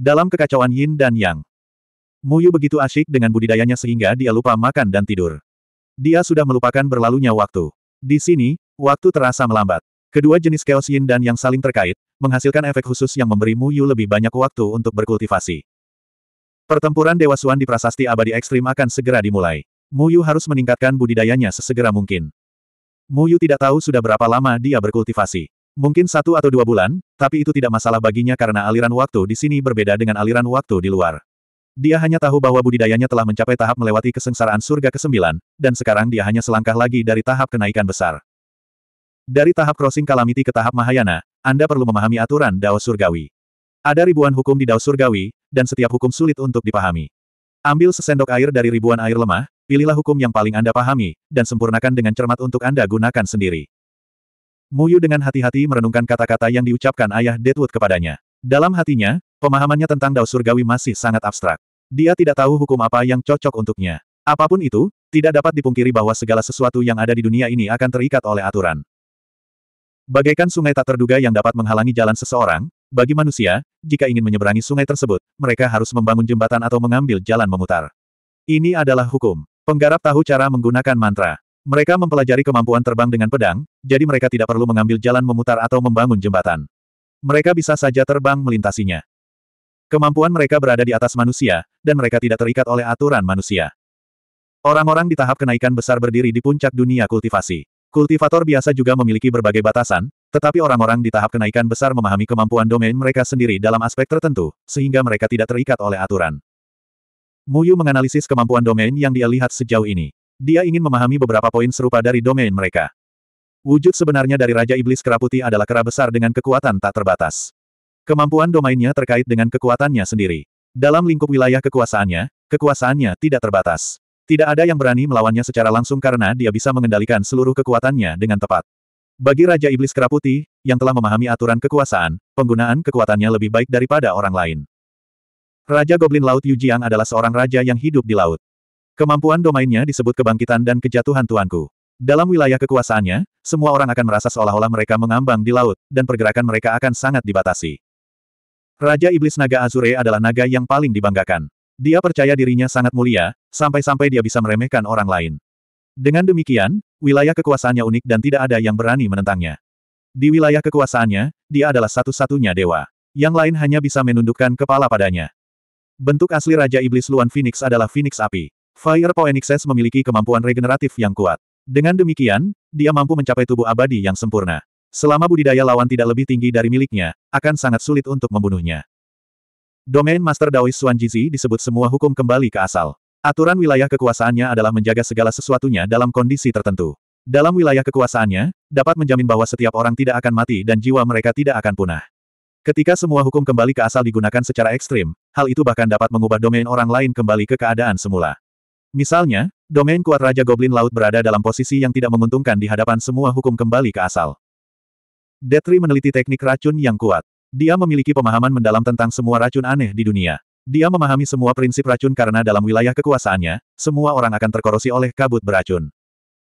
Dalam kekacauan yin dan yang. Muyu begitu asyik dengan budidayanya sehingga dia lupa makan dan tidur. Dia sudah melupakan berlalunya waktu. Di sini, waktu terasa melambat. Kedua jenis chaos yin dan yang saling terkait, menghasilkan efek khusus yang memberi Muyu lebih banyak waktu untuk berkultivasi. Pertempuran Dewa Suan di Prasasti Abadi Ekstrim akan segera dimulai. Muyu harus meningkatkan budidayanya sesegera mungkin. Muyu tidak tahu sudah berapa lama dia berkultivasi. Mungkin satu atau dua bulan, tapi itu tidak masalah baginya karena aliran waktu di sini berbeda dengan aliran waktu di luar. Dia hanya tahu bahwa budidayanya telah mencapai tahap melewati kesengsaraan surga ke-9, dan sekarang dia hanya selangkah lagi dari tahap kenaikan besar. Dari tahap crossing kalamiti ke tahap Mahayana, Anda perlu memahami aturan Dao Surgawi. Ada ribuan hukum di Dao Surgawi, dan setiap hukum sulit untuk dipahami. Ambil sesendok air dari ribuan air lemah, pilihlah hukum yang paling Anda pahami, dan sempurnakan dengan cermat untuk Anda gunakan sendiri. Muyu dengan hati-hati merenungkan kata-kata yang diucapkan ayah Deadwood kepadanya. Dalam hatinya, pemahamannya tentang Dao Surgawi masih sangat abstrak. Dia tidak tahu hukum apa yang cocok untuknya. Apapun itu, tidak dapat dipungkiri bahwa segala sesuatu yang ada di dunia ini akan terikat oleh aturan. Bagaikan sungai tak terduga yang dapat menghalangi jalan seseorang, bagi manusia, jika ingin menyeberangi sungai tersebut, mereka harus membangun jembatan atau mengambil jalan memutar. Ini adalah hukum. Penggarap tahu cara menggunakan mantra. Mereka mempelajari kemampuan terbang dengan pedang, jadi mereka tidak perlu mengambil jalan memutar atau membangun jembatan. Mereka bisa saja terbang melintasinya. Kemampuan mereka berada di atas manusia, dan mereka tidak terikat oleh aturan manusia. Orang-orang di tahap kenaikan besar berdiri di puncak dunia kultivasi. Kultivator biasa juga memiliki berbagai batasan, tetapi orang-orang di tahap kenaikan besar memahami kemampuan domain mereka sendiri dalam aspek tertentu, sehingga mereka tidak terikat oleh aturan. Muyu menganalisis kemampuan domain yang dia lihat sejauh ini. Dia ingin memahami beberapa poin serupa dari domain mereka. Wujud sebenarnya dari Raja Iblis Keraputi adalah kera besar dengan kekuatan tak terbatas. Kemampuan domainnya terkait dengan kekuatannya sendiri. Dalam lingkup wilayah kekuasaannya, kekuasaannya tidak terbatas. Tidak ada yang berani melawannya secara langsung karena dia bisa mengendalikan seluruh kekuatannya dengan tepat. Bagi Raja Iblis Keraputi, yang telah memahami aturan kekuasaan, penggunaan kekuatannya lebih baik daripada orang lain. Raja Goblin Laut Yujiang adalah seorang raja yang hidup di laut. Kemampuan domainnya disebut kebangkitan dan kejatuhan tuanku. Dalam wilayah kekuasaannya, semua orang akan merasa seolah-olah mereka mengambang di laut, dan pergerakan mereka akan sangat dibatasi. Raja Iblis Naga Azure adalah naga yang paling dibanggakan. Dia percaya dirinya sangat mulia, sampai-sampai dia bisa meremehkan orang lain. Dengan demikian, wilayah kekuasaannya unik dan tidak ada yang berani menentangnya. Di wilayah kekuasaannya, dia adalah satu-satunya dewa. Yang lain hanya bisa menundukkan kepala padanya. Bentuk asli Raja Iblis Luan Phoenix adalah Phoenix Api. Fire Poenixes memiliki kemampuan regeneratif yang kuat. Dengan demikian, dia mampu mencapai tubuh abadi yang sempurna. Selama budidaya lawan tidak lebih tinggi dari miliknya, akan sangat sulit untuk membunuhnya. Domain Master Daoist Xuan Jizi disebut semua hukum kembali ke asal. Aturan wilayah kekuasaannya adalah menjaga segala sesuatunya dalam kondisi tertentu. Dalam wilayah kekuasaannya, dapat menjamin bahwa setiap orang tidak akan mati dan jiwa mereka tidak akan punah. Ketika semua hukum kembali ke asal digunakan secara ekstrim, hal itu bahkan dapat mengubah domain orang lain kembali ke keadaan semula. Misalnya, domain kuat Raja Goblin Laut berada dalam posisi yang tidak menguntungkan di hadapan semua hukum kembali ke asal. Detri meneliti teknik racun yang kuat. Dia memiliki pemahaman mendalam tentang semua racun aneh di dunia. Dia memahami semua prinsip racun karena dalam wilayah kekuasaannya, semua orang akan terkorosi oleh kabut beracun.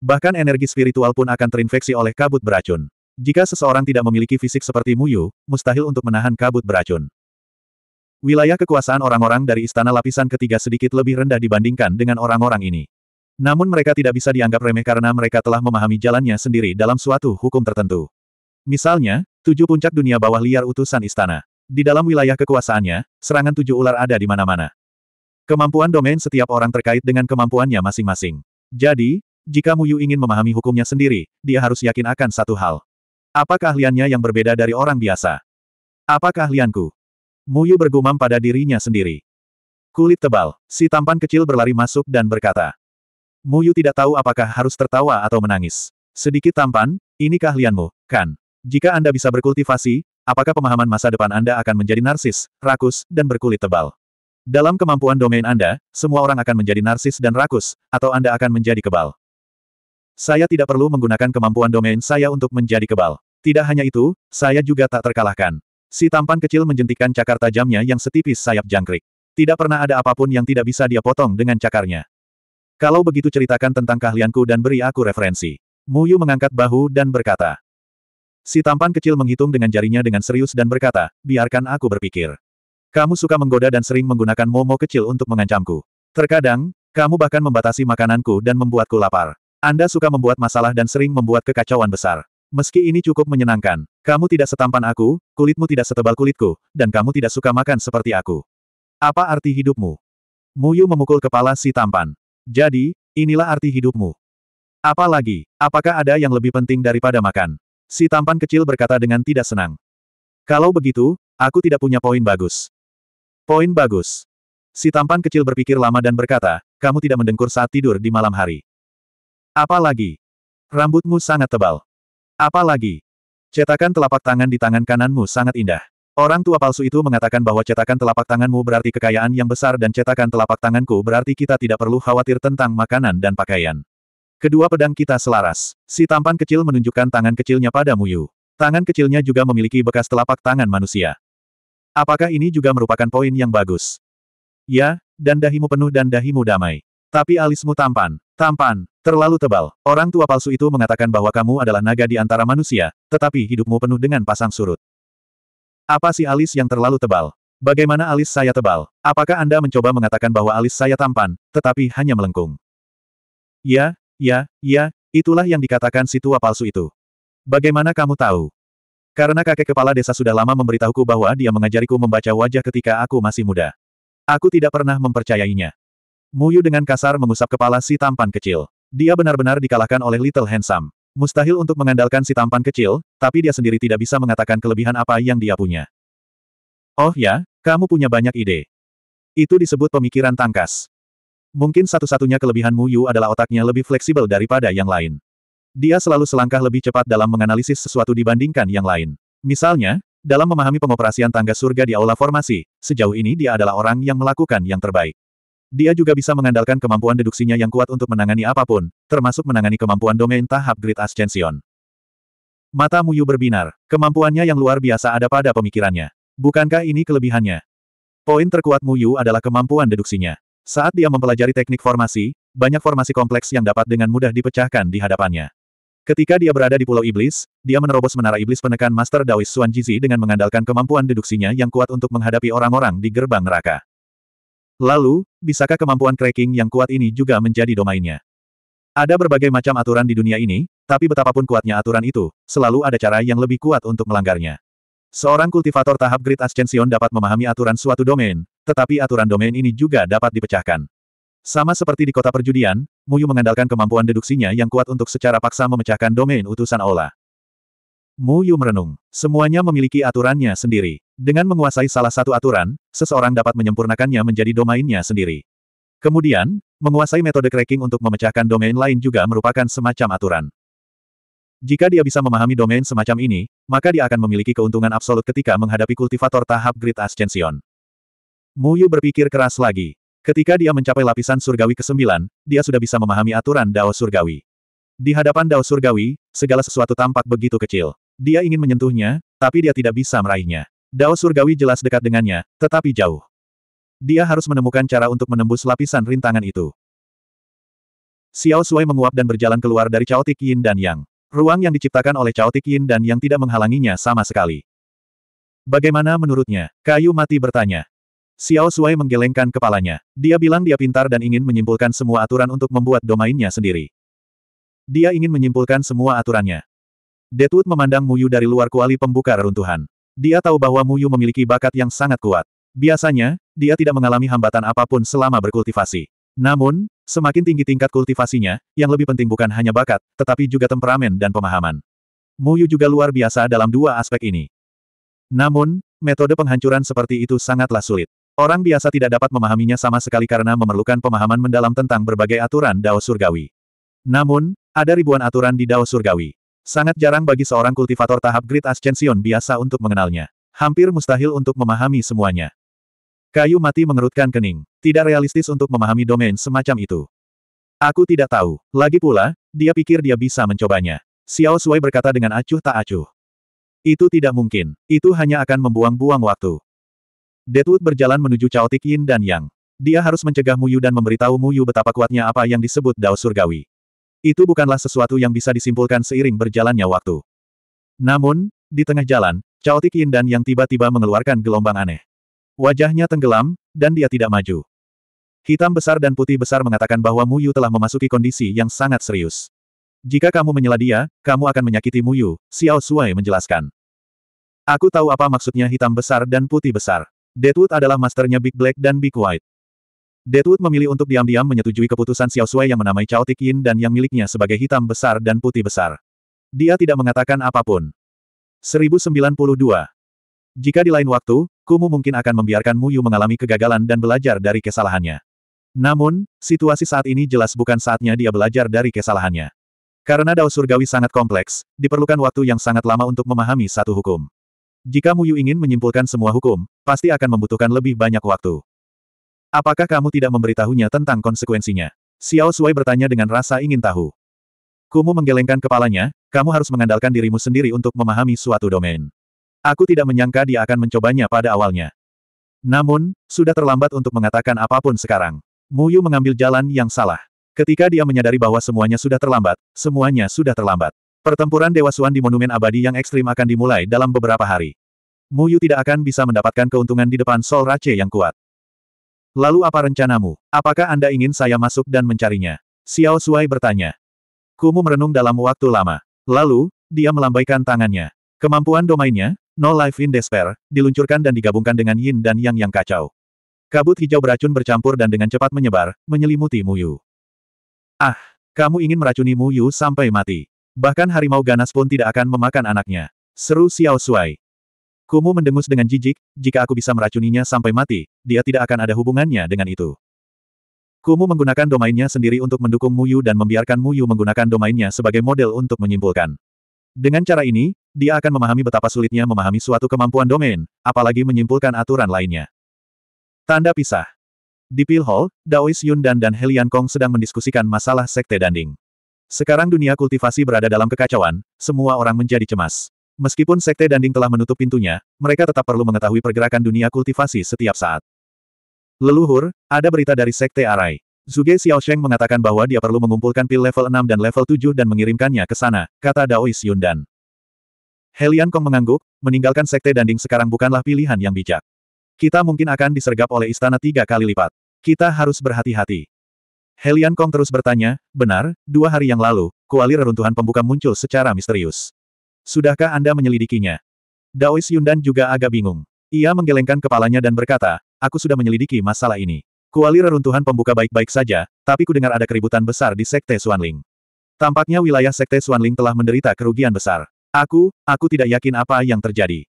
Bahkan energi spiritual pun akan terinfeksi oleh kabut beracun. Jika seseorang tidak memiliki fisik seperti Muyu, mustahil untuk menahan kabut beracun. Wilayah kekuasaan orang-orang dari istana lapisan ketiga sedikit lebih rendah dibandingkan dengan orang-orang ini. Namun mereka tidak bisa dianggap remeh karena mereka telah memahami jalannya sendiri dalam suatu hukum tertentu. Misalnya, tujuh puncak dunia bawah liar utusan istana. Di dalam wilayah kekuasaannya, serangan tujuh ular ada di mana-mana. Kemampuan domain setiap orang terkait dengan kemampuannya masing-masing. Jadi, jika Muyu ingin memahami hukumnya sendiri, dia harus yakin akan satu hal. Apa keahliannya yang berbeda dari orang biasa? Apa keahlianku? Muyu bergumam pada dirinya sendiri. Kulit tebal, si tampan kecil berlari masuk dan berkata. Muyu tidak tahu apakah harus tertawa atau menangis. Sedikit tampan, ini keahlianmu, kan? Jika Anda bisa berkultivasi, apakah pemahaman masa depan Anda akan menjadi narsis, rakus, dan berkulit tebal? Dalam kemampuan domain Anda, semua orang akan menjadi narsis dan rakus, atau Anda akan menjadi kebal. Saya tidak perlu menggunakan kemampuan domain saya untuk menjadi kebal. Tidak hanya itu, saya juga tak terkalahkan. Si tampan kecil menjentikan cakar tajamnya yang setipis sayap jangkrik. Tidak pernah ada apapun yang tidak bisa dia potong dengan cakarnya. Kalau begitu ceritakan tentang keahlianku dan beri aku referensi. Muyu mengangkat bahu dan berkata. Si tampan kecil menghitung dengan jarinya dengan serius dan berkata, biarkan aku berpikir. Kamu suka menggoda dan sering menggunakan momo kecil untuk mengancamku. Terkadang, kamu bahkan membatasi makananku dan membuatku lapar. Anda suka membuat masalah dan sering membuat kekacauan besar. Meski ini cukup menyenangkan, kamu tidak setampan aku, kulitmu tidak setebal kulitku, dan kamu tidak suka makan seperti aku. Apa arti hidupmu? Muyu memukul kepala si tampan. Jadi, inilah arti hidupmu. Apalagi, apakah ada yang lebih penting daripada makan? Si tampan kecil berkata dengan tidak senang. Kalau begitu, aku tidak punya poin bagus. Poin bagus. Si tampan kecil berpikir lama dan berkata, kamu tidak mendengkur saat tidur di malam hari. Apalagi, rambutmu sangat tebal. Apalagi, cetakan telapak tangan di tangan kananmu sangat indah. Orang tua palsu itu mengatakan bahwa cetakan telapak tanganmu berarti kekayaan yang besar dan cetakan telapak tanganku berarti kita tidak perlu khawatir tentang makanan dan pakaian. Kedua pedang kita selaras. Si tampan kecil menunjukkan tangan kecilnya pada Muyu. Tangan kecilnya juga memiliki bekas telapak tangan manusia. Apakah ini juga merupakan poin yang bagus? Ya, dan dahimu penuh dan dahimu damai. Tapi alismu tampan. Tampan, Terlalu tebal. Orang tua palsu itu mengatakan bahwa kamu adalah naga di antara manusia, tetapi hidupmu penuh dengan pasang surut. Apa sih alis yang terlalu tebal? Bagaimana alis saya tebal? Apakah Anda mencoba mengatakan bahwa alis saya tampan, tetapi hanya melengkung? Ya, ya, ya, itulah yang dikatakan si tua palsu itu. Bagaimana kamu tahu? Karena kakek kepala desa sudah lama memberitahuku bahwa dia mengajariku membaca wajah ketika aku masih muda. Aku tidak pernah mempercayainya. Muyu dengan kasar mengusap kepala si tampan kecil. Dia benar-benar dikalahkan oleh Little Handsome. Mustahil untuk mengandalkan si tampan kecil, tapi dia sendiri tidak bisa mengatakan kelebihan apa yang dia punya. Oh ya, kamu punya banyak ide. Itu disebut pemikiran tangkas. Mungkin satu-satunya kelebihan Mu Yu adalah otaknya lebih fleksibel daripada yang lain. Dia selalu selangkah lebih cepat dalam menganalisis sesuatu dibandingkan yang lain. Misalnya, dalam memahami pengoperasian tangga surga di aula formasi, sejauh ini dia adalah orang yang melakukan yang terbaik. Dia juga bisa mengandalkan kemampuan deduksinya yang kuat untuk menangani apapun, termasuk menangani kemampuan domain tahap Great Ascension. Mata Muyu berbinar. Kemampuannya yang luar biasa ada pada pemikirannya. Bukankah ini kelebihannya? Poin terkuat Muyu adalah kemampuan deduksinya. Saat dia mempelajari teknik formasi, banyak formasi kompleks yang dapat dengan mudah dipecahkan di hadapannya. Ketika dia berada di Pulau Iblis, dia menerobos menara iblis penekan Master Dawis Xuan Jizi dengan mengandalkan kemampuan deduksinya yang kuat untuk menghadapi orang-orang di gerbang neraka. Lalu, bisakah kemampuan cracking yang kuat ini juga menjadi domainnya? Ada berbagai macam aturan di dunia ini, tapi betapapun kuatnya aturan itu, selalu ada cara yang lebih kuat untuk melanggarnya. Seorang kultivator tahap Great Ascension dapat memahami aturan suatu domain, tetapi aturan domain ini juga dapat dipecahkan. Sama seperti di kota perjudian, Muyu mengandalkan kemampuan deduksinya yang kuat untuk secara paksa memecahkan domain utusan Aula. Muyu merenung. Semuanya memiliki aturannya sendiri. Dengan menguasai salah satu aturan, seseorang dapat menyempurnakannya menjadi domainnya sendiri. Kemudian, menguasai metode cracking untuk memecahkan domain lain juga merupakan semacam aturan. Jika dia bisa memahami domain semacam ini, maka dia akan memiliki keuntungan absolut ketika menghadapi kultivator tahap grid ascension. Mu Yu berpikir keras lagi. Ketika dia mencapai lapisan surgawi ke-9, dia sudah bisa memahami aturan Dao surgawi. Di hadapan Dao surgawi, segala sesuatu tampak begitu kecil. Dia ingin menyentuhnya, tapi dia tidak bisa meraihnya. Dao surgawi jelas dekat dengannya, tetapi jauh. Dia harus menemukan cara untuk menembus lapisan rintangan itu. Xiao Sui menguap dan berjalan keluar dari caotik yin dan yang. Ruang yang diciptakan oleh caotik yin dan yang tidak menghalanginya sama sekali. Bagaimana menurutnya? Kayu mati bertanya. Xiao Sui menggelengkan kepalanya. Dia bilang dia pintar dan ingin menyimpulkan semua aturan untuk membuat domainnya sendiri. Dia ingin menyimpulkan semua aturannya. Deadwood memandang Muyu dari luar kuali pembuka reruntuhan. Dia tahu bahwa Muyu memiliki bakat yang sangat kuat. Biasanya, dia tidak mengalami hambatan apapun selama berkultivasi. Namun, semakin tinggi tingkat kultivasinya, yang lebih penting bukan hanya bakat, tetapi juga temperamen dan pemahaman. Muyu juga luar biasa dalam dua aspek ini. Namun, metode penghancuran seperti itu sangatlah sulit. Orang biasa tidak dapat memahaminya sama sekali karena memerlukan pemahaman mendalam tentang berbagai aturan Dao Surgawi. Namun, ada ribuan aturan di Dao Surgawi. Sangat jarang bagi seorang kultivator tahap Great Ascension biasa untuk mengenalnya. Hampir mustahil untuk memahami semuanya. Kayu mati mengerutkan kening. Tidak realistis untuk memahami domain semacam itu. Aku tidak tahu. Lagi pula, dia pikir dia bisa mencobanya. Xiao Sui berkata dengan acuh tak acuh. Itu tidak mungkin. Itu hanya akan membuang-buang waktu. Deadwood berjalan menuju Chaotic Yin dan Yang. Dia harus mencegah Muyu dan memberitahu Muyu betapa kuatnya apa yang disebut Dao Surgawi. Itu bukanlah sesuatu yang bisa disimpulkan seiring berjalannya waktu. Namun, di tengah jalan, Cao Tikin dan yang tiba-tiba mengeluarkan gelombang aneh. Wajahnya tenggelam, dan dia tidak maju. Hitam besar dan putih besar mengatakan bahwa Muyu telah memasuki kondisi yang sangat serius. Jika kamu menyela dia, kamu akan menyakiti Muyu, Xiao Sui menjelaskan. Aku tahu apa maksudnya hitam besar dan putih besar. Deadwood adalah masternya Big Black dan Big White. Deadwood memilih untuk diam-diam menyetujui keputusan Xiao Sui yang menamai Cao Tik dan yang miliknya sebagai hitam besar dan putih besar. Dia tidak mengatakan apapun. 1092. Jika di lain waktu, Kumu mungkin akan membiarkan Muyu mengalami kegagalan dan belajar dari kesalahannya. Namun, situasi saat ini jelas bukan saatnya dia belajar dari kesalahannya. Karena dao surgawi sangat kompleks, diperlukan waktu yang sangat lama untuk memahami satu hukum. Jika Muyu ingin menyimpulkan semua hukum, pasti akan membutuhkan lebih banyak waktu. Apakah kamu tidak memberitahunya tentang konsekuensinya? Xiao Sui bertanya dengan rasa ingin tahu. Kumu menggelengkan kepalanya, kamu harus mengandalkan dirimu sendiri untuk memahami suatu domain. Aku tidak menyangka dia akan mencobanya pada awalnya. Namun, sudah terlambat untuk mengatakan apapun sekarang. Mu Yu mengambil jalan yang salah. Ketika dia menyadari bahwa semuanya sudah terlambat, semuanya sudah terlambat. Pertempuran Dewa Suan di Monumen Abadi yang ekstrim akan dimulai dalam beberapa hari. Mu Yu tidak akan bisa mendapatkan keuntungan di depan Sol Rache yang kuat. Lalu apa rencanamu? Apakah Anda ingin saya masuk dan mencarinya? Xiao Suai bertanya. Kumu merenung dalam waktu lama. Lalu, dia melambaikan tangannya. Kemampuan domainnya, No Life in Despair, diluncurkan dan digabungkan dengan Yin dan Yang yang kacau. Kabut hijau beracun bercampur dan dengan cepat menyebar, menyelimuti Muyu. Ah, kamu ingin meracuni Muyu sampai mati. Bahkan harimau ganas pun tidak akan memakan anaknya. Seru Xiao Suai. Kumu mendengus dengan jijik, jika aku bisa meracuninya sampai mati, dia tidak akan ada hubungannya dengan itu. Kumu menggunakan domainnya sendiri untuk mendukung Muyu dan membiarkan Muyu menggunakan domainnya sebagai model untuk menyimpulkan. Dengan cara ini, dia akan memahami betapa sulitnya memahami suatu kemampuan domain, apalagi menyimpulkan aturan lainnya. Tanda pisah. Di Pil Hall, Daois Yun dan Helian Kong sedang mendiskusikan masalah Sekte Danding. Sekarang dunia kultivasi berada dalam kekacauan, semua orang menjadi cemas. Meskipun Sekte Danding telah menutup pintunya, mereka tetap perlu mengetahui pergerakan dunia kultivasi setiap saat. Leluhur, ada berita dari Sekte Arai. Zuge Xiaosheng mengatakan bahwa dia perlu mengumpulkan pil level 6 dan level 7 dan mengirimkannya ke sana, kata Daois Yundan. Helian Kong mengangguk, meninggalkan Sekte Danding sekarang bukanlah pilihan yang bijak. Kita mungkin akan disergap oleh istana tiga kali lipat. Kita harus berhati-hati. Helian Kong terus bertanya, benar, dua hari yang lalu, kuali reruntuhan pembuka muncul secara misterius. Sudahkah Anda menyelidikinya? Daois Yundan juga agak bingung. Ia menggelengkan kepalanya dan berkata, aku sudah menyelidiki masalah ini. Kuali reruntuhan pembuka baik-baik saja, tapi ku dengar ada keributan besar di Sekte Suanling. Tampaknya wilayah Sekte Suanling telah menderita kerugian besar. Aku, aku tidak yakin apa yang terjadi.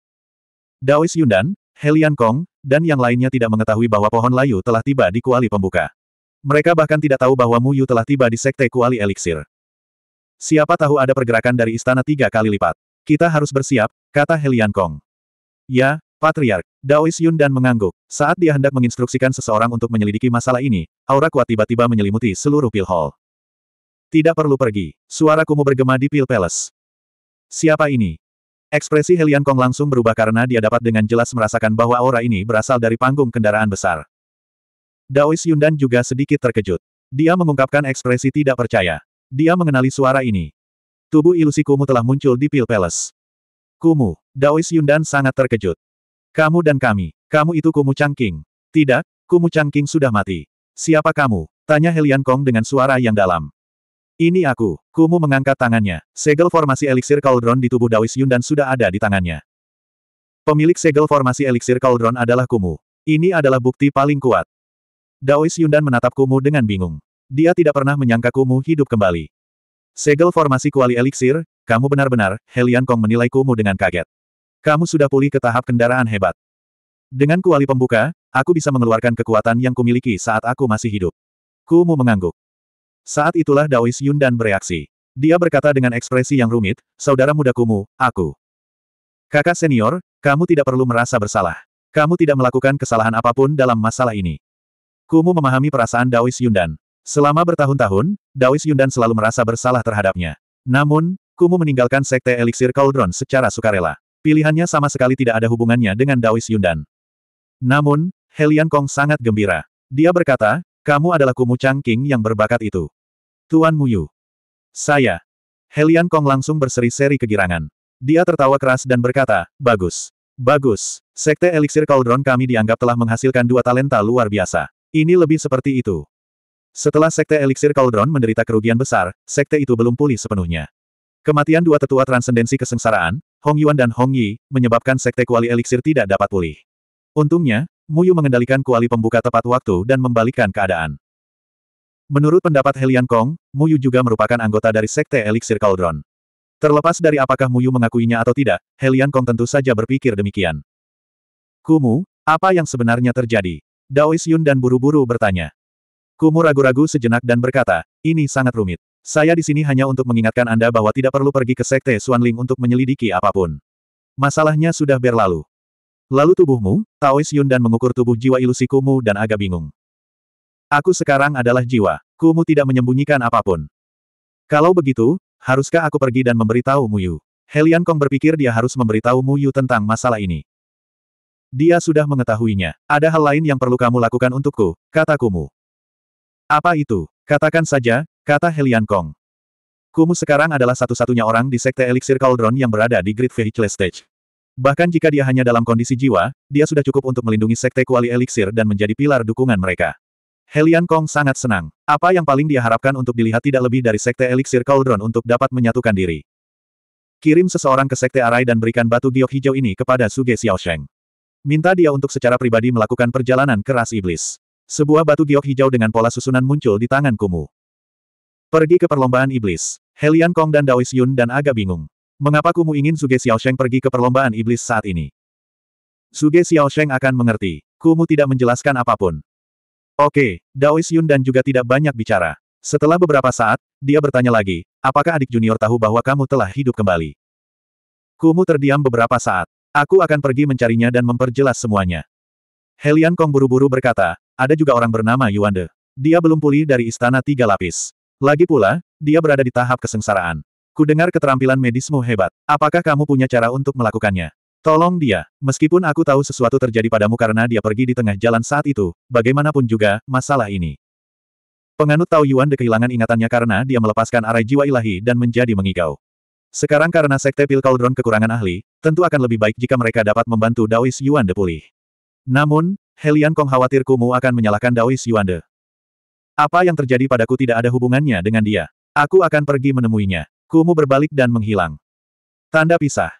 Daois Yundan, Helian Kong, dan yang lainnya tidak mengetahui bahwa pohon layu telah tiba di kuali pembuka. Mereka bahkan tidak tahu bahwa Mu Yu telah tiba di Sekte Kuali Elixir. Siapa tahu ada pergerakan dari istana tiga kali lipat. Kita harus bersiap, kata Helian Kong. Ya, Patriark. Daois Yun dan mengangguk. Saat dia hendak menginstruksikan seseorang untuk menyelidiki masalah ini, aura kuat tiba-tiba menyelimuti seluruh pil hall. Tidak perlu pergi. Suara kumu bergema di pil palace. Siapa ini? Ekspresi Helian Kong langsung berubah karena dia dapat dengan jelas merasakan bahwa aura ini berasal dari panggung kendaraan besar. Daois dan juga sedikit terkejut. Dia mengungkapkan ekspresi tidak percaya. Dia mengenali suara ini. Tubuh ilusi Kumu telah muncul di Pil Palace. Kumu, Daois Yundan sangat terkejut. Kamu dan kami, kamu itu Kumu Changqing. Tidak, Kumu Changqing sudah mati. Siapa kamu? Tanya Helian Kong dengan suara yang dalam. Ini aku, Kumu mengangkat tangannya. Segel formasi eliksir Cauldron di tubuh Daois Yundan sudah ada di tangannya. Pemilik segel formasi eliksir Cauldron adalah Kumu. Ini adalah bukti paling kuat. Daois Yundan menatap Kumu dengan bingung. Dia tidak pernah menyangka Kumu hidup kembali. Segel formasi kuali eliksir, kamu benar-benar, Helian Kong menilai Kumu dengan kaget. Kamu sudah pulih ke tahap kendaraan hebat. Dengan kuali pembuka, aku bisa mengeluarkan kekuatan yang kumiliki saat aku masih hidup. Kumu mengangguk. Saat itulah Daois Dan bereaksi. Dia berkata dengan ekspresi yang rumit, saudara muda Kumu, aku. Kakak senior, kamu tidak perlu merasa bersalah. Kamu tidak melakukan kesalahan apapun dalam masalah ini. Kumu memahami perasaan Daois Yundan. Selama bertahun-tahun, Dawis Yundan selalu merasa bersalah terhadapnya. Namun, Kumu meninggalkan Sekte Elixir Cauldron secara sukarela. Pilihannya sama sekali tidak ada hubungannya dengan Dawis Yundan. Namun, Helian Kong sangat gembira. Dia berkata, kamu adalah Kumu King yang berbakat itu. Tuan Muyu. Saya. Helian Kong langsung berseri-seri kegirangan. Dia tertawa keras dan berkata, bagus. Bagus. Sekte Elixir Cauldron kami dianggap telah menghasilkan dua talenta luar biasa. Ini lebih seperti itu. Setelah Sekte Elixir Cauldron menderita kerugian besar, Sekte itu belum pulih sepenuhnya. Kematian dua tetua transendensi kesengsaraan, Hong Yuan dan Hong Yi, menyebabkan Sekte Kuali Elixir tidak dapat pulih. Untungnya, Muyu mengendalikan kuali pembuka tepat waktu dan membalikkan keadaan. Menurut pendapat Helian Kong, Muyu juga merupakan anggota dari Sekte Elixir Cauldron. Terlepas dari apakah Muyu mengakuinya atau tidak, Helian Kong tentu saja berpikir demikian. Kumu, apa yang sebenarnya terjadi? Daois Yun dan buru-buru bertanya. Kumu ragu-ragu sejenak dan berkata, ini sangat rumit. Saya di sini hanya untuk mengingatkan Anda bahwa tidak perlu pergi ke Sekte Xuanling untuk menyelidiki apapun. Masalahnya sudah berlalu. Lalu tubuhmu, Taois Yun dan mengukur tubuh jiwa ilusi Kumu dan agak bingung. Aku sekarang adalah jiwa. Kumu tidak menyembunyikan apapun. Kalau begitu, haruskah aku pergi dan memberitahu Muyu? Helian Kong berpikir dia harus memberitahu Muyu tentang masalah ini. Dia sudah mengetahuinya. Ada hal lain yang perlu kamu lakukan untukku, kata Kumu. Apa itu? Katakan saja, kata Helian Kong. Kumu sekarang adalah satu-satunya orang di Sekte Elixir Cauldron yang berada di Great Vehicle Stage. Bahkan jika dia hanya dalam kondisi jiwa, dia sudah cukup untuk melindungi Sekte Kuali Elixir dan menjadi pilar dukungan mereka. Helian Kong sangat senang. Apa yang paling dia harapkan untuk dilihat tidak lebih dari Sekte Elixir Cauldron untuk dapat menyatukan diri. Kirim seseorang ke Sekte Arai dan berikan batu giok hijau ini kepada Suge Sheng. Minta dia untuk secara pribadi melakukan perjalanan keras iblis. Sebuah batu giok hijau dengan pola susunan muncul di tangan Kumu. Pergi ke perlombaan iblis. Helian Kong dan Daois Yun dan agak bingung. Mengapa Kumu ingin Suge Sheng pergi ke perlombaan iblis saat ini? Suge Sheng akan mengerti. Kumu tidak menjelaskan apapun. Oke, Daois Yun dan juga tidak banyak bicara. Setelah beberapa saat, dia bertanya lagi, apakah adik junior tahu bahwa kamu telah hidup kembali? Kumu terdiam beberapa saat. Aku akan pergi mencarinya dan memperjelas semuanya. Helian Kong buru-buru berkata, ada juga orang bernama Yuande. Dia belum pulih dari istana tiga lapis. Lagi pula, dia berada di tahap kesengsaraan. Kudengar keterampilan medismu hebat. Apakah kamu punya cara untuk melakukannya? Tolong dia. Meskipun aku tahu sesuatu terjadi padamu karena dia pergi di tengah jalan saat itu, bagaimanapun juga, masalah ini. Penganut Tao Yuan de kehilangan ingatannya karena dia melepaskan arai jiwa ilahi dan menjadi mengigau. Sekarang karena Sekte Pil Cauldron kekurangan ahli, tentu akan lebih baik jika mereka dapat membantu Daois Yuan de pulih. Namun, Helian Kong khawatir Kumu akan menyalahkan Daois Yuande. Apa yang terjadi padaku tidak ada hubungannya dengan dia. Aku akan pergi menemuinya. Kumu berbalik dan menghilang. Tanda pisah.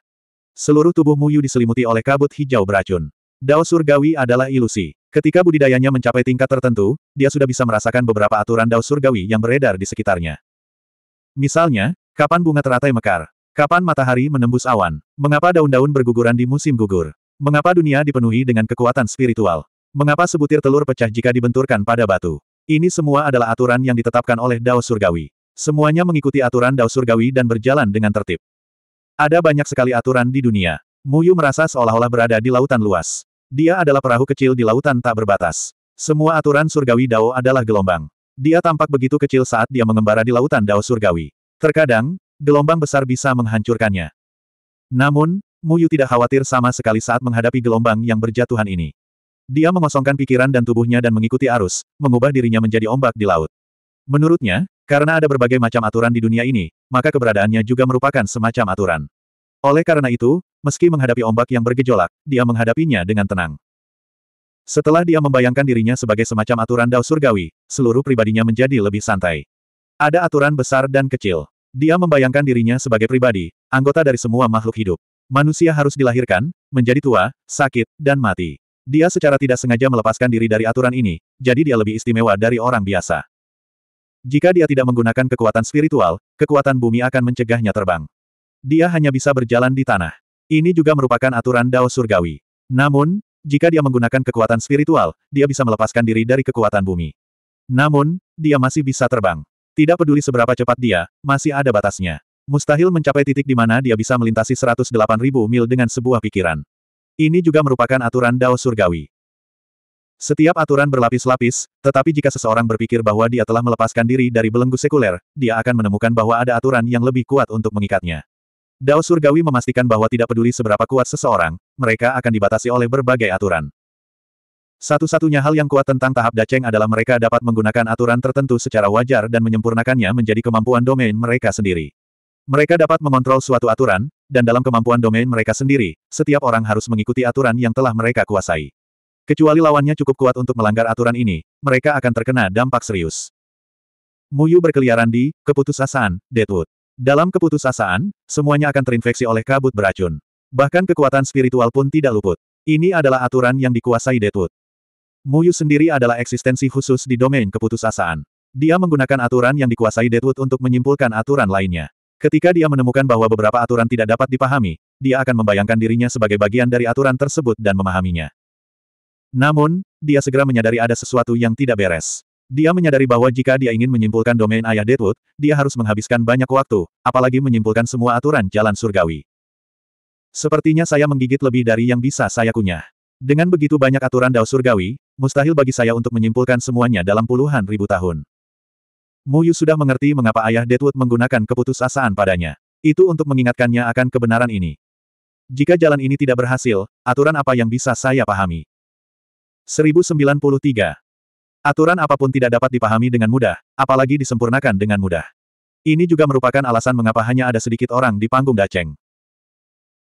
Seluruh tubuhmu Muyu diselimuti oleh kabut hijau beracun. Dao surgawi adalah ilusi. Ketika budidayanya mencapai tingkat tertentu, dia sudah bisa merasakan beberapa aturan Dao surgawi yang beredar di sekitarnya. Misalnya, kapan bunga teratai mekar? Kapan matahari menembus awan? Mengapa daun-daun berguguran di musim gugur? Mengapa dunia dipenuhi dengan kekuatan spiritual? Mengapa sebutir telur pecah jika dibenturkan pada batu? Ini semua adalah aturan yang ditetapkan oleh Dao Surgawi. Semuanya mengikuti aturan Dao Surgawi dan berjalan dengan tertib. Ada banyak sekali aturan di dunia. Muyu merasa seolah-olah berada di lautan luas. Dia adalah perahu kecil di lautan tak berbatas. Semua aturan surgawi Dao adalah gelombang. Dia tampak begitu kecil saat dia mengembara di lautan Dao surgawi. Terkadang, gelombang besar bisa menghancurkannya. Namun, Muyu tidak khawatir sama sekali saat menghadapi gelombang yang berjatuhan ini. Dia mengosongkan pikiran dan tubuhnya dan mengikuti arus, mengubah dirinya menjadi ombak di laut. Menurutnya, karena ada berbagai macam aturan di dunia ini, maka keberadaannya juga merupakan semacam aturan. Oleh karena itu, meski menghadapi ombak yang bergejolak, dia menghadapinya dengan tenang. Setelah dia membayangkan dirinya sebagai semacam aturan dao surgawi, seluruh pribadinya menjadi lebih santai. Ada aturan besar dan kecil. Dia membayangkan dirinya sebagai pribadi, anggota dari semua makhluk hidup. Manusia harus dilahirkan, menjadi tua, sakit, dan mati. Dia secara tidak sengaja melepaskan diri dari aturan ini, jadi dia lebih istimewa dari orang biasa. Jika dia tidak menggunakan kekuatan spiritual, kekuatan bumi akan mencegahnya terbang. Dia hanya bisa berjalan di tanah. Ini juga merupakan aturan Dao Surgawi. Namun, jika dia menggunakan kekuatan spiritual, dia bisa melepaskan diri dari kekuatan bumi. Namun, dia masih bisa terbang. Tidak peduli seberapa cepat dia, masih ada batasnya. Mustahil mencapai titik di mana dia bisa melintasi 108.000 mil dengan sebuah pikiran. Ini juga merupakan aturan Dao Surgawi. Setiap aturan berlapis-lapis, tetapi jika seseorang berpikir bahwa dia telah melepaskan diri dari belenggu sekuler, dia akan menemukan bahwa ada aturan yang lebih kuat untuk mengikatnya. Dao Surgawi memastikan bahwa tidak peduli seberapa kuat seseorang, mereka akan dibatasi oleh berbagai aturan. Satu-satunya hal yang kuat tentang tahap Daceng adalah mereka dapat menggunakan aturan tertentu secara wajar dan menyempurnakannya menjadi kemampuan domain mereka sendiri. Mereka dapat mengontrol suatu aturan, dan dalam kemampuan domain mereka sendiri, setiap orang harus mengikuti aturan yang telah mereka kuasai. Kecuali lawannya cukup kuat untuk melanggar aturan ini, mereka akan terkena dampak serius. Muyu berkeliaran di keputusasaan, Deadwood. Dalam keputusasaan, semuanya akan terinfeksi oleh kabut beracun. Bahkan kekuatan spiritual pun tidak luput. Ini adalah aturan yang dikuasai Deadwood. Muyu sendiri adalah eksistensi khusus di domain keputusasaan. Dia menggunakan aturan yang dikuasai Deadwood untuk menyimpulkan aturan lainnya. Ketika dia menemukan bahwa beberapa aturan tidak dapat dipahami, dia akan membayangkan dirinya sebagai bagian dari aturan tersebut dan memahaminya. Namun, dia segera menyadari ada sesuatu yang tidak beres. Dia menyadari bahwa jika dia ingin menyimpulkan domain ayah Deadwood, dia harus menghabiskan banyak waktu, apalagi menyimpulkan semua aturan jalan surgawi. Sepertinya saya menggigit lebih dari yang bisa saya kunyah. Dengan begitu banyak aturan dao surgawi, mustahil bagi saya untuk menyimpulkan semuanya dalam puluhan ribu tahun. Muyu sudah mengerti mengapa ayah Deadwood menggunakan keputusasaan padanya. Itu untuk mengingatkannya akan kebenaran ini. Jika jalan ini tidak berhasil, aturan apa yang bisa saya pahami? 1093. Aturan apapun tidak dapat dipahami dengan mudah, apalagi disempurnakan dengan mudah. Ini juga merupakan alasan mengapa hanya ada sedikit orang di panggung Daceng.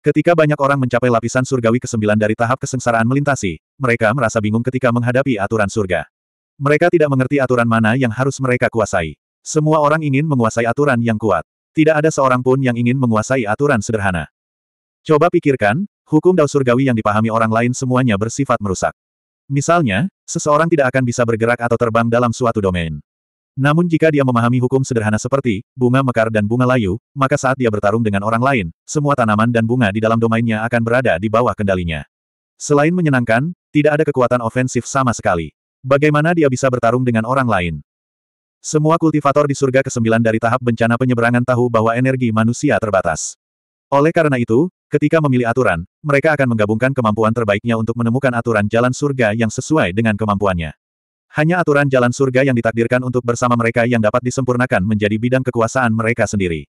Ketika banyak orang mencapai lapisan surgawi ke-9 dari tahap kesengsaraan melintasi, mereka merasa bingung ketika menghadapi aturan surga. Mereka tidak mengerti aturan mana yang harus mereka kuasai. Semua orang ingin menguasai aturan yang kuat. Tidak ada seorang pun yang ingin menguasai aturan sederhana. Coba pikirkan, hukum Dao Surgawi yang dipahami orang lain semuanya bersifat merusak. Misalnya, seseorang tidak akan bisa bergerak atau terbang dalam suatu domain. Namun jika dia memahami hukum sederhana seperti bunga mekar dan bunga layu, maka saat dia bertarung dengan orang lain, semua tanaman dan bunga di dalam domainnya akan berada di bawah kendalinya. Selain menyenangkan, tidak ada kekuatan ofensif sama sekali. Bagaimana dia bisa bertarung dengan orang lain? Semua kultivator di surga ke-9 dari tahap bencana penyeberangan tahu bahwa energi manusia terbatas. Oleh karena itu, ketika memilih aturan, mereka akan menggabungkan kemampuan terbaiknya untuk menemukan aturan jalan surga yang sesuai dengan kemampuannya. Hanya aturan jalan surga yang ditakdirkan untuk bersama mereka yang dapat disempurnakan menjadi bidang kekuasaan mereka sendiri.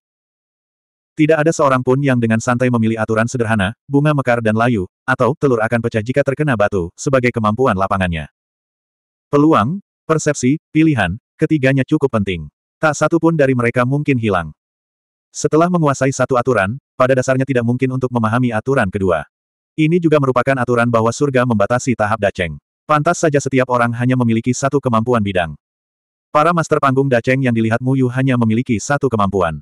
Tidak ada seorang pun yang dengan santai memilih aturan sederhana, bunga mekar dan layu, atau telur akan pecah jika terkena batu, sebagai kemampuan lapangannya. Peluang, persepsi, pilihan, ketiganya cukup penting. Tak satu pun dari mereka mungkin hilang. Setelah menguasai satu aturan, pada dasarnya tidak mungkin untuk memahami aturan kedua. Ini juga merupakan aturan bahwa surga membatasi tahap daceng. Pantas saja setiap orang hanya memiliki satu kemampuan bidang. Para master panggung daceng yang dilihat Muyu hanya memiliki satu kemampuan.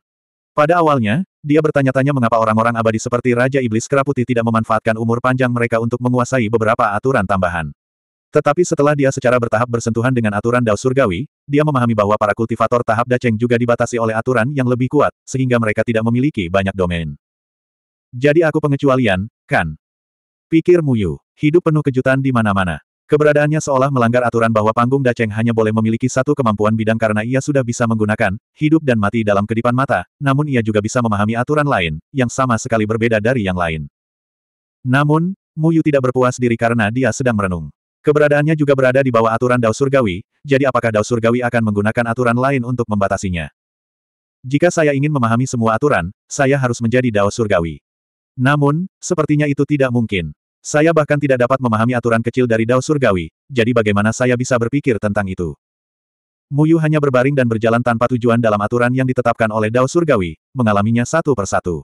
Pada awalnya, dia bertanya-tanya mengapa orang-orang abadi seperti Raja Iblis Keraputi tidak memanfaatkan umur panjang mereka untuk menguasai beberapa aturan tambahan. Tetapi setelah dia secara bertahap bersentuhan dengan aturan Dao Surgawi, dia memahami bahwa para kultivator tahap Daceng juga dibatasi oleh aturan yang lebih kuat, sehingga mereka tidak memiliki banyak domain. Jadi aku pengecualian, kan? Pikir Muyu, hidup penuh kejutan di mana-mana. Keberadaannya seolah melanggar aturan bahwa panggung Daceng hanya boleh memiliki satu kemampuan bidang karena ia sudah bisa menggunakan hidup dan mati dalam kedipan mata, namun ia juga bisa memahami aturan lain, yang sama sekali berbeda dari yang lain. Namun, Muyu tidak berpuas diri karena dia sedang merenung. Keberadaannya juga berada di bawah aturan Dao Surgawi, jadi apakah Dao Surgawi akan menggunakan aturan lain untuk membatasinya? Jika saya ingin memahami semua aturan, saya harus menjadi Dao Surgawi. Namun, sepertinya itu tidak mungkin. Saya bahkan tidak dapat memahami aturan kecil dari Dao Surgawi, jadi bagaimana saya bisa berpikir tentang itu? Muyu hanya berbaring dan berjalan tanpa tujuan dalam aturan yang ditetapkan oleh Dao Surgawi, mengalaminya satu persatu.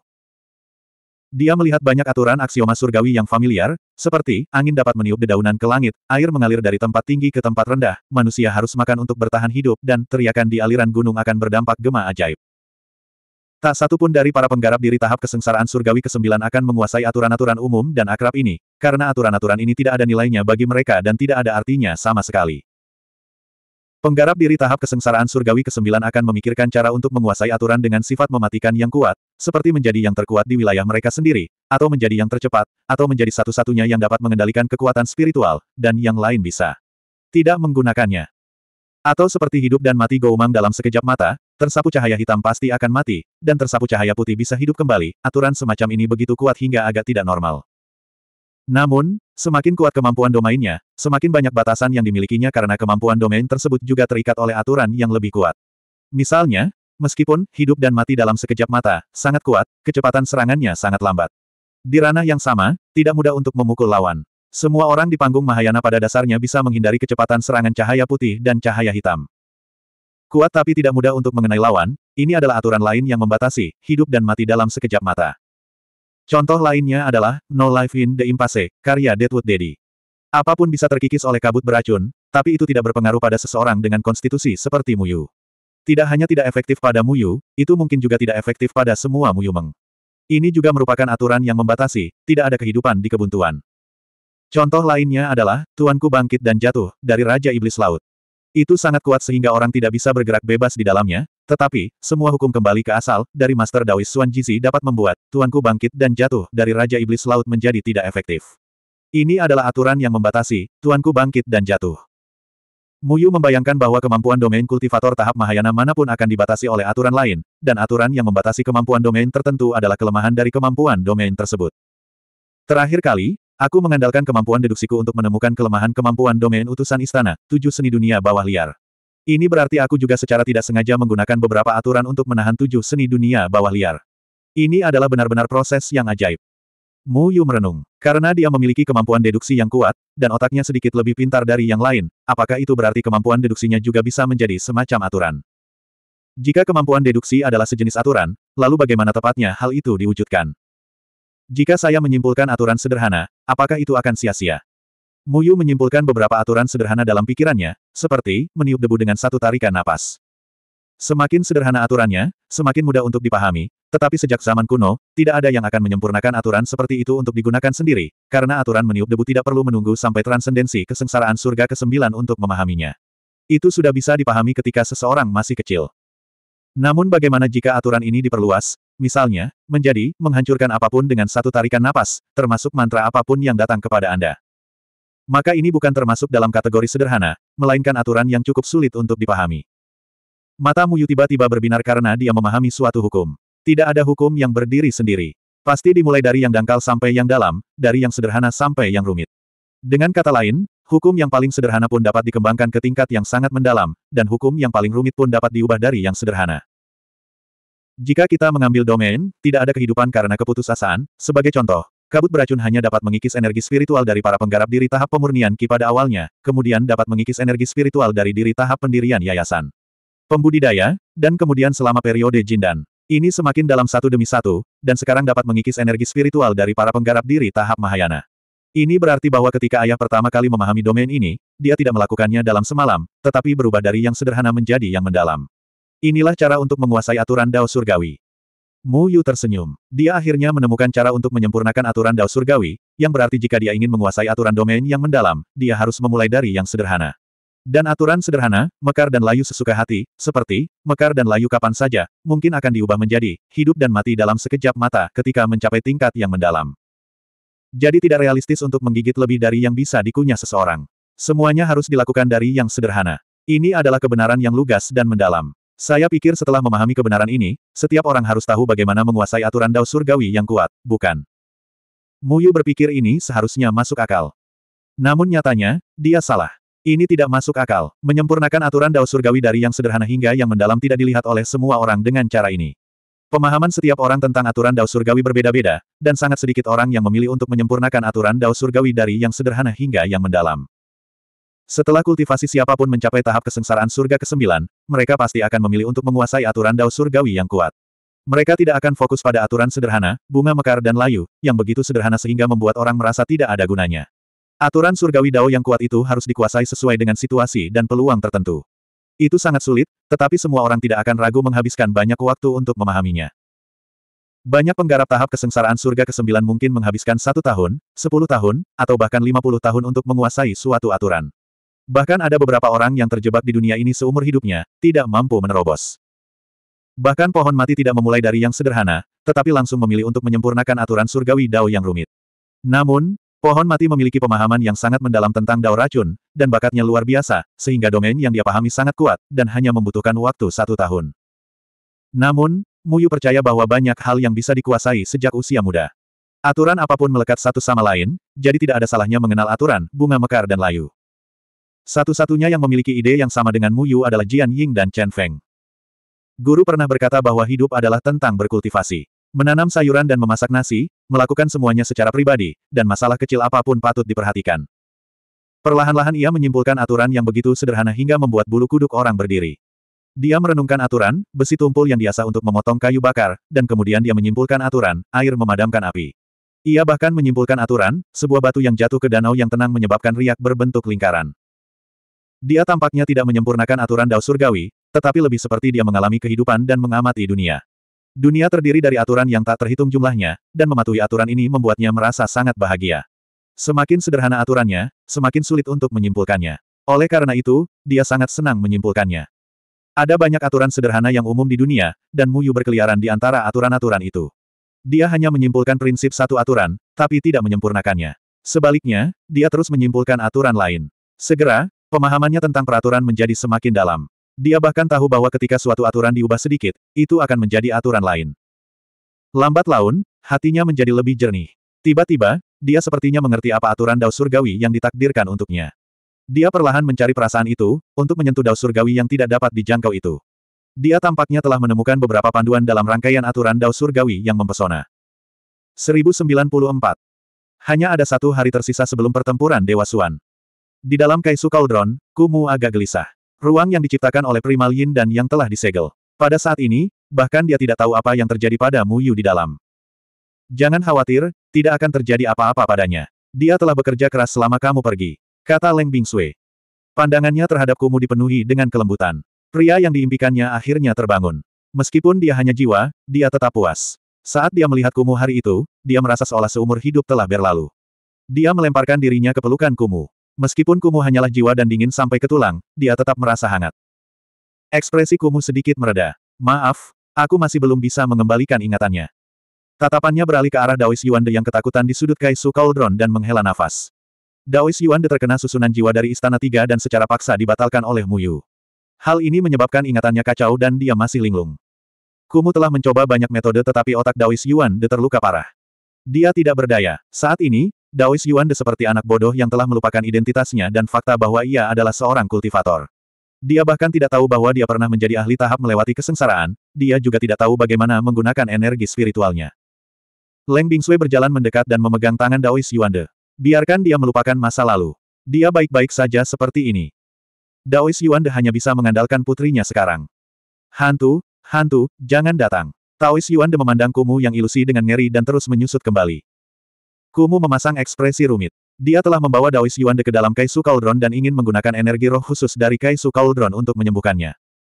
Dia melihat banyak aturan aksioma surgawi yang familiar, seperti, angin dapat meniup dedaunan ke langit, air mengalir dari tempat tinggi ke tempat rendah, manusia harus makan untuk bertahan hidup, dan teriakan di aliran gunung akan berdampak gema ajaib. Tak satu pun dari para penggarap diri tahap kesengsaraan surgawi ke-9 akan menguasai aturan-aturan umum dan akrab ini, karena aturan-aturan ini tidak ada nilainya bagi mereka dan tidak ada artinya sama sekali. Penggarap diri tahap kesengsaraan surgawi ke-9 akan memikirkan cara untuk menguasai aturan dengan sifat mematikan yang kuat, seperti menjadi yang terkuat di wilayah mereka sendiri, atau menjadi yang tercepat, atau menjadi satu-satunya yang dapat mengendalikan kekuatan spiritual, dan yang lain bisa tidak menggunakannya. Atau seperti hidup dan mati Goumang dalam sekejap mata, tersapu cahaya hitam pasti akan mati, dan tersapu cahaya putih bisa hidup kembali, aturan semacam ini begitu kuat hingga agak tidak normal. Namun, Semakin kuat kemampuan domainnya, semakin banyak batasan yang dimilikinya karena kemampuan domain tersebut juga terikat oleh aturan yang lebih kuat. Misalnya, meskipun hidup dan mati dalam sekejap mata, sangat kuat, kecepatan serangannya sangat lambat. Di ranah yang sama, tidak mudah untuk memukul lawan. Semua orang di panggung Mahayana pada dasarnya bisa menghindari kecepatan serangan cahaya putih dan cahaya hitam. Kuat tapi tidak mudah untuk mengenai lawan, ini adalah aturan lain yang membatasi hidup dan mati dalam sekejap mata. Contoh lainnya adalah No Life in the Impasse, karya Deadwood Daddy. Apapun bisa terkikis oleh kabut beracun, tapi itu tidak berpengaruh pada seseorang dengan konstitusi seperti Muyu. Tidak hanya tidak efektif pada Muyu, itu mungkin juga tidak efektif pada semua Muyu Meng. Ini juga merupakan aturan yang membatasi, tidak ada kehidupan di kebuntuan. Contoh lainnya adalah, Tuanku bangkit dan jatuh, dari Raja Iblis Laut. Itu sangat kuat sehingga orang tidak bisa bergerak bebas di dalamnya, tetapi, semua hukum kembali ke asal, dari Master Dawis Xuan Jizi dapat membuat, tuanku bangkit dan jatuh dari Raja Iblis Laut menjadi tidak efektif. Ini adalah aturan yang membatasi, tuanku bangkit dan jatuh. Muyu membayangkan bahwa kemampuan domain kultivator tahap Mahayana manapun akan dibatasi oleh aturan lain, dan aturan yang membatasi kemampuan domain tertentu adalah kelemahan dari kemampuan domain tersebut. Terakhir kali, Aku mengandalkan kemampuan deduksiku untuk menemukan kelemahan kemampuan domain utusan istana, tujuh seni dunia bawah liar. Ini berarti aku juga secara tidak sengaja menggunakan beberapa aturan untuk menahan tujuh seni dunia bawah liar. Ini adalah benar-benar proses yang ajaib. Mu Yu merenung. Karena dia memiliki kemampuan deduksi yang kuat, dan otaknya sedikit lebih pintar dari yang lain, apakah itu berarti kemampuan deduksinya juga bisa menjadi semacam aturan? Jika kemampuan deduksi adalah sejenis aturan, lalu bagaimana tepatnya hal itu diwujudkan? Jika saya menyimpulkan aturan sederhana, Apakah itu akan sia-sia? Muyu menyimpulkan beberapa aturan sederhana dalam pikirannya, seperti meniup debu dengan satu tarikan napas. Semakin sederhana aturannya, semakin mudah untuk dipahami, tetapi sejak zaman kuno, tidak ada yang akan menyempurnakan aturan seperti itu untuk digunakan sendiri, karena aturan meniup debu tidak perlu menunggu sampai transendensi kesengsaraan surga ke-9 untuk memahaminya. Itu sudah bisa dipahami ketika seseorang masih kecil. Namun bagaimana jika aturan ini diperluas, misalnya, menjadi, menghancurkan apapun dengan satu tarikan napas, termasuk mantra apapun yang datang kepada Anda. Maka ini bukan termasuk dalam kategori sederhana, melainkan aturan yang cukup sulit untuk dipahami. Mata Muyu tiba-tiba berbinar karena dia memahami suatu hukum. Tidak ada hukum yang berdiri sendiri. Pasti dimulai dari yang dangkal sampai yang dalam, dari yang sederhana sampai yang rumit. Dengan kata lain, Hukum yang paling sederhana pun dapat dikembangkan ke tingkat yang sangat mendalam, dan hukum yang paling rumit pun dapat diubah dari yang sederhana. Jika kita mengambil domain, tidak ada kehidupan karena keputusasaan, sebagai contoh, kabut beracun hanya dapat mengikis energi spiritual dari para penggarap diri tahap pemurnian Ki pada awalnya, kemudian dapat mengikis energi spiritual dari diri tahap pendirian yayasan. Pembudidaya, dan kemudian selama periode Jindan. Ini semakin dalam satu demi satu, dan sekarang dapat mengikis energi spiritual dari para penggarap diri tahap Mahayana. Ini berarti bahwa ketika ayah pertama kali memahami domain ini, dia tidak melakukannya dalam semalam, tetapi berubah dari yang sederhana menjadi yang mendalam. Inilah cara untuk menguasai aturan Dao Surgawi. Mu Yu tersenyum. Dia akhirnya menemukan cara untuk menyempurnakan aturan Dao Surgawi, yang berarti jika dia ingin menguasai aturan domain yang mendalam, dia harus memulai dari yang sederhana. Dan aturan sederhana, mekar dan layu sesuka hati, seperti, mekar dan layu kapan saja, mungkin akan diubah menjadi, hidup dan mati dalam sekejap mata ketika mencapai tingkat yang mendalam. Jadi tidak realistis untuk menggigit lebih dari yang bisa dikunyah seseorang. Semuanya harus dilakukan dari yang sederhana. Ini adalah kebenaran yang lugas dan mendalam. Saya pikir setelah memahami kebenaran ini, setiap orang harus tahu bagaimana menguasai aturan dao surgawi yang kuat, bukan? Muyu berpikir ini seharusnya masuk akal. Namun nyatanya, dia salah. Ini tidak masuk akal. Menyempurnakan aturan dao surgawi dari yang sederhana hingga yang mendalam tidak dilihat oleh semua orang dengan cara ini. Pemahaman setiap orang tentang aturan Dao Surgawi berbeda-beda, dan sangat sedikit orang yang memilih untuk menyempurnakan aturan Dao Surgawi dari yang sederhana hingga yang mendalam. Setelah kultivasi siapapun mencapai tahap kesengsaraan surga ke-9, mereka pasti akan memilih untuk menguasai aturan Dao Surgawi yang kuat. Mereka tidak akan fokus pada aturan sederhana, bunga mekar dan layu, yang begitu sederhana sehingga membuat orang merasa tidak ada gunanya. Aturan surgawi Dao yang kuat itu harus dikuasai sesuai dengan situasi dan peluang tertentu. Itu sangat sulit, tetapi semua orang tidak akan ragu menghabiskan banyak waktu untuk memahaminya. Banyak penggarap tahap kesengsaraan surga ke-9 mungkin menghabiskan satu tahun, 10 tahun, atau bahkan 50 tahun untuk menguasai suatu aturan. Bahkan ada beberapa orang yang terjebak di dunia ini seumur hidupnya, tidak mampu menerobos. Bahkan pohon mati tidak memulai dari yang sederhana, tetapi langsung memilih untuk menyempurnakan aturan surgawi dao yang rumit. Namun, Pohon mati memiliki pemahaman yang sangat mendalam tentang dao racun, dan bakatnya luar biasa, sehingga domain yang dia pahami sangat kuat, dan hanya membutuhkan waktu satu tahun. Namun, Muyu percaya bahwa banyak hal yang bisa dikuasai sejak usia muda. Aturan apapun melekat satu sama lain, jadi tidak ada salahnya mengenal aturan, bunga mekar dan layu. Satu-satunya yang memiliki ide yang sama dengan Muyu adalah Jian Ying dan Chen Feng. Guru pernah berkata bahwa hidup adalah tentang berkultivasi. Menanam sayuran dan memasak nasi, melakukan semuanya secara pribadi, dan masalah kecil apapun patut diperhatikan. Perlahan-lahan ia menyimpulkan aturan yang begitu sederhana hingga membuat bulu kuduk orang berdiri. Dia merenungkan aturan, besi tumpul yang biasa untuk memotong kayu bakar, dan kemudian dia menyimpulkan aturan, air memadamkan api. Ia bahkan menyimpulkan aturan, sebuah batu yang jatuh ke danau yang tenang menyebabkan riak berbentuk lingkaran. Dia tampaknya tidak menyempurnakan aturan Dao Surgawi, tetapi lebih seperti dia mengalami kehidupan dan mengamati dunia. Dunia terdiri dari aturan yang tak terhitung jumlahnya, dan mematuhi aturan ini membuatnya merasa sangat bahagia. Semakin sederhana aturannya, semakin sulit untuk menyimpulkannya. Oleh karena itu, dia sangat senang menyimpulkannya. Ada banyak aturan sederhana yang umum di dunia, dan Muyu berkeliaran di antara aturan-aturan itu. Dia hanya menyimpulkan prinsip satu aturan, tapi tidak menyempurnakannya. Sebaliknya, dia terus menyimpulkan aturan lain. Segera, pemahamannya tentang peraturan menjadi semakin dalam. Dia bahkan tahu bahwa ketika suatu aturan diubah sedikit, itu akan menjadi aturan lain. Lambat laun, hatinya menjadi lebih jernih. Tiba-tiba, dia sepertinya mengerti apa aturan Dao Surgawi yang ditakdirkan untuknya. Dia perlahan mencari perasaan itu, untuk menyentuh Dao Surgawi yang tidak dapat dijangkau itu. Dia tampaknya telah menemukan beberapa panduan dalam rangkaian aturan Dao Surgawi yang mempesona. 1094. Hanya ada satu hari tersisa sebelum pertempuran Dewa Suan. Di dalam Kaisu Kaldron, Kumu agak gelisah. Ruang yang diciptakan oleh Primal Yin dan yang telah disegel. Pada saat ini, bahkan dia tidak tahu apa yang terjadi pada Mu Yu di dalam. Jangan khawatir, tidak akan terjadi apa-apa padanya. Dia telah bekerja keras selama kamu pergi, kata Leng Bing Bingsui. Pandangannya terhadap Kumu dipenuhi dengan kelembutan. Pria yang diimpikannya akhirnya terbangun. Meskipun dia hanya jiwa, dia tetap puas. Saat dia melihat Kumu hari itu, dia merasa seolah seumur hidup telah berlalu. Dia melemparkan dirinya ke pelukan Kumu. Meskipun Kumu hanyalah jiwa dan dingin sampai ke tulang, dia tetap merasa hangat. Ekspresi Kumu sedikit mereda. Maaf, aku masih belum bisa mengembalikan ingatannya. Tatapannya beralih ke arah Daois Yuan De yang ketakutan di sudut Kaisu Cauldron dan menghela nafas. Daois Yuan De terkena susunan jiwa dari Istana Tiga dan secara paksa dibatalkan oleh Muyu. Hal ini menyebabkan ingatannya kacau dan dia masih linglung. Kumu telah mencoba banyak metode tetapi otak Daois Yuan De terluka parah. Dia tidak berdaya. Saat ini, Daois Yuan De seperti anak bodoh yang telah melupakan identitasnya dan fakta bahwa ia adalah seorang kultivator. Dia bahkan tidak tahu bahwa dia pernah menjadi ahli tahap melewati kesengsaraan, dia juga tidak tahu bagaimana menggunakan energi spiritualnya. Leng Bingsui berjalan mendekat dan memegang tangan Daois De. Biarkan dia melupakan masa lalu. Dia baik-baik saja seperti ini. Daois De hanya bisa mengandalkan putrinya sekarang. Hantu, hantu, jangan datang. Taois De memandang Kumu yang ilusi dengan ngeri dan terus menyusut kembali. Kumu memasang ekspresi rumit. Dia telah membawa Daois Yuan ke dalam Kaisu Cauldron dan ingin menggunakan energi roh khusus dari Kaisu Cauldron untuk menyembuhkannya.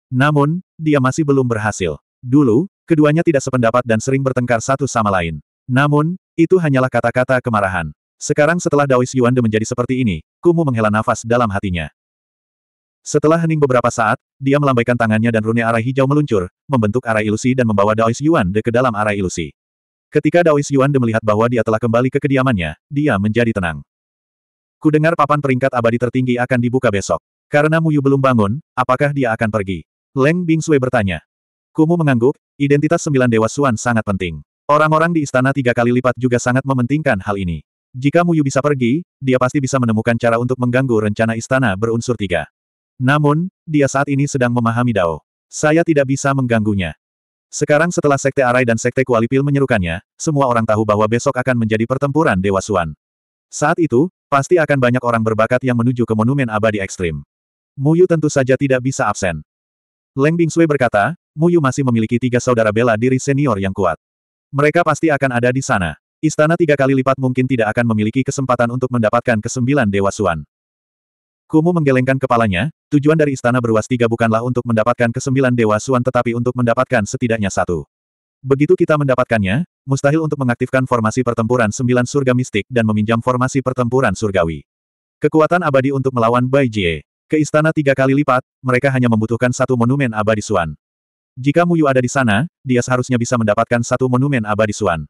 Namun, dia masih belum berhasil. Dulu, keduanya tidak sependapat dan sering bertengkar satu sama lain. Namun, itu hanyalah kata-kata kemarahan. Sekarang setelah Daois Yuan menjadi seperti ini, Kumu menghela nafas dalam hatinya. Setelah hening beberapa saat, dia melambaikan tangannya dan rune arah hijau meluncur, membentuk arah ilusi dan membawa Daois Yuan ke dalam arah ilusi. Ketika Daois Yuan De melihat bahwa dia telah kembali ke kediamannya, dia menjadi tenang. Ku dengar papan peringkat abadi tertinggi akan dibuka besok. Karena Muyu belum bangun, apakah dia akan pergi? Leng Bing Bingsui bertanya. Kumu mengangguk, identitas sembilan dewa Suan sangat penting. Orang-orang di istana tiga kali lipat juga sangat mementingkan hal ini. Jika Muyu bisa pergi, dia pasti bisa menemukan cara untuk mengganggu rencana istana berunsur tiga. Namun, dia saat ini sedang memahami Dao. Saya tidak bisa mengganggunya. Sekarang setelah Sekte Arai dan Sekte Kuali Pil menyerukannya, semua orang tahu bahwa besok akan menjadi pertempuran Dewa Suan. Saat itu, pasti akan banyak orang berbakat yang menuju ke monumen abadi ekstrim. Muyu tentu saja tidak bisa absen. Leng Bingsui berkata, Muyu masih memiliki tiga saudara bela diri senior yang kuat. Mereka pasti akan ada di sana. Istana tiga kali lipat mungkin tidak akan memiliki kesempatan untuk mendapatkan kesembilan Dewa Suan. Kumu menggelengkan kepalanya, tujuan dari istana beruas tiga bukanlah untuk mendapatkan kesembilan dewa suan tetapi untuk mendapatkan setidaknya satu. Begitu kita mendapatkannya, mustahil untuk mengaktifkan formasi pertempuran sembilan surga mistik dan meminjam formasi pertempuran surgawi. Kekuatan abadi untuk melawan Bai Jie. Ke istana tiga kali lipat, mereka hanya membutuhkan satu monumen abadi suan. Jika Muyu ada di sana, dia seharusnya bisa mendapatkan satu monumen abadi suan.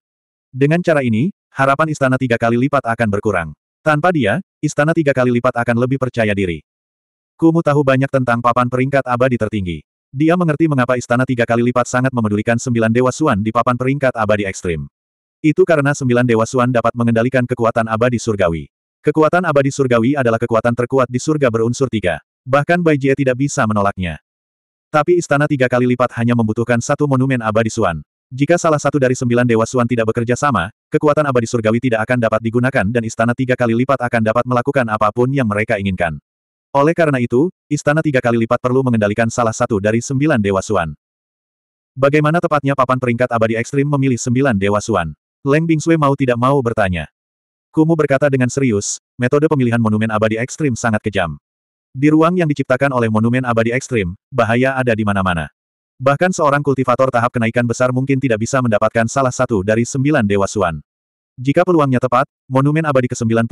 Dengan cara ini, harapan istana tiga kali lipat akan berkurang. Tanpa dia, istana tiga kali lipat akan lebih percaya diri. Kumu tahu banyak tentang papan peringkat abadi tertinggi. Dia mengerti mengapa istana tiga kali lipat sangat memedulikan sembilan dewa suan di papan peringkat abadi ekstrim. Itu karena sembilan dewa suan dapat mengendalikan kekuatan abadi surgawi. Kekuatan abadi surgawi adalah kekuatan terkuat di surga berunsur tiga. Bahkan Bai Jie tidak bisa menolaknya. Tapi istana tiga kali lipat hanya membutuhkan satu monumen abadi suan. Jika salah satu dari sembilan Dewa Suan tidak bekerja sama, kekuatan abadi surgawi tidak akan dapat digunakan dan istana tiga kali lipat akan dapat melakukan apapun yang mereka inginkan. Oleh karena itu, istana tiga kali lipat perlu mengendalikan salah satu dari sembilan Dewa Suan. Bagaimana tepatnya papan peringkat abadi ekstrim memilih sembilan Dewa Suan? Leng Bingsue mau tidak mau bertanya. Kumu berkata dengan serius, metode pemilihan monumen abadi ekstrim sangat kejam. Di ruang yang diciptakan oleh monumen abadi ekstrim, bahaya ada di mana-mana. Bahkan seorang kultivator tahap kenaikan besar mungkin tidak bisa mendapatkan salah satu dari sembilan Dewa Suan. Jika peluangnya tepat, monumen abadi ke-99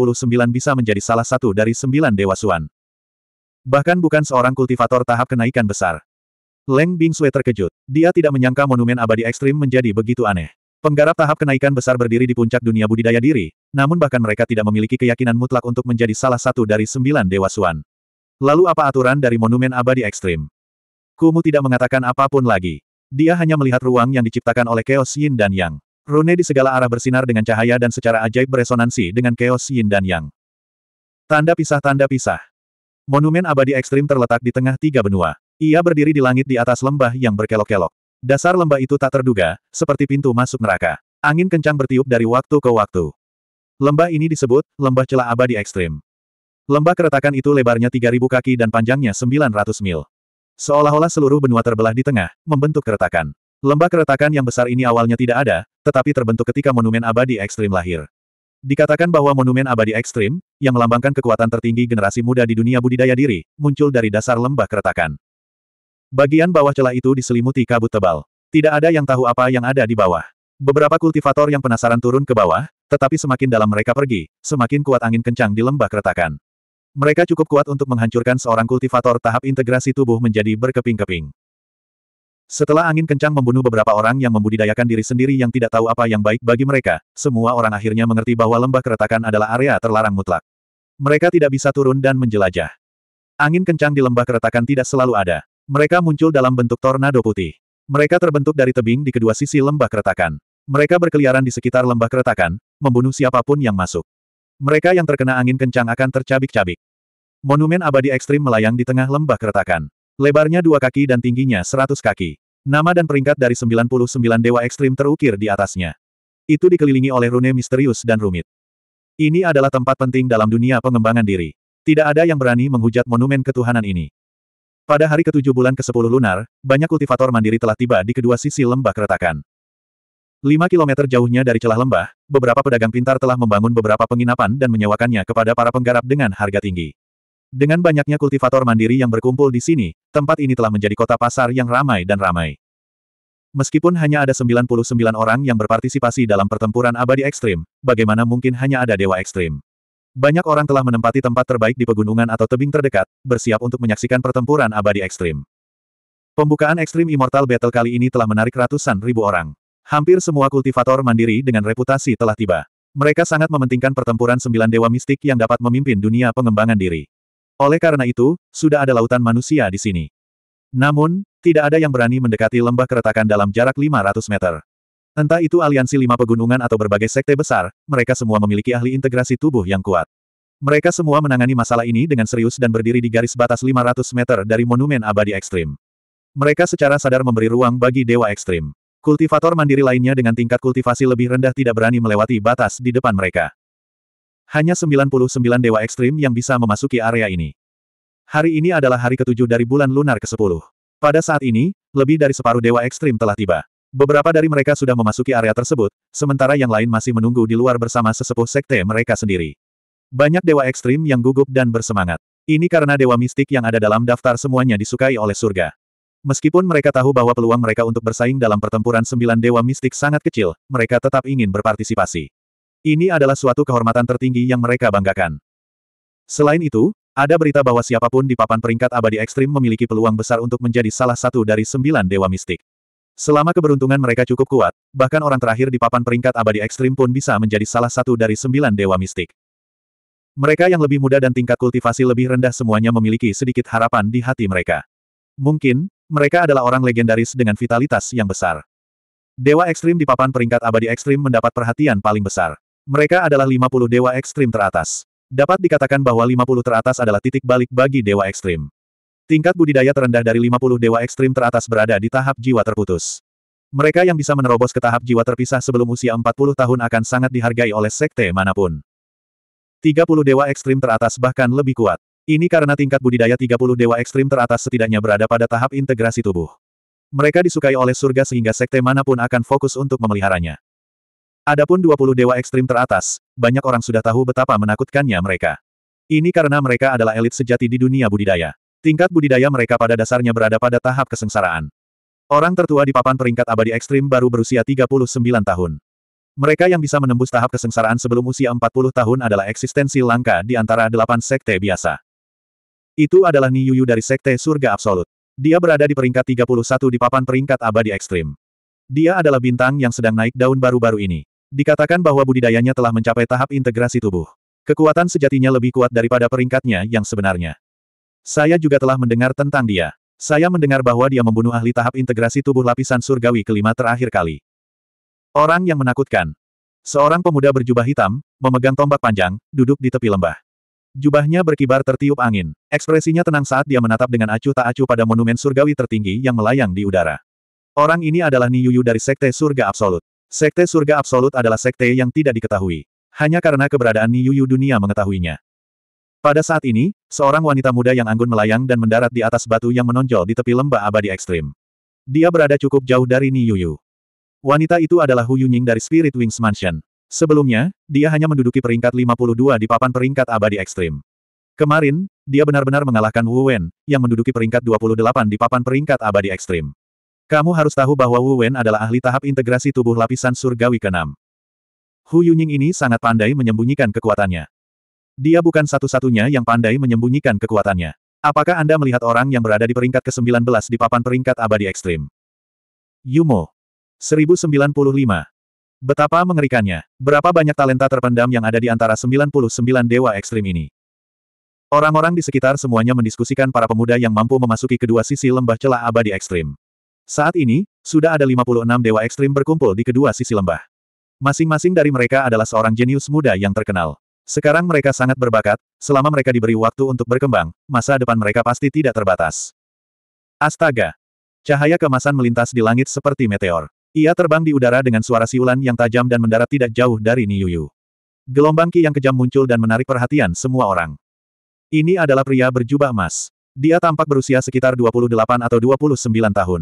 bisa menjadi salah satu dari sembilan Dewa Suan. Bahkan bukan seorang kultivator tahap kenaikan besar. Leng Bingsue terkejut. Dia tidak menyangka monumen abadi ekstrim menjadi begitu aneh. Penggarap tahap kenaikan besar berdiri di puncak dunia budidaya diri, namun bahkan mereka tidak memiliki keyakinan mutlak untuk menjadi salah satu dari sembilan Dewa Suan. Lalu apa aturan dari monumen abadi ekstrim? Kumu tidak mengatakan apapun lagi. Dia hanya melihat ruang yang diciptakan oleh Chaos Yin dan Yang. Rune di segala arah bersinar dengan cahaya dan secara ajaib beresonansi dengan Chaos Yin dan Yang. Tanda pisah-tanda pisah. Monumen abadi ekstrim terletak di tengah tiga benua. Ia berdiri di langit di atas lembah yang berkelok-kelok. Dasar lembah itu tak terduga, seperti pintu masuk neraka. Angin kencang bertiup dari waktu ke waktu. Lembah ini disebut, lembah celah abadi ekstrim. Lembah keretakan itu lebarnya 3.000 kaki dan panjangnya 900 mil. Seolah-olah seluruh benua terbelah di tengah, membentuk keretakan. Lembah keretakan yang besar ini awalnya tidak ada, tetapi terbentuk ketika monumen abadi ekstrim lahir. Dikatakan bahwa monumen abadi ekstrim, yang melambangkan kekuatan tertinggi generasi muda di dunia budidaya diri, muncul dari dasar lembah keretakan. Bagian bawah celah itu diselimuti kabut tebal. Tidak ada yang tahu apa yang ada di bawah. Beberapa kultivator yang penasaran turun ke bawah, tetapi semakin dalam mereka pergi, semakin kuat angin kencang di lembah keretakan. Mereka cukup kuat untuk menghancurkan seorang kultivator tahap integrasi tubuh menjadi berkeping-keping. Setelah angin kencang membunuh beberapa orang yang membudidayakan diri sendiri yang tidak tahu apa yang baik bagi mereka, semua orang akhirnya mengerti bahwa lembah keretakan adalah area terlarang mutlak. Mereka tidak bisa turun dan menjelajah. Angin kencang di lembah keretakan tidak selalu ada. Mereka muncul dalam bentuk tornado putih. Mereka terbentuk dari tebing di kedua sisi lembah keretakan. Mereka berkeliaran di sekitar lembah keretakan, membunuh siapapun yang masuk. Mereka yang terkena angin kencang akan tercabik-cabik. Monumen abadi ekstrim melayang di tengah lembah keretakan. Lebarnya dua kaki dan tingginya seratus kaki. Nama dan peringkat dari 99 dewa ekstrim terukir di atasnya. Itu dikelilingi oleh rune misterius dan rumit. Ini adalah tempat penting dalam dunia pengembangan diri. Tidak ada yang berani menghujat monumen ketuhanan ini. Pada hari ketujuh bulan ke-10 lunar, banyak kultivator mandiri telah tiba di kedua sisi lembah keretakan. Lima kilometer jauhnya dari celah lembah, beberapa pedagang pintar telah membangun beberapa penginapan dan menyewakannya kepada para penggarap dengan harga tinggi. Dengan banyaknya kultivator mandiri yang berkumpul di sini, tempat ini telah menjadi kota pasar yang ramai dan ramai. Meskipun hanya ada 99 orang yang berpartisipasi dalam pertempuran abadi ekstrim, bagaimana mungkin hanya ada dewa ekstrim? Banyak orang telah menempati tempat terbaik di pegunungan atau tebing terdekat, bersiap untuk menyaksikan pertempuran abadi ekstrim. Pembukaan ekstrim Immortal Battle kali ini telah menarik ratusan ribu orang. Hampir semua kultivator mandiri dengan reputasi telah tiba. Mereka sangat mementingkan pertempuran sembilan dewa mistik yang dapat memimpin dunia pengembangan diri. Oleh karena itu, sudah ada lautan manusia di sini. Namun, tidak ada yang berani mendekati lembah keretakan dalam jarak 500 meter. Entah itu aliansi lima pegunungan atau berbagai sekte besar, mereka semua memiliki ahli integrasi tubuh yang kuat. Mereka semua menangani masalah ini dengan serius dan berdiri di garis batas 500 meter dari monumen abadi ekstrim. Mereka secara sadar memberi ruang bagi dewa ekstrim. Kultivator mandiri lainnya dengan tingkat kultivasi lebih rendah tidak berani melewati batas di depan mereka. Hanya 99 dewa ekstrim yang bisa memasuki area ini. Hari ini adalah hari ketujuh dari bulan lunar ke-10. Pada saat ini, lebih dari separuh dewa ekstrim telah tiba. Beberapa dari mereka sudah memasuki area tersebut, sementara yang lain masih menunggu di luar bersama sesepuh sekte mereka sendiri. Banyak dewa ekstrim yang gugup dan bersemangat. Ini karena dewa mistik yang ada dalam daftar semuanya disukai oleh surga. Meskipun mereka tahu bahwa peluang mereka untuk bersaing dalam pertempuran sembilan dewa mistik sangat kecil, mereka tetap ingin berpartisipasi. Ini adalah suatu kehormatan tertinggi yang mereka banggakan. Selain itu, ada berita bahwa siapapun di papan peringkat abadi ekstrim memiliki peluang besar untuk menjadi salah satu dari sembilan dewa mistik. Selama keberuntungan mereka cukup kuat, bahkan orang terakhir di papan peringkat abadi ekstrim pun bisa menjadi salah satu dari sembilan dewa mistik. Mereka yang lebih muda dan tingkat kultivasi lebih rendah semuanya memiliki sedikit harapan di hati mereka. Mungkin, mereka adalah orang legendaris dengan vitalitas yang besar. Dewa ekstrim di papan peringkat abadi ekstrim mendapat perhatian paling besar. Mereka adalah 50 dewa ekstrim teratas. Dapat dikatakan bahwa 50 teratas adalah titik balik bagi dewa ekstrim. Tingkat budidaya terendah dari 50 dewa ekstrim teratas berada di tahap jiwa terputus. Mereka yang bisa menerobos ke tahap jiwa terpisah sebelum usia 40 tahun akan sangat dihargai oleh sekte manapun. 30 dewa ekstrim teratas bahkan lebih kuat. Ini karena tingkat budidaya 30 dewa ekstrim teratas setidaknya berada pada tahap integrasi tubuh. Mereka disukai oleh surga sehingga sekte manapun akan fokus untuk memeliharanya. Adapun 20 dewa ekstrim teratas, banyak orang sudah tahu betapa menakutkannya mereka. Ini karena mereka adalah elit sejati di dunia budidaya. Tingkat budidaya mereka pada dasarnya berada pada tahap kesengsaraan. Orang tertua di papan peringkat abadi ekstrim baru berusia 39 tahun. Mereka yang bisa menembus tahap kesengsaraan sebelum usia 40 tahun adalah eksistensi langka di antara delapan sekte biasa. Itu adalah Ni Yuyu dari Sekte Surga Absolut. Dia berada di peringkat 31 di papan peringkat abadi ekstrim. Dia adalah bintang yang sedang naik daun baru-baru ini. Dikatakan bahwa budidayanya telah mencapai tahap integrasi tubuh. Kekuatan sejatinya lebih kuat daripada peringkatnya yang sebenarnya. Saya juga telah mendengar tentang dia. Saya mendengar bahwa dia membunuh ahli tahap integrasi tubuh lapisan surgawi kelima terakhir kali. Orang yang menakutkan. Seorang pemuda berjubah hitam, memegang tombak panjang, duduk di tepi lembah. Jubahnya berkibar tertiup angin. Ekspresinya tenang saat dia menatap dengan acuh tak acuh pada monumen surgawi tertinggi yang melayang di udara. Orang ini adalah Niyuyu dari Sekte Surga Absolut. Sekte Surga Absolut adalah sekte yang tidak diketahui. Hanya karena keberadaan Niyuyu dunia mengetahuinya. Pada saat ini, seorang wanita muda yang anggun melayang dan mendarat di atas batu yang menonjol di tepi lembah abadi ekstrim. Dia berada cukup jauh dari Niyuyu. Wanita itu adalah Hu Yunying dari Spirit Wings Mansion. Sebelumnya, dia hanya menduduki peringkat 52 di papan peringkat abadi ekstrim. Kemarin, dia benar-benar mengalahkan Wu Wen, yang menduduki peringkat 28 di papan peringkat abadi ekstrim. Kamu harus tahu bahwa Wu Wen adalah ahli tahap integrasi tubuh lapisan surgawi ke-6. Hu Yunying ini sangat pandai menyembunyikan kekuatannya. Dia bukan satu-satunya yang pandai menyembunyikan kekuatannya. Apakah Anda melihat orang yang berada di peringkat ke-19 di papan peringkat abadi ekstrim? Yumo. 1095. Betapa mengerikannya, berapa banyak talenta terpendam yang ada di antara 99 dewa ekstrim ini. Orang-orang di sekitar semuanya mendiskusikan para pemuda yang mampu memasuki kedua sisi lembah celah abadi ekstrim. Saat ini, sudah ada 56 dewa ekstrim berkumpul di kedua sisi lembah. Masing-masing dari mereka adalah seorang jenius muda yang terkenal. Sekarang mereka sangat berbakat, selama mereka diberi waktu untuk berkembang, masa depan mereka pasti tidak terbatas. Astaga! Cahaya kemasan melintas di langit seperti meteor. Ia terbang di udara dengan suara siulan yang tajam dan mendarat tidak jauh dari Niuyu. Gelombang Ki yang kejam muncul dan menarik perhatian semua orang. Ini adalah pria berjubah emas. Dia tampak berusia sekitar 28 atau 29 tahun.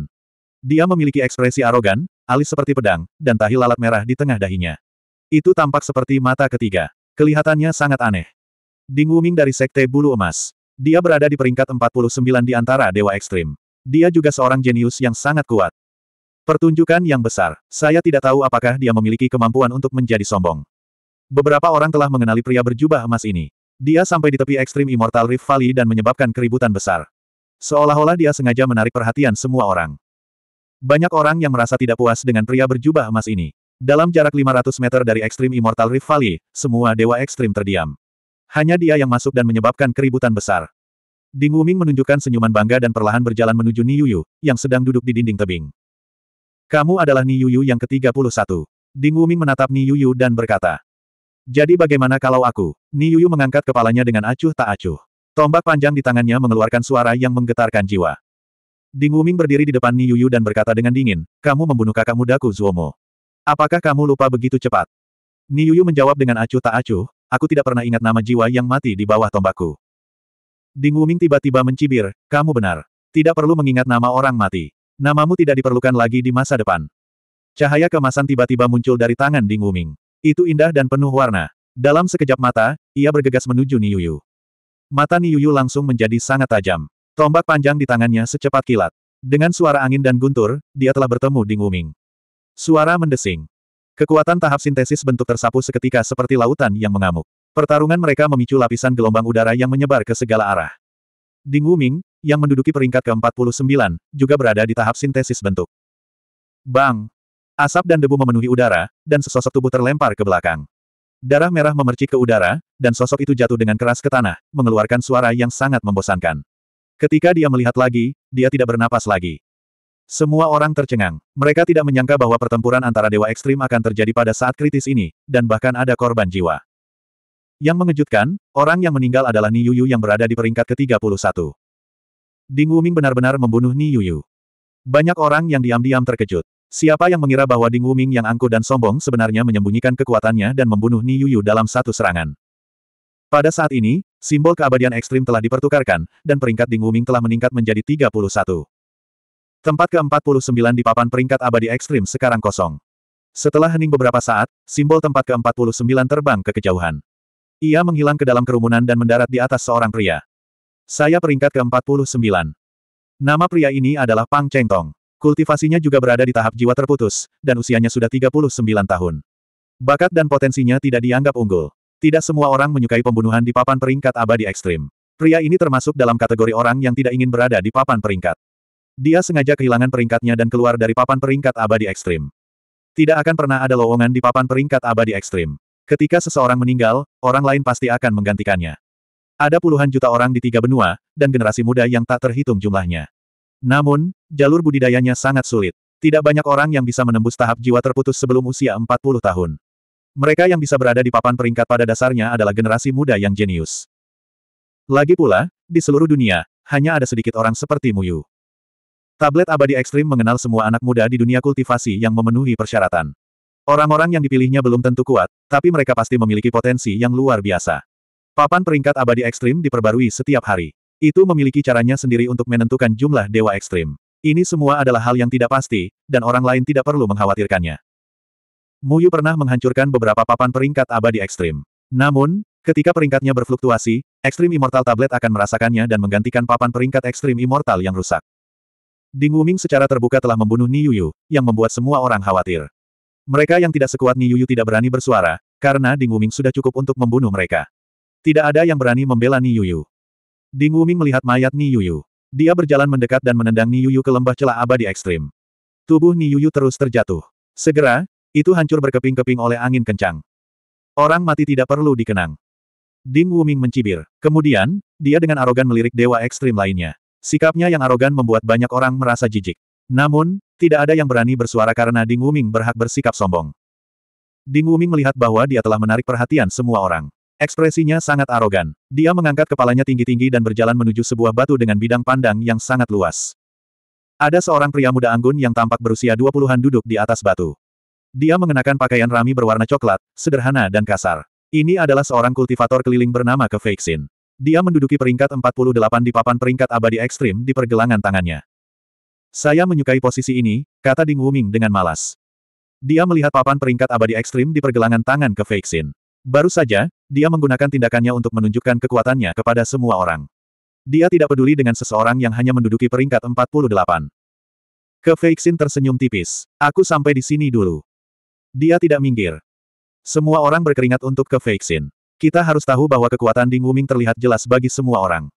Dia memiliki ekspresi arogan, alis seperti pedang, dan tahi lalat merah di tengah dahinya. Itu tampak seperti mata ketiga. Kelihatannya sangat aneh. Ding Wuming dari Sekte Bulu Emas. Dia berada di peringkat 49 di antara Dewa Ekstrim. Dia juga seorang jenius yang sangat kuat. Pertunjukan yang besar. Saya tidak tahu apakah dia memiliki kemampuan untuk menjadi sombong. Beberapa orang telah mengenali pria berjubah emas ini. Dia sampai di tepi ekstrim Immortal Rift Valley dan menyebabkan keributan besar. Seolah-olah dia sengaja menarik perhatian semua orang. Banyak orang yang merasa tidak puas dengan pria berjubah emas ini. Dalam jarak 500 meter dari ekstrim Immortal Rift Valley, semua dewa ekstrim terdiam. Hanya dia yang masuk dan menyebabkan keributan besar. Ding Wuming menunjukkan senyuman bangga dan perlahan berjalan menuju Niuyu, yang sedang duduk di dinding tebing. Kamu adalah Ni Yuyu yang ke-31. Ding Wuming menatap Ni Yuyu dan berkata. Jadi bagaimana kalau aku? Ni Yuyu mengangkat kepalanya dengan acuh tak acuh. Tombak panjang di tangannya mengeluarkan suara yang menggetarkan jiwa. Ding Wuming berdiri di depan Ni Yuyu dan berkata dengan dingin, kamu membunuh kakak mudaku Zuomo. Apakah kamu lupa begitu cepat? Ni Yuyu menjawab dengan acuh tak acuh, aku tidak pernah ingat nama jiwa yang mati di bawah tombakku. Ding Wuming tiba-tiba mencibir, kamu benar. Tidak perlu mengingat nama orang mati. Namamu tidak diperlukan lagi di masa depan. Cahaya kemasan tiba-tiba muncul dari tangan Ding Wuming. Itu indah dan penuh warna. Dalam sekejap mata, ia bergegas menuju Niuyu. Mata Niuyu langsung menjadi sangat tajam. Tombak panjang di tangannya secepat kilat. Dengan suara angin dan guntur, dia telah bertemu Ding Wuming. Suara mendesing. Kekuatan tahap sintesis bentuk tersapu seketika seperti lautan yang mengamuk. Pertarungan mereka memicu lapisan gelombang udara yang menyebar ke segala arah. Ding Wuming, yang menduduki peringkat ke-49, juga berada di tahap sintesis bentuk. Bang! Asap dan debu memenuhi udara, dan sesosok tubuh terlempar ke belakang. Darah merah memercik ke udara, dan sosok itu jatuh dengan keras ke tanah, mengeluarkan suara yang sangat membosankan. Ketika dia melihat lagi, dia tidak bernapas lagi. Semua orang tercengang. Mereka tidak menyangka bahwa pertempuran antara dewa ekstrim akan terjadi pada saat kritis ini, dan bahkan ada korban jiwa. Yang mengejutkan, orang yang meninggal adalah Niyuyu Yu yang berada di peringkat ke-31. Ding Wuming benar-benar membunuh Ni Yuyu. Banyak orang yang diam-diam terkejut. Siapa yang mengira bahwa Ding Wuming yang angkuh dan sombong sebenarnya menyembunyikan kekuatannya dan membunuh Ni Yuyu dalam satu serangan. Pada saat ini, simbol keabadian ekstrim telah dipertukarkan, dan peringkat Ding Wuming telah meningkat menjadi 31. Tempat ke-49 di papan peringkat abadi ekstrim sekarang kosong. Setelah hening beberapa saat, simbol tempat ke-49 terbang ke kejauhan. Ia menghilang ke dalam kerumunan dan mendarat di atas seorang pria. Saya peringkat ke-49. Nama pria ini adalah Pang Cheng Kultivasinya juga berada di tahap jiwa terputus, dan usianya sudah 39 tahun. Bakat dan potensinya tidak dianggap unggul. Tidak semua orang menyukai pembunuhan di papan peringkat abadi ekstrim. Pria ini termasuk dalam kategori orang yang tidak ingin berada di papan peringkat. Dia sengaja kehilangan peringkatnya dan keluar dari papan peringkat abadi ekstrim. Tidak akan pernah ada lowongan di papan peringkat abadi ekstrim. Ketika seseorang meninggal, orang lain pasti akan menggantikannya. Ada puluhan juta orang di tiga benua, dan generasi muda yang tak terhitung jumlahnya. Namun, jalur budidayanya sangat sulit. Tidak banyak orang yang bisa menembus tahap jiwa terputus sebelum usia 40 tahun. Mereka yang bisa berada di papan peringkat pada dasarnya adalah generasi muda yang jenius. Lagi pula, di seluruh dunia, hanya ada sedikit orang seperti Muyu. Tablet abadi ekstrim mengenal semua anak muda di dunia kultivasi yang memenuhi persyaratan. Orang-orang yang dipilihnya belum tentu kuat, tapi mereka pasti memiliki potensi yang luar biasa. Papan peringkat abadi ekstrim diperbarui setiap hari. Itu memiliki caranya sendiri untuk menentukan jumlah dewa ekstrim. Ini semua adalah hal yang tidak pasti, dan orang lain tidak perlu mengkhawatirkannya. Muyu pernah menghancurkan beberapa papan peringkat abadi ekstrim. Namun, ketika peringkatnya berfluktuasi, ekstrim immortal tablet akan merasakannya dan menggantikan papan peringkat ekstrim immortal yang rusak. Ding Wuming secara terbuka telah membunuh Ni Yuyu, yang membuat semua orang khawatir. Mereka yang tidak sekuat Ni Yuyu tidak berani bersuara, karena Ding Wuming sudah cukup untuk membunuh mereka. Tidak ada yang berani membela Ni Yuyu. Ding Wuming melihat mayat Ni Yuyu. Dia berjalan mendekat dan menendang Ni Yuyu ke lembah celah abadi ekstrim. Tubuh Ni Yuyu terus terjatuh. Segera, itu hancur berkeping-keping oleh angin kencang. Orang mati tidak perlu dikenang. Ding Wuming mencibir. Kemudian, dia dengan arogan melirik dewa ekstrim lainnya. Sikapnya yang arogan membuat banyak orang merasa jijik. Namun, tidak ada yang berani bersuara karena Ding Wuming berhak bersikap sombong. Ding Wuming melihat bahwa dia telah menarik perhatian semua orang. Ekspresinya sangat arogan. Dia mengangkat kepalanya tinggi-tinggi dan berjalan menuju sebuah batu dengan bidang pandang yang sangat luas. Ada seorang pria muda anggun yang tampak berusia 20-an duduk di atas batu. Dia mengenakan pakaian rami berwarna coklat, sederhana dan kasar. Ini adalah seorang kultivator keliling bernama Keveixin. Dia menduduki peringkat 48 di papan peringkat abadi ekstrim di pergelangan tangannya. Saya menyukai posisi ini, kata Ding Wuming dengan malas. Dia melihat papan peringkat abadi ekstrim di pergelangan tangan Keveixin. Baru saja, dia menggunakan tindakannya untuk menunjukkan kekuatannya kepada semua orang. Dia tidak peduli dengan seseorang yang hanya menduduki peringkat 48. Ke Feixin tersenyum tipis. Aku sampai di sini dulu. Dia tidak minggir. Semua orang berkeringat untuk ke Feixin. Kita harus tahu bahwa kekuatan Ding Wuming terlihat jelas bagi semua orang.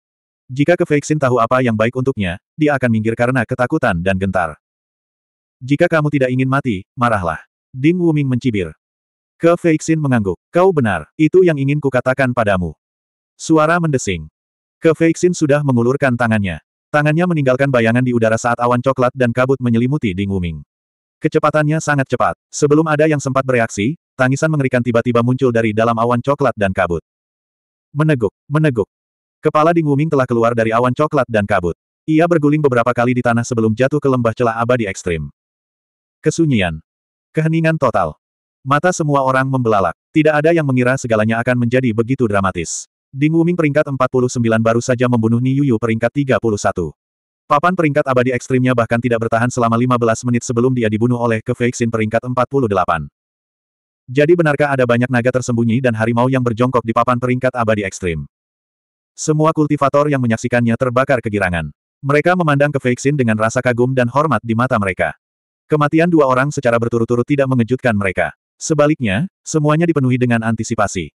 Jika ke Feixin tahu apa yang baik untuknya, dia akan minggir karena ketakutan dan gentar. Jika kamu tidak ingin mati, marahlah. Ding Wuming mencibir. Ke Feixin mengangguk. Kau benar, itu yang ingin kukatakan padamu. Suara mendesing. Ke Feixin sudah mengulurkan tangannya. Tangannya meninggalkan bayangan di udara saat awan coklat dan kabut menyelimuti di Wuming. Kecepatannya sangat cepat. Sebelum ada yang sempat bereaksi, tangisan mengerikan tiba-tiba muncul dari dalam awan coklat dan kabut. Meneguk, meneguk. Kepala Ding Wuming telah keluar dari awan coklat dan kabut. Ia berguling beberapa kali di tanah sebelum jatuh ke lembah celah abadi ekstrim. Kesunyian. Keheningan total. Mata semua orang membelalak. Tidak ada yang mengira segalanya akan menjadi begitu dramatis. Ding Wuming peringkat 49 baru saja membunuh Ni Yu peringkat 31. Papan peringkat abadi ekstrimnya bahkan tidak bertahan selama 15 menit sebelum dia dibunuh oleh Kefeixin peringkat 48. Jadi benarkah ada banyak naga tersembunyi dan harimau yang berjongkok di papan peringkat abadi ekstrim? Semua kultivator yang menyaksikannya terbakar kegirangan. Mereka memandang Kefeixin dengan rasa kagum dan hormat di mata mereka. Kematian dua orang secara berturut-turut tidak mengejutkan mereka. Sebaliknya, semuanya dipenuhi dengan antisipasi.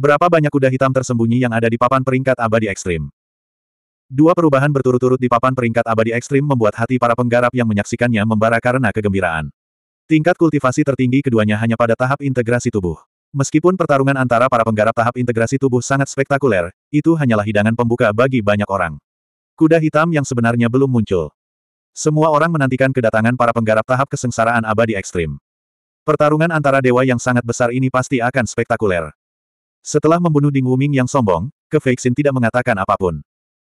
Berapa banyak kuda hitam tersembunyi yang ada di papan peringkat abadi ekstrim? Dua perubahan berturut-turut di papan peringkat abadi ekstrim membuat hati para penggarap yang menyaksikannya membara karena kegembiraan. Tingkat kultivasi tertinggi keduanya hanya pada tahap integrasi tubuh. Meskipun pertarungan antara para penggarap tahap integrasi tubuh sangat spektakuler, itu hanyalah hidangan pembuka bagi banyak orang. Kuda hitam yang sebenarnya belum muncul. Semua orang menantikan kedatangan para penggarap tahap kesengsaraan abadi ekstrim. Pertarungan antara dewa yang sangat besar ini pasti akan spektakuler. Setelah membunuh Ding Wuming yang sombong, Ke Feixin tidak mengatakan apapun.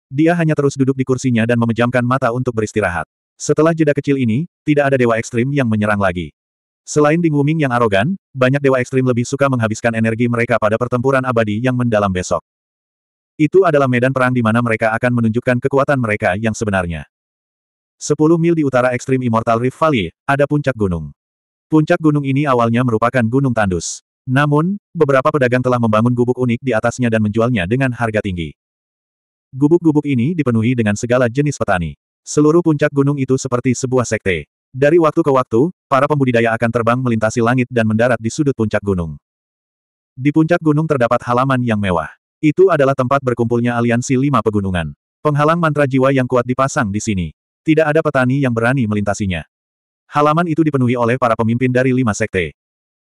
Dia hanya terus duduk di kursinya dan memejamkan mata untuk beristirahat. Setelah jeda kecil ini, tidak ada dewa ekstrim yang menyerang lagi. Selain Ding Wuming yang arogan, banyak dewa ekstrim lebih suka menghabiskan energi mereka pada pertempuran abadi yang mendalam besok. Itu adalah medan perang di mana mereka akan menunjukkan kekuatan mereka yang sebenarnya. 10 mil di utara ekstrim Immortal Rift Valley, ada puncak gunung. Puncak gunung ini awalnya merupakan gunung tandus. Namun, beberapa pedagang telah membangun gubuk unik di atasnya dan menjualnya dengan harga tinggi. Gubuk-gubuk ini dipenuhi dengan segala jenis petani. Seluruh puncak gunung itu seperti sebuah sekte. Dari waktu ke waktu, para pembudidaya akan terbang melintasi langit dan mendarat di sudut puncak gunung. Di puncak gunung terdapat halaman yang mewah. Itu adalah tempat berkumpulnya aliansi lima pegunungan. Penghalang mantra jiwa yang kuat dipasang di sini. Tidak ada petani yang berani melintasinya. Halaman itu dipenuhi oleh para pemimpin dari lima sekte.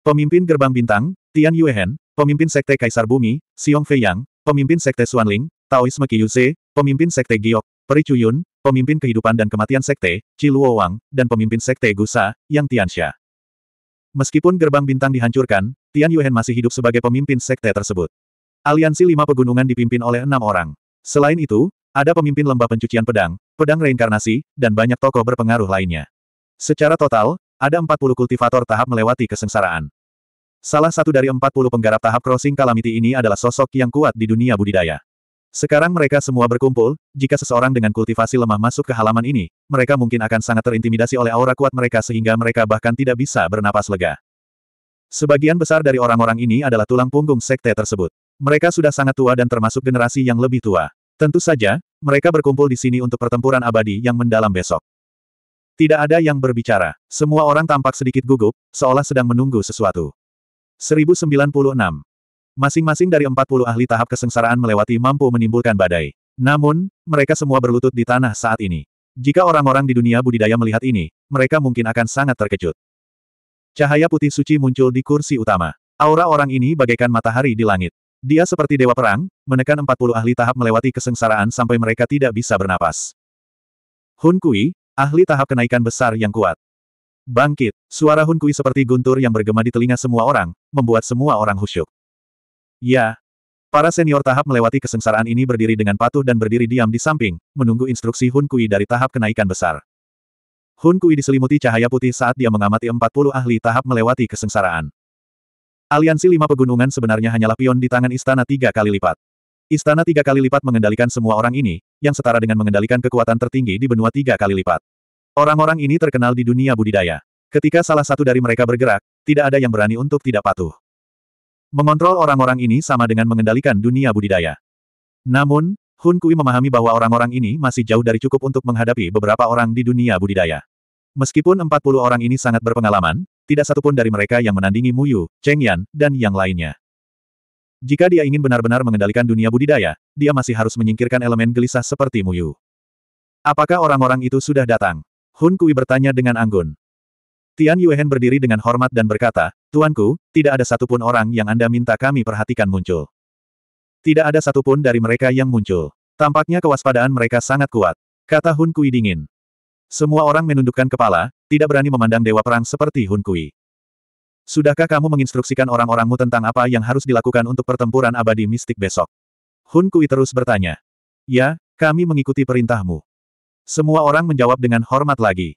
Pemimpin Gerbang Bintang, Tian Yuehen, pemimpin Sekte Kaisar Bumi, Xiong Feiyang, pemimpin Sekte Xuanling, Taoisme Se, pemimpin Sekte Giok, Peri Chuyun, pemimpin kehidupan dan kematian Sekte, Luo Wang, dan pemimpin Sekte Gusa, Yang Xia. Meskipun Gerbang Bintang dihancurkan, Tian Yuehen masih hidup sebagai pemimpin Sekte tersebut. Aliansi Lima Pegunungan dipimpin oleh enam orang. Selain itu, ada pemimpin lembah pencucian pedang, pedang reinkarnasi, dan banyak tokoh berpengaruh lainnya. Secara total, ada 40 kultivator tahap melewati kesengsaraan. Salah satu dari 40 penggarap tahap crossing calamity ini adalah sosok yang kuat di dunia budidaya. Sekarang mereka semua berkumpul, jika seseorang dengan kultivasi lemah masuk ke halaman ini, mereka mungkin akan sangat terintimidasi oleh aura kuat mereka sehingga mereka bahkan tidak bisa bernapas lega. Sebagian besar dari orang-orang ini adalah tulang punggung sekte tersebut. Mereka sudah sangat tua dan termasuk generasi yang lebih tua. Tentu saja, mereka berkumpul di sini untuk pertempuran abadi yang mendalam besok. Tidak ada yang berbicara. Semua orang tampak sedikit gugup, seolah sedang menunggu sesuatu. 1096. Masing-masing dari 40 ahli tahap kesengsaraan melewati mampu menimbulkan badai. Namun, mereka semua berlutut di tanah saat ini. Jika orang-orang di dunia budidaya melihat ini, mereka mungkin akan sangat terkejut. Cahaya putih suci muncul di kursi utama. Aura orang ini bagaikan matahari di langit. Dia seperti dewa perang, menekan 40 ahli tahap melewati kesengsaraan sampai mereka tidak bisa bernapas. Hun Kui, Ahli tahap kenaikan besar yang kuat. Bangkit, suara Hun Kui seperti guntur yang bergema di telinga semua orang, membuat semua orang khusyuk. Ya. Para senior tahap melewati kesengsaraan ini berdiri dengan patuh dan berdiri diam di samping, menunggu instruksi Hun Kui dari tahap kenaikan besar. Hun Kui diselimuti cahaya putih saat dia mengamati 40 ahli tahap melewati kesengsaraan. Aliansi lima pegunungan sebenarnya hanyalah pion di tangan istana tiga kali lipat. Istana tiga kali lipat mengendalikan semua orang ini, yang setara dengan mengendalikan kekuatan tertinggi di benua tiga kali lipat. Orang-orang ini terkenal di dunia budidaya. Ketika salah satu dari mereka bergerak, tidak ada yang berani untuk tidak patuh. Mengontrol orang-orang ini sama dengan mengendalikan dunia budidaya. Namun, Hun Kui memahami bahwa orang-orang ini masih jauh dari cukup untuk menghadapi beberapa orang di dunia budidaya. Meskipun 40 orang ini sangat berpengalaman, tidak satupun dari mereka yang menandingi Yu, Cheng Yan, dan yang lainnya. Jika dia ingin benar-benar mengendalikan dunia budidaya, dia masih harus menyingkirkan elemen gelisah seperti Muyu. Apakah orang-orang itu sudah datang? Hun Kui bertanya dengan anggun. Tian Yuehen berdiri dengan hormat dan berkata, Tuanku, tidak ada satupun orang yang Anda minta kami perhatikan muncul. Tidak ada satupun dari mereka yang muncul. Tampaknya kewaspadaan mereka sangat kuat. Kata Hun Kui dingin. Semua orang menundukkan kepala, tidak berani memandang Dewa Perang seperti Hun Kui. Sudahkah kamu menginstruksikan orang-orangmu tentang apa yang harus dilakukan untuk pertempuran abadi mistik besok? Hun Kui terus bertanya. Ya, kami mengikuti perintahmu. Semua orang menjawab dengan hormat lagi.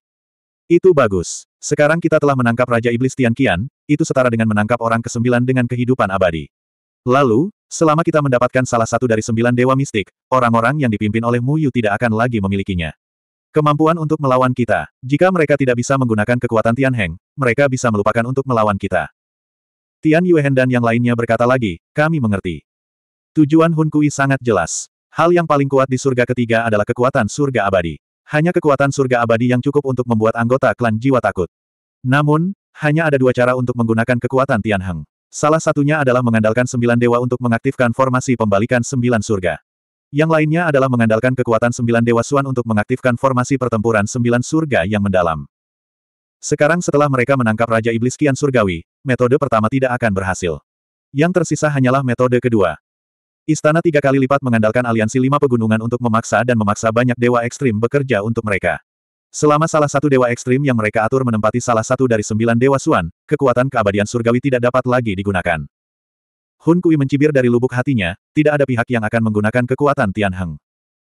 Itu bagus. Sekarang kita telah menangkap Raja Iblis Tian Qian, itu setara dengan menangkap orang kesembilan dengan kehidupan abadi. Lalu, selama kita mendapatkan salah satu dari sembilan dewa mistik, orang-orang yang dipimpin oleh Mu Yu tidak akan lagi memilikinya. Kemampuan untuk melawan kita. Jika mereka tidak bisa menggunakan kekuatan Tian Heng, mereka bisa melupakan untuk melawan kita. Tian Yuehen dan yang lainnya berkata lagi, kami mengerti. Tujuan Hun Kui sangat jelas. Hal yang paling kuat di surga ketiga adalah kekuatan surga abadi. Hanya kekuatan surga abadi yang cukup untuk membuat anggota klan jiwa takut. Namun, hanya ada dua cara untuk menggunakan kekuatan Tian Heng. Salah satunya adalah mengandalkan sembilan dewa untuk mengaktifkan formasi pembalikan sembilan surga. Yang lainnya adalah mengandalkan kekuatan sembilan Dewa Suan untuk mengaktifkan formasi pertempuran sembilan surga yang mendalam. Sekarang setelah mereka menangkap Raja Iblis Kian Surgawi, metode pertama tidak akan berhasil. Yang tersisa hanyalah metode kedua. Istana tiga kali lipat mengandalkan aliansi lima pegunungan untuk memaksa dan memaksa banyak dewa ekstrim bekerja untuk mereka. Selama salah satu dewa ekstrim yang mereka atur menempati salah satu dari sembilan dewa suan, kekuatan keabadian surgawi tidak dapat lagi digunakan. Hun Kui mencibir dari lubuk hatinya, tidak ada pihak yang akan menggunakan kekuatan Tian Heng.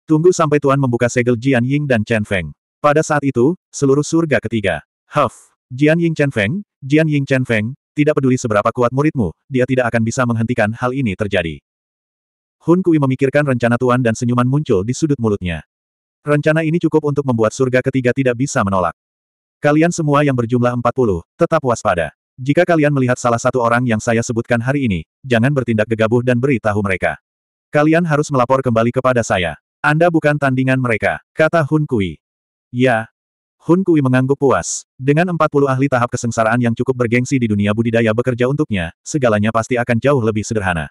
Tunggu sampai Tuan membuka segel Jian Ying dan Chen Feng. Pada saat itu, seluruh surga ketiga. Huff! Jian Ying Chen Feng, Jian Ying Chen Feng, tidak peduli seberapa kuat muridmu, dia tidak akan bisa menghentikan hal ini terjadi. Hun Kui memikirkan rencana Tuan dan senyuman muncul di sudut mulutnya. Rencana ini cukup untuk membuat surga ketiga tidak bisa menolak. Kalian semua yang berjumlah 40, tetap waspada. Jika kalian melihat salah satu orang yang saya sebutkan hari ini, jangan bertindak gegabah dan beritahu mereka. Kalian harus melapor kembali kepada saya. Anda bukan tandingan mereka, kata Hun Kui. Ya. Hun Kui mengangguk puas. Dengan 40 ahli tahap kesengsaraan yang cukup bergengsi di dunia budidaya bekerja untuknya, segalanya pasti akan jauh lebih sederhana.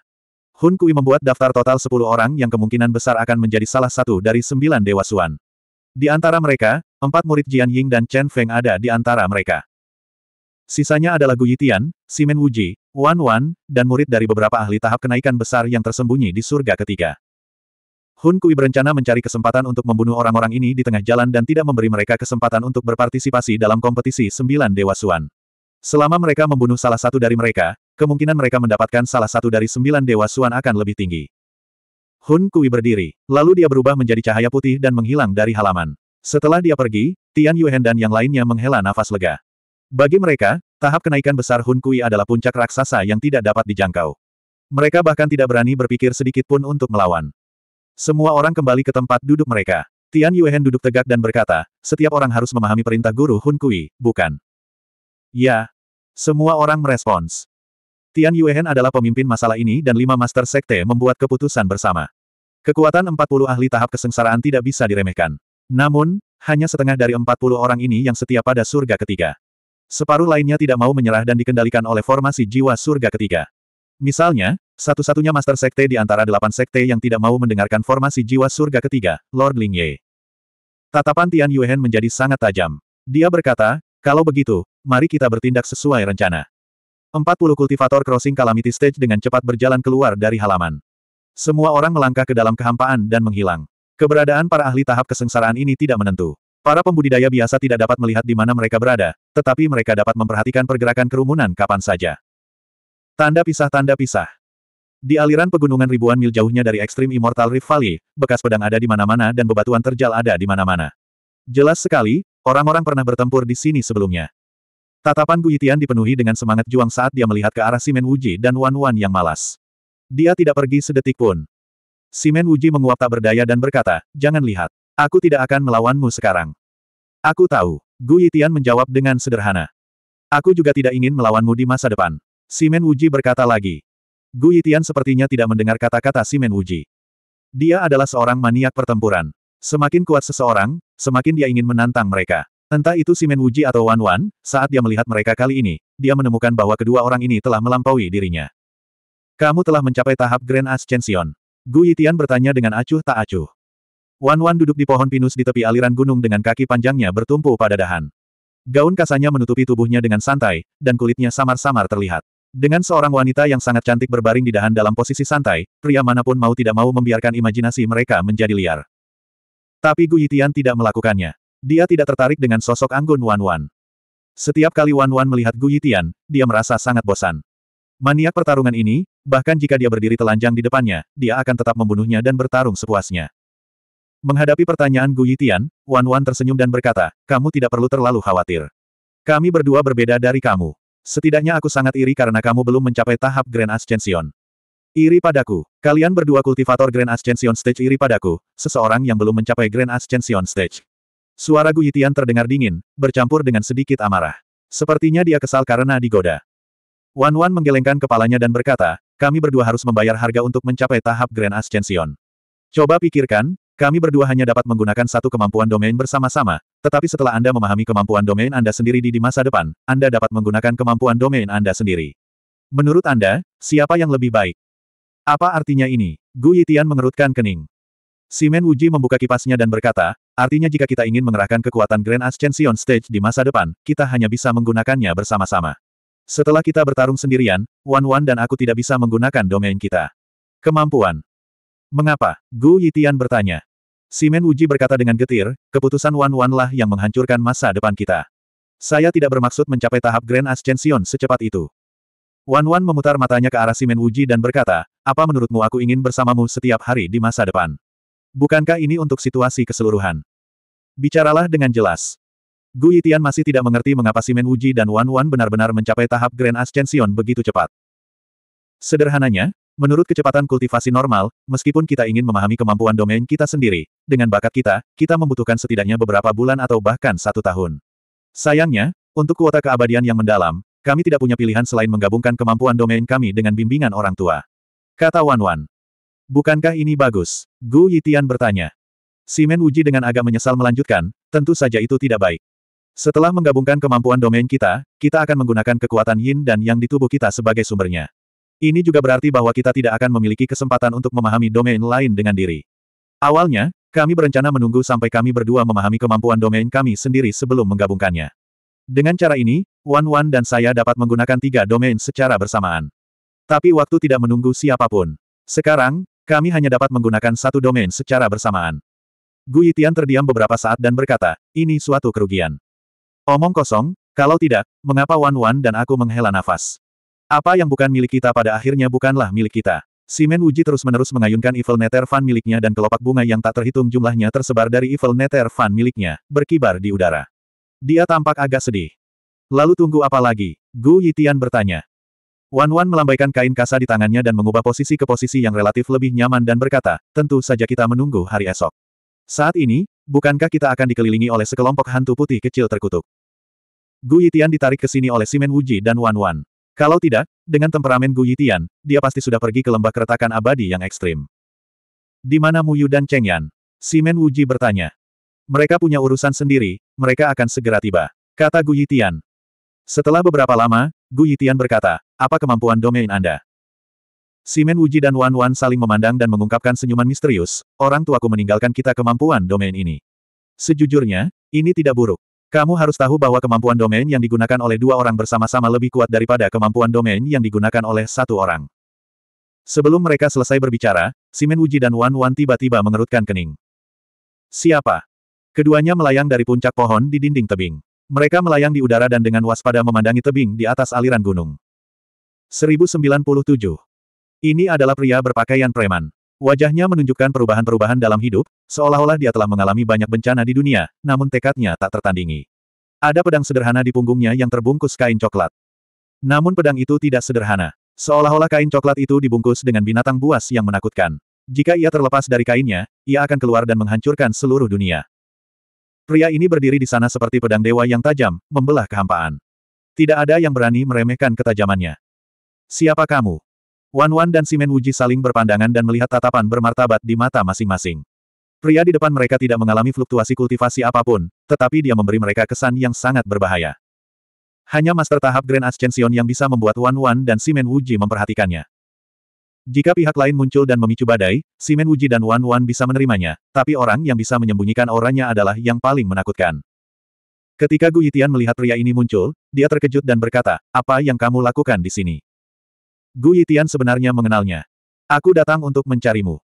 Hun Kui membuat daftar total 10 orang yang kemungkinan besar akan menjadi salah satu dari sembilan Dewa Suan. Di antara mereka, empat murid Jian Ying dan Chen Feng ada di antara mereka. Sisanya adalah Gu Yitian, Simen Wuji, Wan Wan, dan murid dari beberapa ahli tahap kenaikan besar yang tersembunyi di surga ketiga. Hun Kui berencana mencari kesempatan untuk membunuh orang-orang ini di tengah jalan dan tidak memberi mereka kesempatan untuk berpartisipasi dalam kompetisi sembilan Dewa Suan. Selama mereka membunuh salah satu dari mereka, kemungkinan mereka mendapatkan salah satu dari sembilan Dewa Suan akan lebih tinggi. Hun Kui berdiri, lalu dia berubah menjadi cahaya putih dan menghilang dari halaman. Setelah dia pergi, Tian Yuehen dan yang lainnya menghela nafas lega. Bagi mereka, tahap kenaikan besar Hun Kui adalah puncak raksasa yang tidak dapat dijangkau. Mereka bahkan tidak berani berpikir sedikit pun untuk melawan. Semua orang kembali ke tempat duduk mereka. Tian Yuehen duduk tegak dan berkata, setiap orang harus memahami perintah guru Hun Kui, bukan? Ya. Semua orang merespons. Tian Yuehen adalah pemimpin masalah ini dan lima master sekte membuat keputusan bersama. Kekuatan 40 ahli tahap kesengsaraan tidak bisa diremehkan. Namun, hanya setengah dari 40 orang ini yang setia pada surga ketiga. Separuh lainnya tidak mau menyerah dan dikendalikan oleh formasi jiwa surga ketiga. Misalnya, satu-satunya master sekte di antara delapan sekte yang tidak mau mendengarkan formasi jiwa surga ketiga, Lord Ling Ye. Tatapan Tian Yuhen menjadi sangat tajam. Dia berkata, kalau begitu, mari kita bertindak sesuai rencana. Empat puluh kultivator crossing calamity stage dengan cepat berjalan keluar dari halaman. Semua orang melangkah ke dalam kehampaan dan menghilang. Keberadaan para ahli tahap kesengsaraan ini tidak menentu. Para pembudidaya biasa tidak dapat melihat di mana mereka berada, tetapi mereka dapat memperhatikan pergerakan kerumunan kapan saja. Tanda pisah-tanda pisah. Di aliran pegunungan ribuan mil jauhnya dari ekstrim Immortal Rift Valley, bekas pedang ada di mana-mana dan bebatuan terjal ada di mana-mana. Jelas sekali, orang-orang pernah bertempur di sini sebelumnya. Tatapan Guitian dipenuhi dengan semangat juang saat dia melihat ke arah Simen Wuji dan Wan Wan yang malas. Dia tidak pergi sedetik pun. Simen Wuji menguap tak berdaya dan berkata, jangan lihat. Aku tidak akan melawanmu sekarang. Aku tahu. Gu Yitian menjawab dengan sederhana. Aku juga tidak ingin melawanmu di masa depan. Simen Wuji berkata lagi. Gu Yitian sepertinya tidak mendengar kata-kata Simen Wuji. Dia adalah seorang maniak pertempuran. Semakin kuat seseorang, semakin dia ingin menantang mereka. Entah itu Simen Wuji atau Wan Wan, saat dia melihat mereka kali ini, dia menemukan bahwa kedua orang ini telah melampaui dirinya. Kamu telah mencapai tahap Grand Ascension. Gu Yitian bertanya dengan acuh tak acuh. Wan Wan duduk di pohon pinus di tepi aliran gunung dengan kaki panjangnya bertumpu pada dahan. Gaun kasanya menutupi tubuhnya dengan santai, dan kulitnya samar-samar terlihat. Dengan seorang wanita yang sangat cantik berbaring di dahan dalam posisi santai, pria manapun mau tidak mau membiarkan imajinasi mereka menjadi liar. Tapi Gu Yitian tidak melakukannya. Dia tidak tertarik dengan sosok anggun Wan Wan. Setiap kali Wan Wan melihat Gu Yitian, dia merasa sangat bosan. Maniak pertarungan ini, bahkan jika dia berdiri telanjang di depannya, dia akan tetap membunuhnya dan bertarung sepuasnya. Menghadapi pertanyaan Gu Yitian, Wan Wan tersenyum dan berkata, kamu tidak perlu terlalu khawatir. Kami berdua berbeda dari kamu. Setidaknya aku sangat iri karena kamu belum mencapai tahap Grand Ascension. Iri padaku. Kalian berdua kultivator Grand Ascension Stage iri padaku, seseorang yang belum mencapai Grand Ascension Stage. Suara Gu Yitian terdengar dingin, bercampur dengan sedikit amarah. Sepertinya dia kesal karena digoda. Wan Wan menggelengkan kepalanya dan berkata, kami berdua harus membayar harga untuk mencapai tahap Grand Ascension. Coba pikirkan, kami berdua hanya dapat menggunakan satu kemampuan domain bersama-sama, tetapi setelah Anda memahami kemampuan domain Anda sendiri di, di masa depan, Anda dapat menggunakan kemampuan domain Anda sendiri. Menurut Anda, siapa yang lebih baik? Apa artinya ini? Gu Yitian mengerutkan kening. Simen Wuji membuka kipasnya dan berkata, artinya jika kita ingin mengerahkan kekuatan Grand Ascension Stage di masa depan, kita hanya bisa menggunakannya bersama-sama. Setelah kita bertarung sendirian, Wan Wan dan aku tidak bisa menggunakan domain kita. Kemampuan. Mengapa? Gu Yitian bertanya. Simen Uji berkata dengan getir, keputusan Wan Wan lah yang menghancurkan masa depan kita. Saya tidak bermaksud mencapai tahap Grand Ascension secepat itu. Wan Wan memutar matanya ke arah Simen Uji dan berkata, apa menurutmu aku ingin bersamamu setiap hari di masa depan? Bukankah ini untuk situasi keseluruhan? Bicaralah dengan jelas. Gu Yitian masih tidak mengerti mengapa Simen Uji dan Wan Wan benar-benar mencapai tahap Grand Ascension begitu cepat. Sederhananya, Menurut kecepatan kultivasi normal, meskipun kita ingin memahami kemampuan domain kita sendiri, dengan bakat kita, kita membutuhkan setidaknya beberapa bulan atau bahkan satu tahun. Sayangnya, untuk kuota keabadian yang mendalam, kami tidak punya pilihan selain menggabungkan kemampuan domain kami dengan bimbingan orang tua. Kata Wan Wan. Bukankah ini bagus? Gu Yitian bertanya. Simen Wuji dengan agak menyesal melanjutkan, tentu saja itu tidak baik. Setelah menggabungkan kemampuan domain kita, kita akan menggunakan kekuatan yin dan yang di tubuh kita sebagai sumbernya. Ini juga berarti bahwa kita tidak akan memiliki kesempatan untuk memahami domain lain dengan diri. Awalnya, kami berencana menunggu sampai kami berdua memahami kemampuan domain kami sendiri sebelum menggabungkannya. Dengan cara ini, Wan Wan dan saya dapat menggunakan tiga domain secara bersamaan. Tapi waktu tidak menunggu siapapun. Sekarang, kami hanya dapat menggunakan satu domain secara bersamaan. Gu Yitian terdiam beberapa saat dan berkata, ini suatu kerugian. Omong kosong, kalau tidak, mengapa Wan Wan dan aku menghela nafas? Apa yang bukan milik kita pada akhirnya bukanlah milik kita. Simen Wuji terus-menerus mengayunkan Evil Nether Fan miliknya dan kelopak bunga yang tak terhitung jumlahnya tersebar dari Evil Nether Fan miliknya, berkibar di udara. Dia tampak agak sedih. Lalu tunggu apa lagi? Gu Yitian bertanya. Wan Wan melambaikan kain kasa di tangannya dan mengubah posisi ke posisi yang relatif lebih nyaman dan berkata, tentu saja kita menunggu hari esok. Saat ini, bukankah kita akan dikelilingi oleh sekelompok hantu putih kecil terkutuk? Gu Yitian ditarik ke sini oleh Simen Wuji dan Wan Wan. Kalau tidak, dengan temperamen Gu Yitian, dia pasti sudah pergi ke lembah keretakan abadi yang ekstrim. Di mana Mu Yu dan Cheng Yan? Simen Wuji bertanya. Mereka punya urusan sendiri, mereka akan segera tiba. Kata Gu Yitian. Setelah beberapa lama, Gu Yitian berkata, apa kemampuan domain Anda? Simen Wuji dan Wan Wan saling memandang dan mengungkapkan senyuman misterius, orang tuaku meninggalkan kita kemampuan domain ini. Sejujurnya, ini tidak buruk. Kamu harus tahu bahwa kemampuan domain yang digunakan oleh dua orang bersama-sama lebih kuat daripada kemampuan domain yang digunakan oleh satu orang. Sebelum mereka selesai berbicara, Simen Wuji dan Wan Wan tiba-tiba mengerutkan kening. Siapa? Keduanya melayang dari puncak pohon di dinding tebing. Mereka melayang di udara dan dengan waspada memandangi tebing di atas aliran gunung. 1097. Ini adalah pria berpakaian preman. Wajahnya menunjukkan perubahan-perubahan dalam hidup, seolah-olah dia telah mengalami banyak bencana di dunia, namun tekadnya tak tertandingi. Ada pedang sederhana di punggungnya yang terbungkus kain coklat. Namun pedang itu tidak sederhana. Seolah-olah kain coklat itu dibungkus dengan binatang buas yang menakutkan. Jika ia terlepas dari kainnya, ia akan keluar dan menghancurkan seluruh dunia. Pria ini berdiri di sana seperti pedang dewa yang tajam, membelah kehampaan. Tidak ada yang berani meremehkan ketajamannya. Siapa kamu? Wan Wan dan Simen Wuji saling berpandangan dan melihat tatapan bermartabat di mata masing-masing. Pria di depan mereka tidak mengalami fluktuasi kultivasi apapun, tetapi dia memberi mereka kesan yang sangat berbahaya. Hanya master tahap Grand Ascension yang bisa membuat Wan Wan dan Simen Wuji memperhatikannya. Jika pihak lain muncul dan memicu badai, Simen Wuji dan Wan Wan bisa menerimanya, tapi orang yang bisa menyembunyikan auranya adalah yang paling menakutkan. Ketika Gu Yitian melihat pria ini muncul, dia terkejut dan berkata, apa yang kamu lakukan di sini? Gu Yitian sebenarnya mengenalnya. Aku datang untuk mencarimu.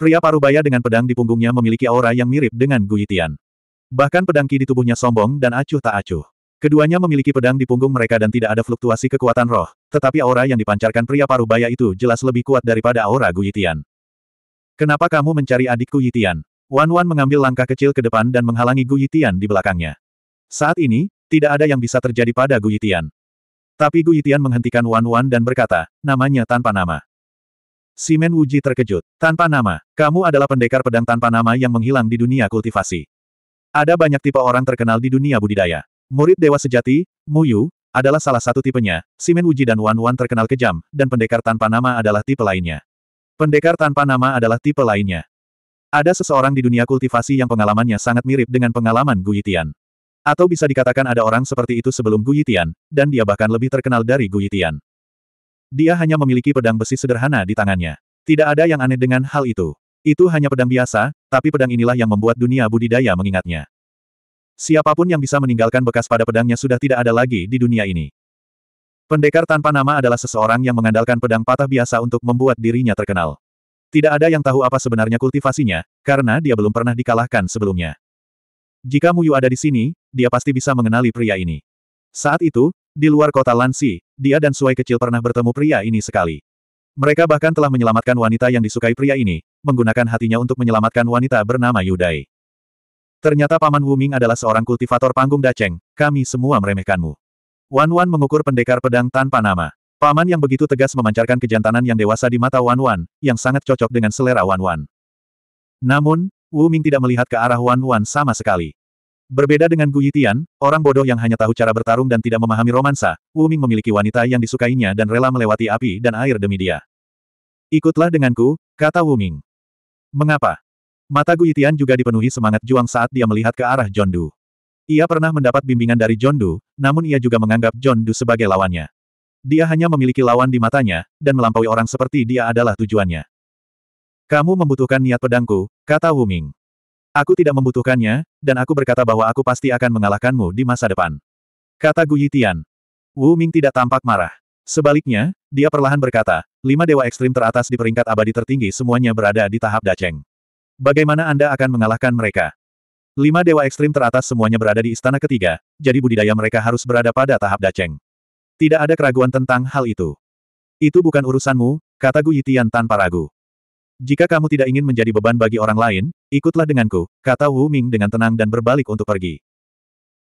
Pria parubaya dengan pedang di punggungnya memiliki aura yang mirip dengan Gu Yitian. Bahkan pedang ki di tubuhnya sombong dan acuh tak acuh. Keduanya memiliki pedang di punggung mereka dan tidak ada fluktuasi kekuatan roh, tetapi aura yang dipancarkan pria parubaya itu jelas lebih kuat daripada aura Gu Yitian. Kenapa kamu mencari adikku Yitian? Wan Wan mengambil langkah kecil ke depan dan menghalangi Gu Yitian di belakangnya. Saat ini, tidak ada yang bisa terjadi pada Gu Yitian. Tapi Gu Yitian menghentikan Wan Wan dan berkata, namanya tanpa nama. Simen Wuji terkejut. Tanpa nama, kamu adalah pendekar pedang tanpa nama yang menghilang di dunia kultivasi. Ada banyak tipe orang terkenal di dunia budidaya. Murid Dewa Sejati, Mu Yu, adalah salah satu tipenya, Simen Wuji dan Wan Wan terkenal kejam, dan pendekar tanpa nama adalah tipe lainnya. Pendekar tanpa nama adalah tipe lainnya. Ada seseorang di dunia kultivasi yang pengalamannya sangat mirip dengan pengalaman Gu Yitian. Atau bisa dikatakan ada orang seperti itu sebelum Gu Yitian, dan dia bahkan lebih terkenal dari Gu Yitian. Dia hanya memiliki pedang besi sederhana di tangannya. Tidak ada yang aneh dengan hal itu. Itu hanya pedang biasa, tapi pedang inilah yang membuat dunia budidaya mengingatnya. Siapapun yang bisa meninggalkan bekas pada pedangnya sudah tidak ada lagi di dunia ini. Pendekar tanpa nama adalah seseorang yang mengandalkan pedang patah biasa untuk membuat dirinya terkenal. Tidak ada yang tahu apa sebenarnya kultivasinya, karena dia belum pernah dikalahkan sebelumnya. Jika Muyu ada di sini, dia pasti bisa mengenali pria ini. Saat itu, di luar kota Lansi, dia dan Suai kecil pernah bertemu pria ini sekali. Mereka bahkan telah menyelamatkan wanita yang disukai pria ini, menggunakan hatinya untuk menyelamatkan wanita bernama Yudai. Ternyata Paman Wuming adalah seorang kultivator panggung Daceng, kami semua meremehkanmu. Wan Wan mengukur pendekar pedang tanpa nama. Paman yang begitu tegas memancarkan kejantanan yang dewasa di mata Wan Wan, yang sangat cocok dengan selera Wan Wan. Namun, Wuming tidak melihat ke arah Wan Wan sama sekali. Berbeda dengan Gu Yitian, orang bodoh yang hanya tahu cara bertarung dan tidak memahami romansa, Wu Ming memiliki wanita yang disukainya dan rela melewati api dan air demi dia. Ikutlah denganku, kata Wu Ming. Mengapa? Mata Gu Yitian juga dipenuhi semangat juang saat dia melihat ke arah John Du. Ia pernah mendapat bimbingan dari John Du, namun ia juga menganggap John Du sebagai lawannya. Dia hanya memiliki lawan di matanya, dan melampaui orang seperti dia adalah tujuannya. Kamu membutuhkan niat pedangku, kata Wu Ming. Aku tidak membutuhkannya, dan aku berkata bahwa aku pasti akan mengalahkanmu di masa depan. Kata Gu Yitian. Wu Ming tidak tampak marah. Sebaliknya, dia perlahan berkata, lima dewa ekstrim teratas di peringkat abadi tertinggi semuanya berada di tahap daceng. Bagaimana Anda akan mengalahkan mereka? Lima dewa ekstrim teratas semuanya berada di istana ketiga, jadi budidaya mereka harus berada pada tahap daceng. Tidak ada keraguan tentang hal itu. Itu bukan urusanmu, kata Gu Yitian tanpa ragu. Jika kamu tidak ingin menjadi beban bagi orang lain, ikutlah denganku, kata Wu Ming dengan tenang dan berbalik untuk pergi.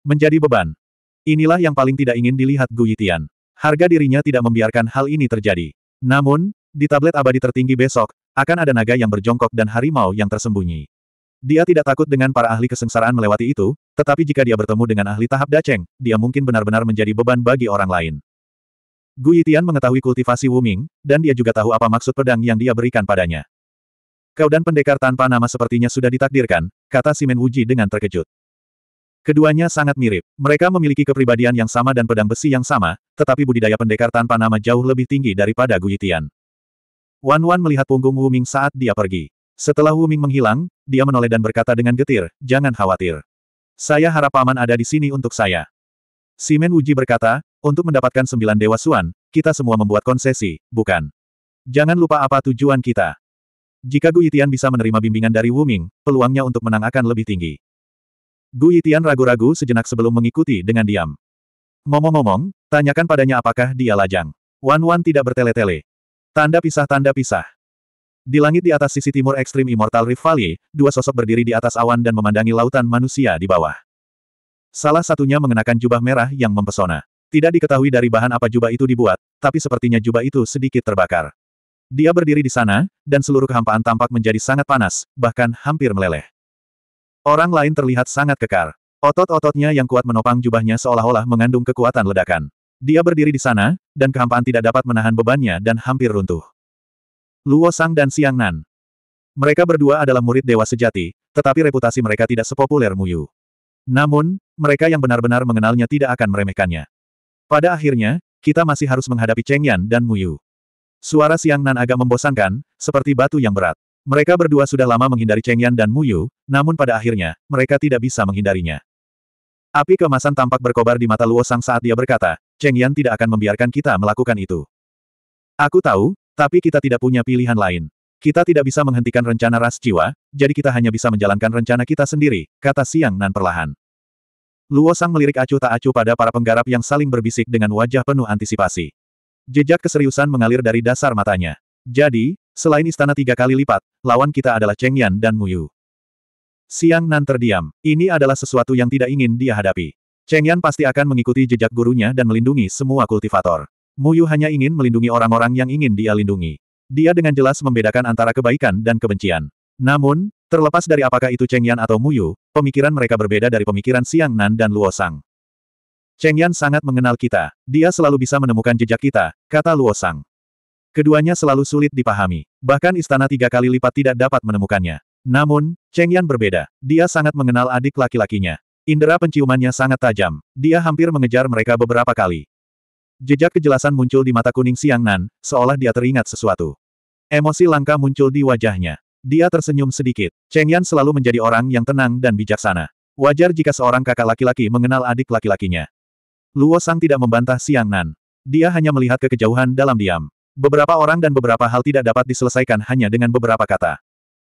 Menjadi beban. Inilah yang paling tidak ingin dilihat Gu Yitian. Harga dirinya tidak membiarkan hal ini terjadi. Namun, di tablet abadi tertinggi besok, akan ada naga yang berjongkok dan harimau yang tersembunyi. Dia tidak takut dengan para ahli kesengsaraan melewati itu, tetapi jika dia bertemu dengan ahli tahap daceng, dia mungkin benar-benar menjadi beban bagi orang lain. Gu Yitian mengetahui kultivasi Wu Ming, dan dia juga tahu apa maksud pedang yang dia berikan padanya. Kau dan pendekar tanpa nama sepertinya sudah ditakdirkan, kata Simen Wuji dengan terkejut. Keduanya sangat mirip. Mereka memiliki kepribadian yang sama dan pedang besi yang sama, tetapi budidaya pendekar tanpa nama jauh lebih tinggi daripada Guitian. Wan Wan melihat punggung Wu Ming saat dia pergi. Setelah Wu Ming menghilang, dia menoleh dan berkata dengan getir, jangan khawatir. Saya harap paman ada di sini untuk saya. Simen Wuji berkata, untuk mendapatkan sembilan dewa suan, kita semua membuat konsesi, bukan? Jangan lupa apa tujuan kita. Jika Gu Yitian bisa menerima bimbingan dari Wu Ming, peluangnya untuk menang akan lebih tinggi. Gu Yitian ragu-ragu sejenak sebelum mengikuti dengan diam. Ngomong-ngomong, tanyakan padanya apakah dia lajang. Wan Wan tidak bertele-tele. Tanda pisah-tanda pisah. Di langit di atas sisi timur ekstrim Immortal Rift Valley, dua sosok berdiri di atas awan dan memandangi lautan manusia di bawah. Salah satunya mengenakan jubah merah yang mempesona. Tidak diketahui dari bahan apa jubah itu dibuat, tapi sepertinya jubah itu sedikit terbakar. Dia berdiri di sana, dan seluruh kehampaan tampak menjadi sangat panas, bahkan hampir meleleh. Orang lain terlihat sangat kekar. Otot-ototnya yang kuat menopang jubahnya seolah-olah mengandung kekuatan ledakan. Dia berdiri di sana, dan kehampaan tidak dapat menahan bebannya dan hampir runtuh. Luo Sang dan Siang Nan. Mereka berdua adalah murid dewa sejati, tetapi reputasi mereka tidak sepopuler Muyu. Namun, mereka yang benar-benar mengenalnya tidak akan meremehkannya. Pada akhirnya, kita masih harus menghadapi Cheng Yan dan Muyu. Suara Siang Nan agak membosankan, seperti batu yang berat. Mereka berdua sudah lama menghindari Cheng Yan dan Mu Yu, namun pada akhirnya, mereka tidak bisa menghindarinya. Api kemasan tampak berkobar di mata Luo Sang saat dia berkata, Cheng Yan tidak akan membiarkan kita melakukan itu. Aku tahu, tapi kita tidak punya pilihan lain. Kita tidak bisa menghentikan rencana ras jiwa, jadi kita hanya bisa menjalankan rencana kita sendiri, kata Siang Nan perlahan. Luo Sang melirik acuh tak acuh pada para penggarap yang saling berbisik dengan wajah penuh antisipasi. Jejak keseriusan mengalir dari dasar matanya. Jadi, selain istana tiga kali lipat, lawan kita adalah Cheng Yan dan Mu Yu. Siang Nan terdiam. Ini adalah sesuatu yang tidak ingin dia hadapi. Cheng Yan pasti akan mengikuti jejak gurunya dan melindungi semua kultivator. Mu Yu hanya ingin melindungi orang-orang yang ingin dia lindungi. Dia dengan jelas membedakan antara kebaikan dan kebencian. Namun, terlepas dari apakah itu Cheng Yan atau Mu Yu, pemikiran mereka berbeda dari pemikiran Siang Nan dan Luo Sang. Cheng Yan sangat mengenal kita, dia selalu bisa menemukan jejak kita, kata Luo Sang. Keduanya selalu sulit dipahami, bahkan istana tiga kali lipat tidak dapat menemukannya. Namun, Cheng Yan berbeda, dia sangat mengenal adik laki-lakinya. Indera penciumannya sangat tajam, dia hampir mengejar mereka beberapa kali. Jejak kejelasan muncul di mata kuning Siang Nan, seolah dia teringat sesuatu. Emosi langka muncul di wajahnya. Dia tersenyum sedikit. Cheng Yan selalu menjadi orang yang tenang dan bijaksana. Wajar jika seorang kakak laki-laki mengenal adik laki-lakinya. Luo Sang tidak membantah Siang Nan. Dia hanya melihat ke kejauhan dalam diam. Beberapa orang dan beberapa hal tidak dapat diselesaikan hanya dengan beberapa kata.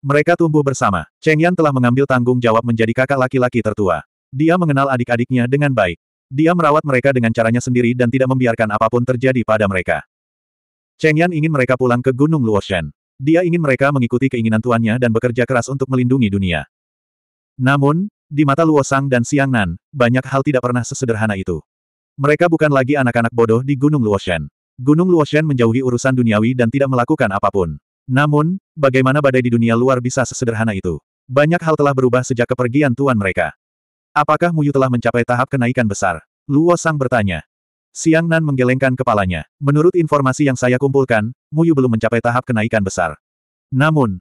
Mereka tumbuh bersama. Cheng Yan telah mengambil tanggung jawab menjadi kakak laki-laki tertua. Dia mengenal adik-adiknya dengan baik. Dia merawat mereka dengan caranya sendiri dan tidak membiarkan apapun terjadi pada mereka. Cheng Yan ingin mereka pulang ke Gunung Luoshan. Dia ingin mereka mengikuti keinginan tuannya dan bekerja keras untuk melindungi dunia. Namun, di mata Luo Sang dan Siang Nan, banyak hal tidak pernah sesederhana itu. Mereka bukan lagi anak-anak bodoh di Gunung Luoshen. Gunung Luoshen menjauhi urusan duniawi dan tidak melakukan apapun. Namun, bagaimana badai di dunia luar bisa sesederhana itu? Banyak hal telah berubah sejak kepergian tuan mereka. Apakah Muyu telah mencapai tahap kenaikan besar? Luo Sang bertanya. Siang Nan menggelengkan kepalanya. Menurut informasi yang saya kumpulkan, Muyu belum mencapai tahap kenaikan besar. Namun,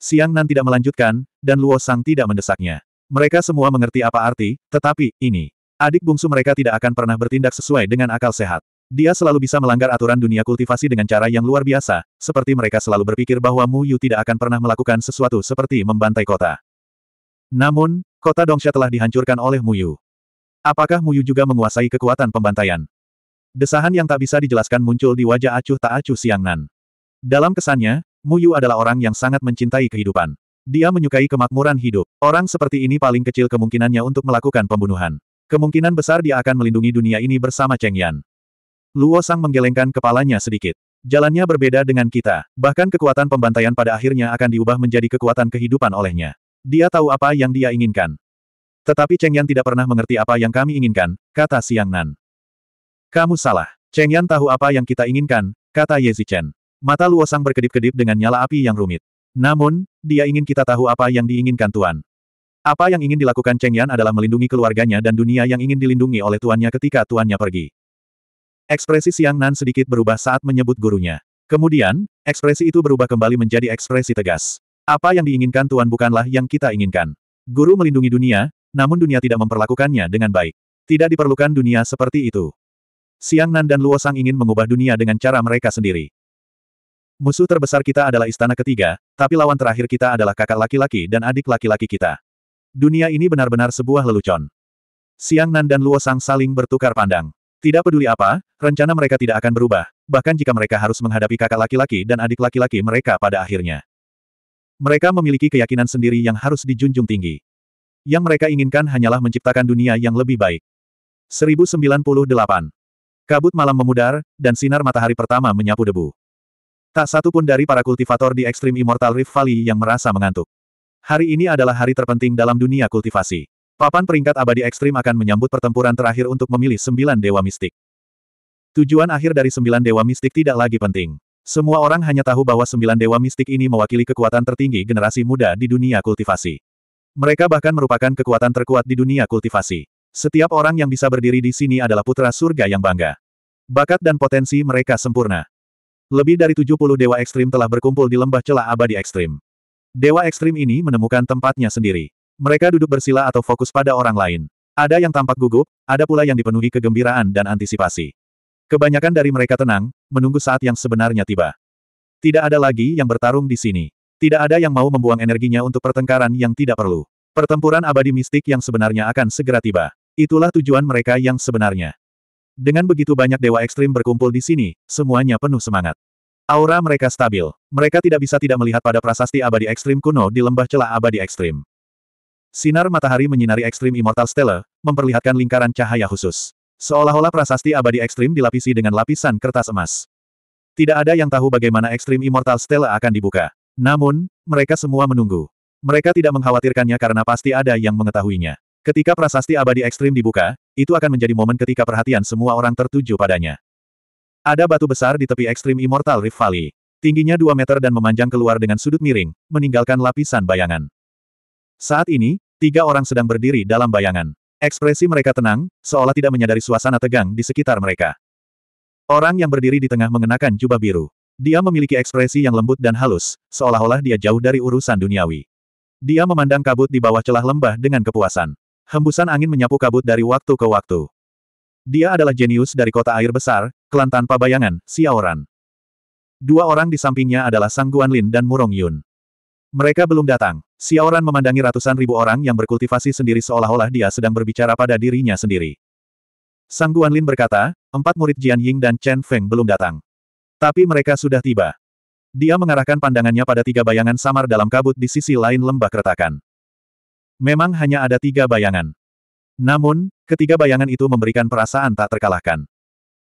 Siang Nan tidak melanjutkan, dan Luo Sang tidak mendesaknya. Mereka semua mengerti apa arti, tetapi, ini. Adik bungsu mereka tidak akan pernah bertindak sesuai dengan akal sehat. Dia selalu bisa melanggar aturan dunia kultivasi dengan cara yang luar biasa, seperti mereka selalu berpikir bahwa Mu Yu tidak akan pernah melakukan sesuatu seperti membantai kota. Namun, kota Dongsha telah dihancurkan oleh Mu Yu. Apakah Mu Yu juga menguasai kekuatan pembantaian? Desahan yang tak bisa dijelaskan muncul di wajah acuh tak acuh Siangnan. Dalam kesannya, Mu Yu adalah orang yang sangat mencintai kehidupan. Dia menyukai kemakmuran hidup. Orang seperti ini paling kecil kemungkinannya untuk melakukan pembunuhan. Kemungkinan besar dia akan melindungi dunia ini bersama Cheng Yan. Luo Sang menggelengkan kepalanya sedikit. Jalannya berbeda dengan kita, bahkan kekuatan pembantaian pada akhirnya akan diubah menjadi kekuatan kehidupan olehnya. Dia tahu apa yang dia inginkan. Tetapi Cheng Yan tidak pernah mengerti apa yang kami inginkan, kata Siang Nan. Kamu salah. Cheng Yan tahu apa yang kita inginkan, kata Ye Zichen. Mata Luo Sang berkedip-kedip dengan nyala api yang rumit. Namun, dia ingin kita tahu apa yang diinginkan Tuan. Apa yang ingin dilakukan Cheng Yan adalah melindungi keluarganya dan dunia yang ingin dilindungi oleh tuannya ketika tuannya pergi. Ekspresi Siang Nan sedikit berubah saat menyebut gurunya. Kemudian, ekspresi itu berubah kembali menjadi ekspresi tegas. Apa yang diinginkan Tuan bukanlah yang kita inginkan. Guru melindungi dunia, namun dunia tidak memperlakukannya dengan baik. Tidak diperlukan dunia seperti itu. Siang Nan dan Luo Sang ingin mengubah dunia dengan cara mereka sendiri. Musuh terbesar kita adalah istana ketiga, tapi lawan terakhir kita adalah kakak laki-laki dan adik laki-laki kita. Dunia ini benar-benar sebuah lelucon. Siang Nan dan Luo Sang saling bertukar pandang. Tidak peduli apa, rencana mereka tidak akan berubah, bahkan jika mereka harus menghadapi kakak laki-laki dan adik laki-laki mereka pada akhirnya. Mereka memiliki keyakinan sendiri yang harus dijunjung tinggi. Yang mereka inginkan hanyalah menciptakan dunia yang lebih baik. 1098. Kabut malam memudar, dan sinar matahari pertama menyapu debu. Tak satu pun dari para kultivator di ekstrim Immortal Rift Valley yang merasa mengantuk. Hari ini adalah hari terpenting dalam dunia kultivasi. Papan peringkat abadi ekstrim akan menyambut pertempuran terakhir untuk memilih sembilan dewa mistik. Tujuan akhir dari sembilan dewa mistik tidak lagi penting. Semua orang hanya tahu bahwa sembilan dewa mistik ini mewakili kekuatan tertinggi generasi muda di dunia kultivasi. Mereka bahkan merupakan kekuatan terkuat di dunia kultivasi. Setiap orang yang bisa berdiri di sini adalah putra surga yang bangga. Bakat dan potensi mereka sempurna. Lebih dari 70 dewa ekstrim telah berkumpul di lembah celah abadi ekstrim. Dewa ekstrim ini menemukan tempatnya sendiri. Mereka duduk bersila atau fokus pada orang lain. Ada yang tampak gugup, ada pula yang dipenuhi kegembiraan dan antisipasi. Kebanyakan dari mereka tenang, menunggu saat yang sebenarnya tiba. Tidak ada lagi yang bertarung di sini. Tidak ada yang mau membuang energinya untuk pertengkaran yang tidak perlu. Pertempuran abadi mistik yang sebenarnya akan segera tiba. Itulah tujuan mereka yang sebenarnya. Dengan begitu banyak dewa ekstrim berkumpul di sini, semuanya penuh semangat. Aura mereka stabil. Mereka tidak bisa tidak melihat pada prasasti abadi ekstrim kuno di lembah celah abadi ekstrim. Sinar matahari menyinari ekstrim Immortal Stella, memperlihatkan lingkaran cahaya khusus. Seolah-olah prasasti abadi ekstrim dilapisi dengan lapisan kertas emas. Tidak ada yang tahu bagaimana ekstrim Immortal Stella akan dibuka. Namun, mereka semua menunggu. Mereka tidak mengkhawatirkannya karena pasti ada yang mengetahuinya. Ketika prasasti abadi ekstrim dibuka, itu akan menjadi momen ketika perhatian semua orang tertuju padanya. Ada batu besar di tepi ekstrim Immortal Rift Valley. Tingginya 2 meter dan memanjang keluar dengan sudut miring, meninggalkan lapisan bayangan. Saat ini, tiga orang sedang berdiri dalam bayangan. Ekspresi mereka tenang, seolah tidak menyadari suasana tegang di sekitar mereka. Orang yang berdiri di tengah mengenakan jubah biru. Dia memiliki ekspresi yang lembut dan halus, seolah-olah dia jauh dari urusan duniawi. Dia memandang kabut di bawah celah lembah dengan kepuasan. Hembusan angin menyapu kabut dari waktu ke waktu. Dia adalah jenius dari kota air besar, klan tanpa bayangan, Xiaoran. Dua orang di sampingnya adalah Sang Guan Lin dan Murong Yun. Mereka belum datang. Xiaoran memandangi ratusan ribu orang yang berkultivasi sendiri seolah-olah dia sedang berbicara pada dirinya sendiri. Sang Guan Lin berkata, empat murid Jian Ying dan Chen Feng belum datang. Tapi mereka sudah tiba. Dia mengarahkan pandangannya pada tiga bayangan samar dalam kabut di sisi lain lembah keretakan. Memang hanya ada tiga bayangan. Namun, ketiga bayangan itu memberikan perasaan tak terkalahkan.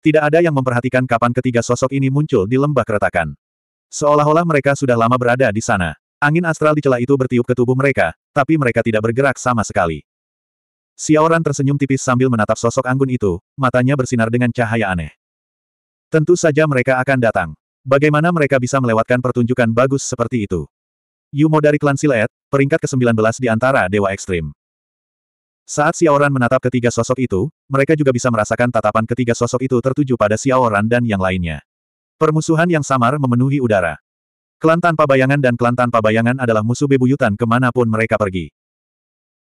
Tidak ada yang memperhatikan kapan ketiga sosok ini muncul di lembah keretakan. Seolah-olah mereka sudah lama berada di sana. Angin astral di celah itu bertiup ke tubuh mereka, tapi mereka tidak bergerak sama sekali. Xiaoran tersenyum tipis sambil menatap sosok anggun itu, matanya bersinar dengan cahaya aneh. Tentu saja mereka akan datang. Bagaimana mereka bisa melewatkan pertunjukan bagus seperti itu? Yumo dari klan Silet, peringkat ke-19 di antara Dewa Ekstrim. Saat Xiaoran menatap ketiga sosok itu, mereka juga bisa merasakan tatapan ketiga sosok itu tertuju pada Xiaoran dan yang lainnya. Permusuhan yang samar memenuhi udara. Klan tanpa bayangan dan klan tanpa bayangan adalah musuh bebuyutan kemanapun mereka pergi.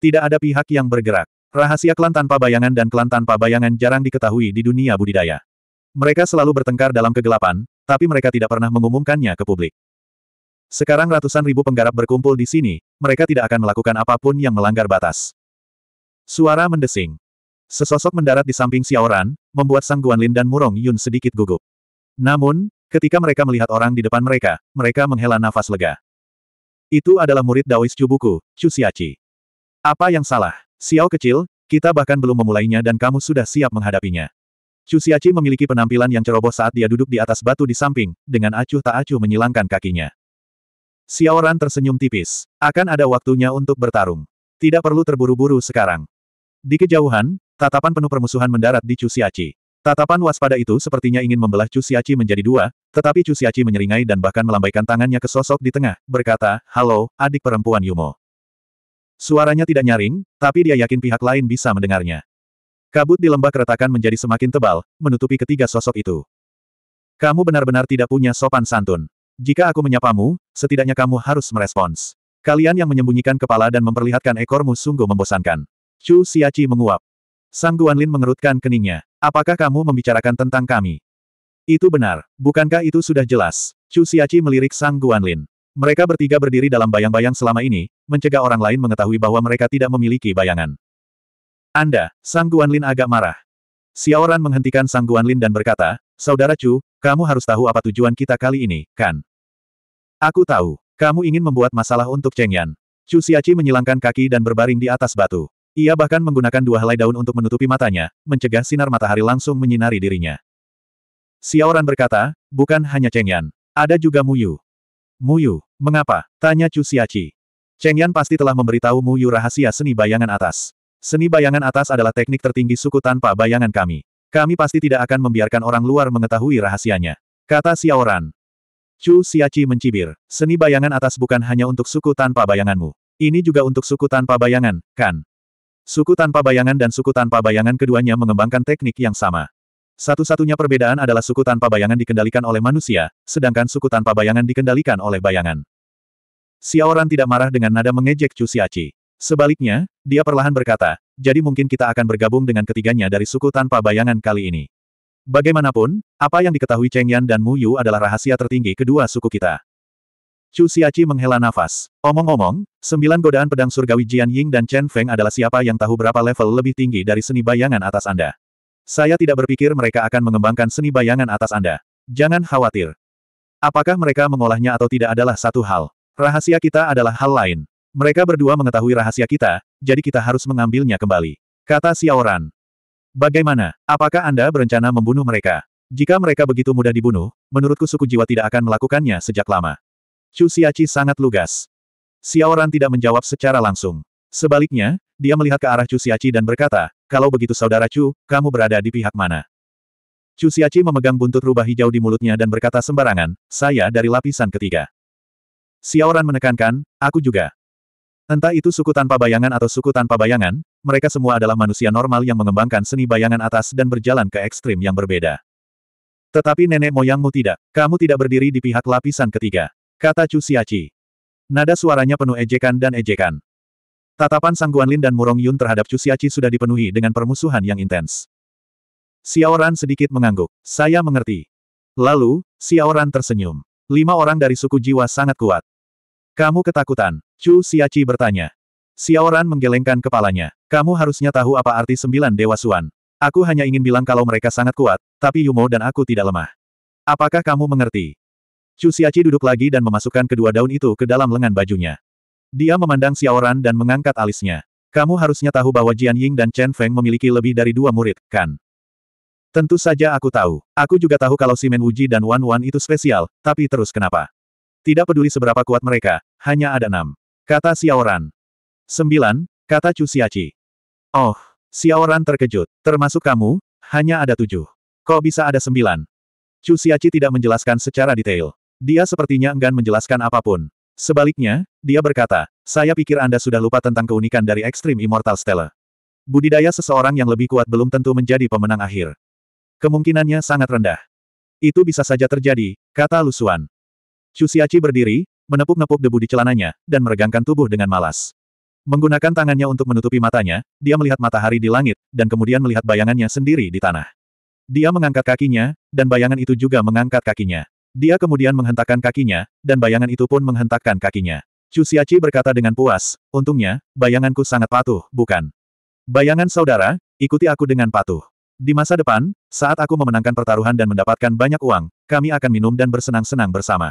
Tidak ada pihak yang bergerak. Rahasia klan tanpa bayangan dan klan tanpa bayangan jarang diketahui di dunia budidaya. Mereka selalu bertengkar dalam kegelapan, tapi mereka tidak pernah mengumumkannya ke publik. Sekarang ratusan ribu penggarap berkumpul di sini, mereka tidak akan melakukan apapun yang melanggar batas. Suara mendesing. Sesosok mendarat di samping Xiaoran, membuat Sang Guanlin dan Murong Yun sedikit gugup. Namun, ketika mereka melihat orang di depan mereka, mereka menghela nafas lega. Itu adalah murid Daois Cubuku, Chu Siachi. Apa yang salah? Xiao kecil, kita bahkan belum memulainya dan kamu sudah siap menghadapinya. Chu Siachi memiliki penampilan yang ceroboh saat dia duduk di atas batu di samping, dengan acuh tak acuh menyilangkan kakinya. Xiaoran tersenyum tipis. Akan ada waktunya untuk bertarung. Tidak perlu terburu-buru sekarang. Di kejauhan, tatapan penuh permusuhan mendarat di Cusiaci. Tatapan waspada itu sepertinya ingin membelah Cusiaci menjadi dua, tetapi Cusiaci menyeringai dan bahkan melambaikan tangannya ke sosok di tengah, berkata, Halo, adik perempuan Yumo. Suaranya tidak nyaring, tapi dia yakin pihak lain bisa mendengarnya. Kabut di lembah keretakan menjadi semakin tebal, menutupi ketiga sosok itu. Kamu benar-benar tidak punya sopan santun. Jika aku menyapamu, setidaknya kamu harus merespons. Kalian yang menyembunyikan kepala dan memperlihatkan ekormu sungguh membosankan. Chu Siaci menguap. Sang Guanlin mengerutkan keningnya. Apakah kamu membicarakan tentang kami? Itu benar. Bukankah itu sudah jelas? Chu Siaci melirik Sang Guanlin. Mereka bertiga berdiri dalam bayang-bayang selama ini, mencegah orang lain mengetahui bahwa mereka tidak memiliki bayangan. Anda, Sang Guanlin agak marah. Xiaoran menghentikan Sang Guanlin dan berkata, Saudara Chu, kamu harus tahu apa tujuan kita kali ini, kan? Aku tahu, kamu ingin membuat masalah untuk Cheng Yan. Chu Siaci menyilangkan kaki dan berbaring di atas batu. Ia bahkan menggunakan dua helai daun untuk menutupi matanya, mencegah sinar matahari langsung menyinari dirinya. Xiaoran berkata, bukan hanya Cheng Yan. Ada juga Mu Yu. Mu Yu, mengapa? Tanya Chu Siachi. Cheng Yan pasti telah memberitahu Mu Yu rahasia seni bayangan atas. Seni bayangan atas adalah teknik tertinggi suku tanpa bayangan kami. Kami pasti tidak akan membiarkan orang luar mengetahui rahasianya. Kata Xiaoran. Chu Siachi mencibir. Seni bayangan atas bukan hanya untuk suku tanpa bayanganmu. Ini juga untuk suku tanpa bayangan, kan? Suku tanpa bayangan dan suku tanpa bayangan keduanya mengembangkan teknik yang sama. Satu-satunya perbedaan adalah suku tanpa bayangan dikendalikan oleh manusia, sedangkan suku tanpa bayangan dikendalikan oleh bayangan. Xiaoran tidak marah dengan nada mengejek Chu Xiaci. Sebaliknya, dia perlahan berkata, jadi mungkin kita akan bergabung dengan ketiganya dari suku tanpa bayangan kali ini. Bagaimanapun, apa yang diketahui Cheng Yan dan Mu Yu adalah rahasia tertinggi kedua suku kita. Chu Xiaqi menghela nafas. Omong-omong, sembilan godaan pedang surgawi Jian Ying dan Chen Feng adalah siapa yang tahu berapa level lebih tinggi dari seni bayangan atas Anda. Saya tidak berpikir mereka akan mengembangkan seni bayangan atas Anda. Jangan khawatir. Apakah mereka mengolahnya atau tidak adalah satu hal. Rahasia kita adalah hal lain. Mereka berdua mengetahui rahasia kita, jadi kita harus mengambilnya kembali. Kata Xiaoran. Bagaimana? Apakah Anda berencana membunuh mereka? Jika mereka begitu mudah dibunuh, menurutku suku jiwa tidak akan melakukannya sejak lama. Chu Xiaci sangat lugas. Xiaoran tidak menjawab secara langsung. Sebaliknya, dia melihat ke arah Chu Xiaci dan berkata, kalau begitu saudara Chu, kamu berada di pihak mana? Chu Xiaci memegang buntut rubah hijau di mulutnya dan berkata sembarangan, saya dari lapisan ketiga. Xiaoran menekankan, aku juga. Entah itu suku tanpa bayangan atau suku tanpa bayangan, mereka semua adalah manusia normal yang mengembangkan seni bayangan atas dan berjalan ke ekstrim yang berbeda. Tetapi nenek moyangmu tidak, kamu tidak berdiri di pihak lapisan ketiga. Kata Chu Siaci, Nada suaranya penuh ejekan dan ejekan. Tatapan Sang Guanlin dan Murong Yun terhadap Chu Siaci sudah dipenuhi dengan permusuhan yang intens. Xiaoran sedikit mengangguk. Saya mengerti. Lalu, Xiaoran tersenyum. Lima orang dari suku jiwa sangat kuat. Kamu ketakutan, Chu Siaci bertanya. Xiaoran menggelengkan kepalanya. Kamu harusnya tahu apa arti sembilan dewa suan. Aku hanya ingin bilang kalau mereka sangat kuat, tapi Yumo dan aku tidak lemah. Apakah kamu mengerti? Chu Xiaqi duduk lagi dan memasukkan kedua daun itu ke dalam lengan bajunya. Dia memandang Xiaoran dan mengangkat alisnya. Kamu harusnya tahu bahwa Jian Ying dan Chen Feng memiliki lebih dari dua murid, kan? Tentu saja aku tahu. Aku juga tahu kalau Simen Wuji dan Wan Wan itu spesial, tapi terus kenapa? Tidak peduli seberapa kuat mereka, hanya ada enam. Kata Xiaoran. Sembilan, kata Chu Xiaqi. Oh, Xiaoran terkejut. Termasuk kamu, hanya ada tujuh. Kok bisa ada sembilan? Chu Xiaqi tidak menjelaskan secara detail. Dia sepertinya enggan menjelaskan apapun. Sebaliknya, dia berkata, saya pikir Anda sudah lupa tentang keunikan dari Ekstrim Immortal Stella. Budidaya seseorang yang lebih kuat belum tentu menjadi pemenang akhir. Kemungkinannya sangat rendah. Itu bisa saja terjadi, kata Lusuan. Cusiaci berdiri, menepuk-nepuk debu di celananya, dan meregangkan tubuh dengan malas. Menggunakan tangannya untuk menutupi matanya, dia melihat matahari di langit, dan kemudian melihat bayangannya sendiri di tanah. Dia mengangkat kakinya, dan bayangan itu juga mengangkat kakinya. Dia kemudian menghentakkan kakinya, dan bayangan itu pun menghentakkan kakinya. Chu Xiachi berkata dengan puas, untungnya, bayanganku sangat patuh, bukan? Bayangan saudara, ikuti aku dengan patuh. Di masa depan, saat aku memenangkan pertaruhan dan mendapatkan banyak uang, kami akan minum dan bersenang-senang bersama.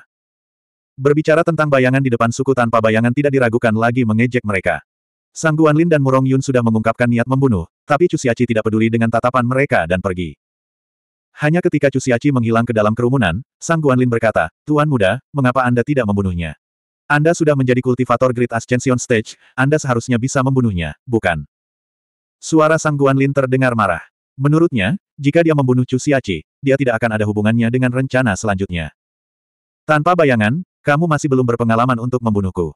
Berbicara tentang bayangan di depan suku tanpa bayangan tidak diragukan lagi mengejek mereka. Sang Lin dan Murong Yun sudah mengungkapkan niat membunuh, tapi Chu Xiachi tidak peduli dengan tatapan mereka dan pergi. Hanya ketika Cusiaci menghilang ke dalam kerumunan, Sang Guanlin berkata, Tuan Muda, mengapa Anda tidak membunuhnya? Anda sudah menjadi kultivator Great Ascension Stage, Anda seharusnya bisa membunuhnya, bukan? Suara Sang Guanlin terdengar marah. Menurutnya, jika dia membunuh Cusiaci, dia tidak akan ada hubungannya dengan rencana selanjutnya. Tanpa bayangan, kamu masih belum berpengalaman untuk membunuhku.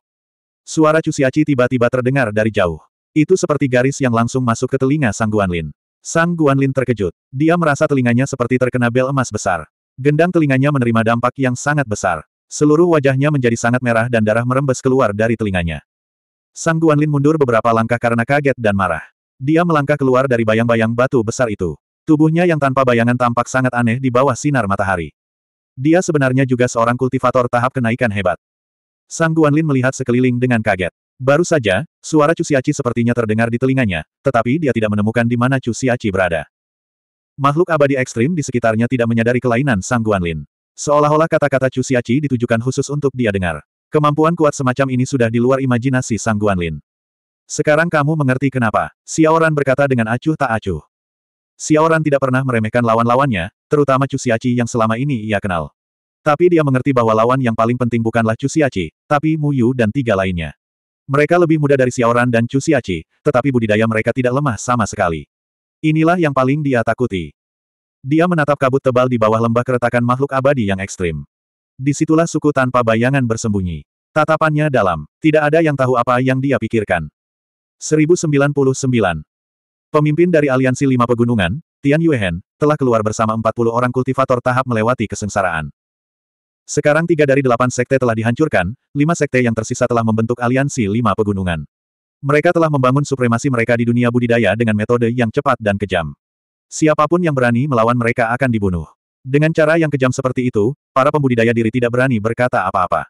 Suara Cusiaci tiba-tiba terdengar dari jauh. Itu seperti garis yang langsung masuk ke telinga Sang Guanlin. Sang Guanlin terkejut. Dia merasa telinganya seperti terkena bel emas besar. Gendang telinganya menerima dampak yang sangat besar. Seluruh wajahnya menjadi sangat merah dan darah merembes keluar dari telinganya. Sang Guanlin mundur beberapa langkah karena kaget dan marah. Dia melangkah keluar dari bayang-bayang batu besar itu. Tubuhnya yang tanpa bayangan tampak sangat aneh di bawah sinar matahari. Dia sebenarnya juga seorang kultivator tahap kenaikan hebat. Sang Guanlin melihat sekeliling dengan kaget. Baru saja, suara Siaci sepertinya terdengar di telinganya, tetapi dia tidak menemukan di mana Siaci berada. Makhluk abadi ekstrim di sekitarnya tidak menyadari kelainan Sang Lin. Seolah-olah kata-kata Siaci ditujukan khusus untuk dia dengar. Kemampuan kuat semacam ini sudah di luar imajinasi Sang Lin. Sekarang kamu mengerti kenapa, Xiaoran berkata dengan acuh tak acuh. Xiaoran tidak pernah meremehkan lawan-lawannya, terutama Siaci yang selama ini ia kenal. Tapi dia mengerti bahwa lawan yang paling penting bukanlah Siaci, tapi Mu Yu dan tiga lainnya. Mereka lebih muda dari Xiaoran dan Chu Xiaqi, tetapi budidaya mereka tidak lemah sama sekali. Inilah yang paling dia takuti. Dia menatap kabut tebal di bawah lembah keretakan makhluk abadi yang ekstrim. Disitulah suku tanpa bayangan bersembunyi. Tatapannya dalam, tidak ada yang tahu apa yang dia pikirkan. 1099. Pemimpin dari Aliansi Lima Pegunungan, Tian Yuehen, telah keluar bersama 40 orang kultivator tahap melewati kesengsaraan. Sekarang tiga dari delapan sekte telah dihancurkan, lima sekte yang tersisa telah membentuk aliansi lima pegunungan. Mereka telah membangun supremasi mereka di dunia budidaya dengan metode yang cepat dan kejam. Siapapun yang berani melawan mereka akan dibunuh. Dengan cara yang kejam seperti itu, para pembudidaya diri tidak berani berkata apa-apa.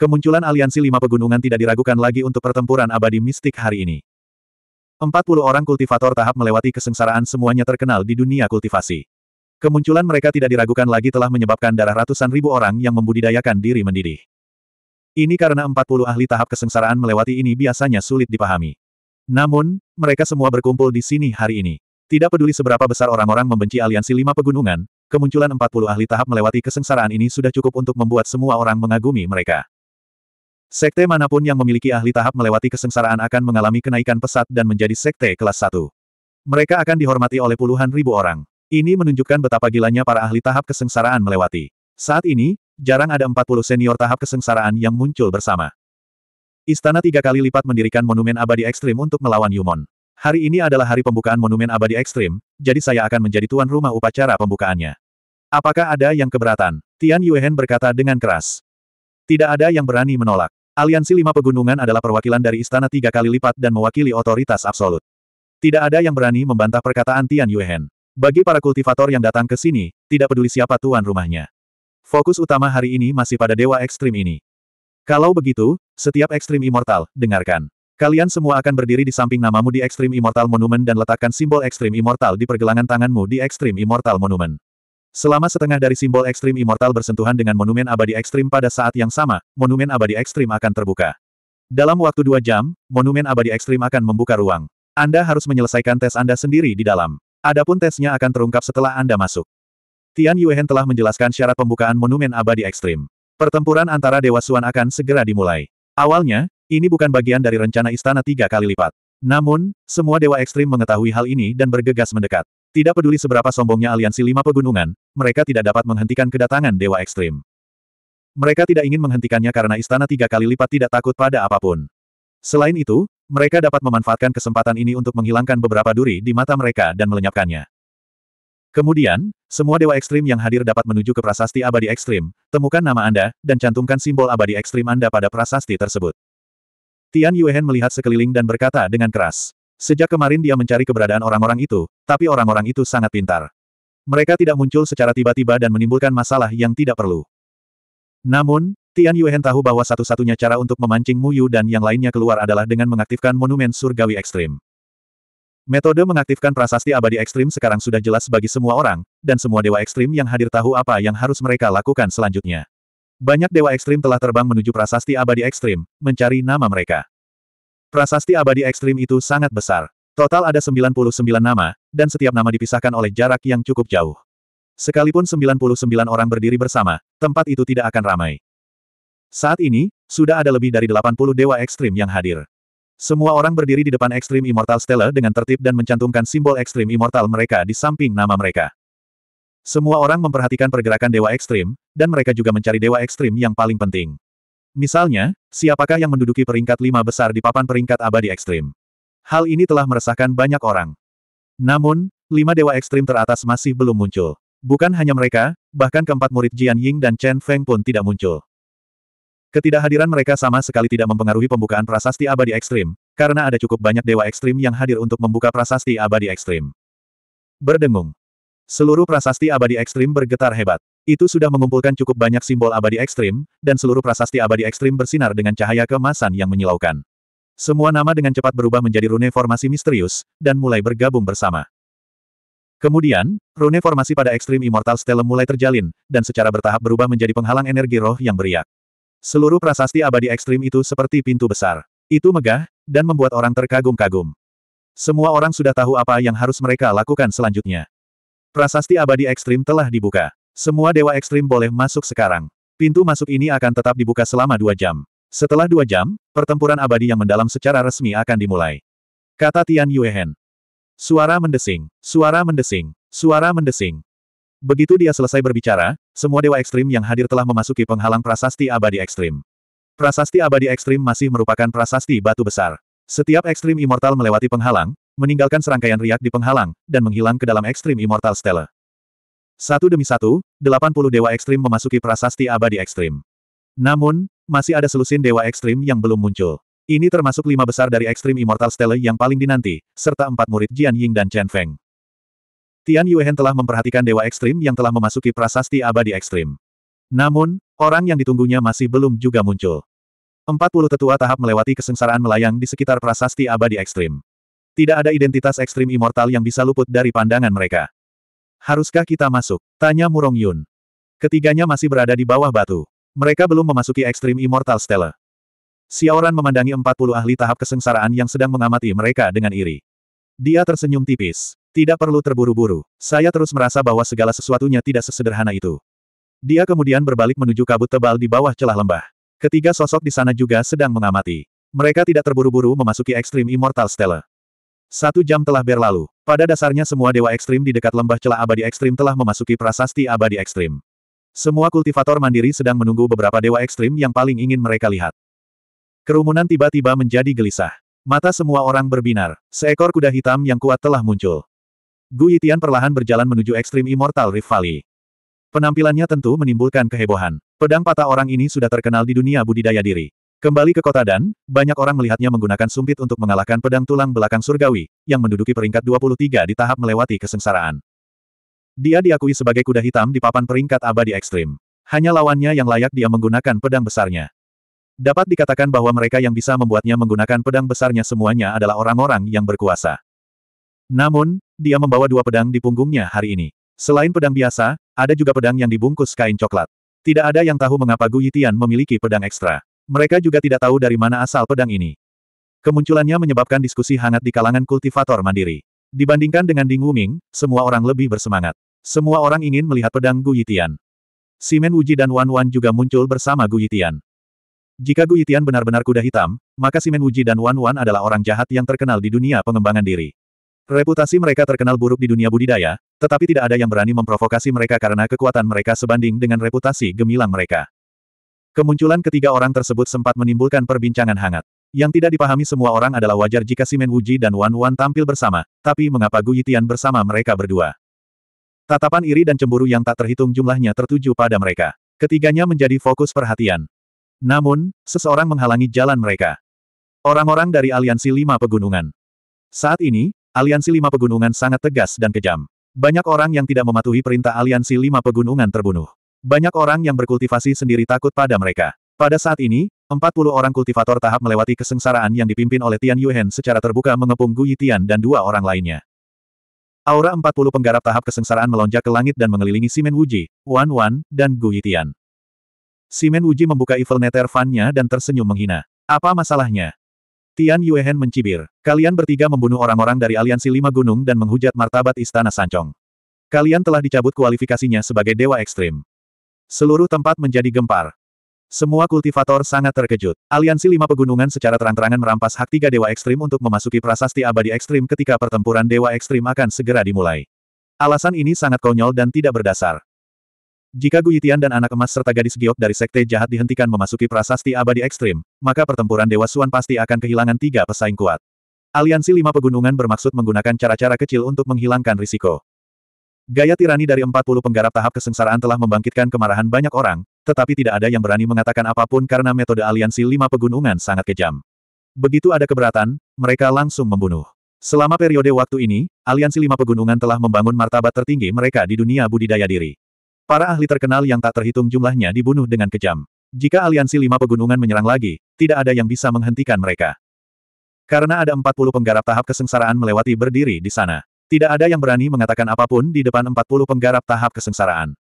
Kemunculan aliansi lima pegunungan tidak diragukan lagi untuk pertempuran abadi mistik hari ini. Empat puluh orang kultivator tahap melewati kesengsaraan semuanya terkenal di dunia kultivasi. Kemunculan mereka tidak diragukan lagi telah menyebabkan darah ratusan ribu orang yang membudidayakan diri mendidih. Ini karena 40 ahli tahap kesengsaraan melewati ini biasanya sulit dipahami. Namun, mereka semua berkumpul di sini hari ini. Tidak peduli seberapa besar orang-orang membenci aliansi lima pegunungan, kemunculan 40 ahli tahap melewati kesengsaraan ini sudah cukup untuk membuat semua orang mengagumi mereka. Sekte manapun yang memiliki ahli tahap melewati kesengsaraan akan mengalami kenaikan pesat dan menjadi sekte kelas 1. Mereka akan dihormati oleh puluhan ribu orang. Ini menunjukkan betapa gilanya para ahli tahap kesengsaraan melewati. Saat ini, jarang ada 40 senior tahap kesengsaraan yang muncul bersama. Istana tiga kali lipat mendirikan monumen abadi ekstrim untuk melawan Yumon. Hari ini adalah hari pembukaan monumen abadi ekstrim, jadi saya akan menjadi tuan rumah upacara pembukaannya. Apakah ada yang keberatan? Tian Yuehen berkata dengan keras. Tidak ada yang berani menolak. Aliansi Lima Pegunungan adalah perwakilan dari istana tiga kali lipat dan mewakili otoritas absolut. Tidak ada yang berani membantah perkataan Tian Yuehen. Bagi para kultivator yang datang ke sini, tidak peduli siapa tuan rumahnya. Fokus utama hari ini masih pada dewa ekstrim ini. Kalau begitu, setiap ekstrim immortal, dengarkan. Kalian semua akan berdiri di samping namamu di Ekstrim Immortal monumen dan letakkan simbol Ekstrim Immortal di pergelangan tanganmu di Ekstrim Immortal monumen. Selama setengah dari simbol ekstrim immortal bersentuhan dengan monumen abadi ekstrim pada saat yang sama, monumen abadi ekstrim akan terbuka. Dalam waktu dua jam, monumen abadi ekstrim akan membuka ruang. Anda harus menyelesaikan tes Anda sendiri di dalam. Adapun tesnya akan terungkap setelah Anda masuk. Tian Yuehen telah menjelaskan syarat pembukaan monumen abadi ekstrim. Pertempuran antara Dewa Suan akan segera dimulai. Awalnya, ini bukan bagian dari rencana istana tiga kali lipat. Namun, semua Dewa Ekstrim mengetahui hal ini dan bergegas mendekat. Tidak peduli seberapa sombongnya aliansi lima pegunungan, mereka tidak dapat menghentikan kedatangan Dewa Ekstrim. Mereka tidak ingin menghentikannya karena istana tiga kali lipat tidak takut pada apapun. Selain itu, mereka dapat memanfaatkan kesempatan ini untuk menghilangkan beberapa duri di mata mereka dan melenyapkannya. Kemudian, semua dewa ekstrim yang hadir dapat menuju ke prasasti abadi ekstrim, temukan nama Anda, dan cantumkan simbol abadi ekstrim Anda pada prasasti tersebut. Tian Yuehen melihat sekeliling dan berkata dengan keras. Sejak kemarin dia mencari keberadaan orang-orang itu, tapi orang-orang itu sangat pintar. Mereka tidak muncul secara tiba-tiba dan menimbulkan masalah yang tidak perlu. Namun, Tian Yuehen tahu bahwa satu-satunya cara untuk memancing Mu Yu dan yang lainnya keluar adalah dengan mengaktifkan monumen surgawi ekstrim. Metode mengaktifkan prasasti abadi ekstrim sekarang sudah jelas bagi semua orang, dan semua dewa ekstrim yang hadir tahu apa yang harus mereka lakukan selanjutnya. Banyak dewa ekstrim telah terbang menuju prasasti abadi ekstrim, mencari nama mereka. Prasasti abadi ekstrim itu sangat besar. Total ada 99 nama, dan setiap nama dipisahkan oleh jarak yang cukup jauh. Sekalipun 99 orang berdiri bersama, tempat itu tidak akan ramai. Saat ini, sudah ada lebih dari 80 dewa ekstrim yang hadir. Semua orang berdiri di depan ekstrim Immortal Stella dengan tertib dan mencantumkan simbol ekstrim Immortal mereka di samping nama mereka. Semua orang memperhatikan pergerakan dewa ekstrim, dan mereka juga mencari dewa ekstrim yang paling penting. Misalnya, siapakah yang menduduki peringkat lima besar di papan peringkat abadi ekstrim? Hal ini telah meresahkan banyak orang. Namun, lima dewa ekstrim teratas masih belum muncul. Bukan hanya mereka, bahkan keempat murid Jian Ying dan Chen Feng pun tidak muncul. Ketidakhadiran mereka sama sekali tidak mempengaruhi pembukaan prasasti abadi ekstrim, karena ada cukup banyak dewa ekstrim yang hadir untuk membuka prasasti abadi ekstrim. Berdengung. Seluruh prasasti abadi ekstrim bergetar hebat. Itu sudah mengumpulkan cukup banyak simbol abadi ekstrim, dan seluruh prasasti abadi ekstrim bersinar dengan cahaya kemasan yang menyilaukan. Semua nama dengan cepat berubah menjadi rune formasi misterius, dan mulai bergabung bersama. Kemudian, rune formasi pada ekstrim Immortal Stellum mulai terjalin, dan secara bertahap berubah menjadi penghalang energi roh yang beriak. Seluruh prasasti abadi ekstrim itu seperti pintu besar. Itu megah, dan membuat orang terkagum-kagum. Semua orang sudah tahu apa yang harus mereka lakukan selanjutnya. Prasasti abadi ekstrim telah dibuka. Semua dewa ekstrim boleh masuk sekarang. Pintu masuk ini akan tetap dibuka selama dua jam. Setelah dua jam, pertempuran abadi yang mendalam secara resmi akan dimulai. Kata Tian Yuehen. Suara mendesing, suara mendesing, suara mendesing. Begitu dia selesai berbicara, semua dewa ekstrim yang hadir telah memasuki penghalang prasasti abadi ekstrim. Prasasti abadi ekstrim masih merupakan prasasti batu besar. Setiap ekstrim immortal melewati penghalang, meninggalkan serangkaian riak di penghalang, dan menghilang ke dalam ekstrim immortal stele. Satu demi satu, 80 dewa ekstrim memasuki prasasti abadi ekstrim. Namun, masih ada selusin dewa ekstrim yang belum muncul. Ini termasuk lima besar dari ekstrim Immortal Stele yang paling dinanti, serta empat murid Jian Ying dan Chen Feng. Tian Yuehen telah memperhatikan Dewa Ekstrim yang telah memasuki prasasti abadi ekstrim. Namun, orang yang ditunggunya masih belum juga muncul. Empat puluh tetua tahap melewati kesengsaraan melayang di sekitar prasasti abadi ekstrim. Tidak ada identitas ekstrim immortal yang bisa luput dari pandangan mereka. Haruskah kita masuk? Tanya Murong Yun. Ketiganya masih berada di bawah batu. Mereka belum memasuki ekstrim immortal stella. Xiaoran memandangi empat puluh ahli tahap kesengsaraan yang sedang mengamati mereka dengan iri. Dia tersenyum tipis. Tidak perlu terburu-buru, saya terus merasa bahwa segala sesuatunya tidak sesederhana itu. Dia kemudian berbalik menuju kabut tebal di bawah celah lembah. Ketiga sosok di sana juga sedang mengamati. Mereka tidak terburu-buru memasuki ekstrim Immortal Stella. Satu jam telah berlalu. Pada dasarnya semua dewa ekstrim di dekat lembah celah abadi ekstrim telah memasuki prasasti abadi ekstrim. Semua kultivator mandiri sedang menunggu beberapa dewa ekstrim yang paling ingin mereka lihat. Kerumunan tiba-tiba menjadi gelisah. Mata semua orang berbinar. Seekor kuda hitam yang kuat telah muncul. Gu Yitian perlahan berjalan menuju ekstrim Immortal Rift Valley. Penampilannya tentu menimbulkan kehebohan. Pedang patah orang ini sudah terkenal di dunia budidaya diri. Kembali ke kota Dan, banyak orang melihatnya menggunakan sumpit untuk mengalahkan pedang tulang belakang surgawi, yang menduduki peringkat 23 di tahap melewati kesengsaraan. Dia diakui sebagai kuda hitam di papan peringkat abadi ekstrim. Hanya lawannya yang layak dia menggunakan pedang besarnya. Dapat dikatakan bahwa mereka yang bisa membuatnya menggunakan pedang besarnya semuanya adalah orang-orang yang berkuasa. Namun, dia membawa dua pedang di punggungnya hari ini. Selain pedang biasa, ada juga pedang yang dibungkus kain coklat. Tidak ada yang tahu mengapa Gu Yitian memiliki pedang ekstra. Mereka juga tidak tahu dari mana asal pedang ini. Kemunculannya menyebabkan diskusi hangat di kalangan kultivator mandiri. Dibandingkan dengan Ding Wuming, semua orang lebih bersemangat. Semua orang ingin melihat pedang Gu Yitian. Simen Wuji dan Wan Wan juga muncul bersama Gu Yitian. Jika Gu Yitian benar-benar kuda hitam, maka Simen Wuji dan Wan Wan adalah orang jahat yang terkenal di dunia pengembangan diri. Reputasi mereka terkenal buruk di dunia budidaya, tetapi tidak ada yang berani memprovokasi mereka karena kekuatan mereka sebanding dengan reputasi gemilang mereka. Kemunculan ketiga orang tersebut sempat menimbulkan perbincangan hangat. Yang tidak dipahami semua orang adalah wajar jika Simen Wuji dan Wan Wan tampil bersama, tapi mengapa Gu Yitian bersama mereka berdua? Tatapan iri dan cemburu yang tak terhitung jumlahnya tertuju pada mereka. Ketiganya menjadi fokus perhatian. Namun, seseorang menghalangi jalan mereka. Orang-orang dari aliansi lima pegunungan. Saat ini, Aliansi Lima Pegunungan sangat tegas dan kejam. Banyak orang yang tidak mematuhi perintah Aliansi Lima Pegunungan terbunuh. Banyak orang yang berkultivasi sendiri takut pada mereka. Pada saat ini, 40 orang kultivator tahap melewati kesengsaraan yang dipimpin oleh Tian Yuhen secara terbuka mengepung Gu Yitian dan dua orang lainnya. Aura 40 penggarap tahap kesengsaraan melonjak ke langit dan mengelilingi Simen Wuji, Wan Wan, dan Gu Yitian. Simen Wuji membuka evil nether fan-nya dan tersenyum menghina. Apa masalahnya? Tian Yuehen mencibir. Kalian bertiga membunuh orang-orang dari aliansi lima gunung dan menghujat martabat istana Sancong. Kalian telah dicabut kualifikasinya sebagai dewa ekstrim. Seluruh tempat menjadi gempar. Semua kultivator sangat terkejut. Aliansi lima pegunungan secara terang-terangan merampas hak tiga dewa ekstrim untuk memasuki prasasti abadi ekstrim ketika pertempuran dewa ekstrim akan segera dimulai. Alasan ini sangat konyol dan tidak berdasar. Jika Guyitian dan anak emas serta gadis giok dari sekte jahat dihentikan memasuki prasasti abadi ekstrim, maka pertempuran Dewa Suan pasti akan kehilangan tiga pesaing kuat. Aliansi Lima Pegunungan bermaksud menggunakan cara-cara kecil untuk menghilangkan risiko. Gaya tirani dari 40 penggarap tahap kesengsaraan telah membangkitkan kemarahan banyak orang, tetapi tidak ada yang berani mengatakan apapun karena metode aliansi Lima Pegunungan sangat kejam. Begitu ada keberatan, mereka langsung membunuh. Selama periode waktu ini, aliansi Lima Pegunungan telah membangun martabat tertinggi mereka di dunia budidaya diri. Para ahli terkenal yang tak terhitung jumlahnya dibunuh dengan kejam. Jika aliansi lima pegunungan menyerang lagi, tidak ada yang bisa menghentikan mereka. Karena ada 40 penggarap tahap kesengsaraan melewati berdiri di sana. Tidak ada yang berani mengatakan apapun di depan 40 penggarap tahap kesengsaraan.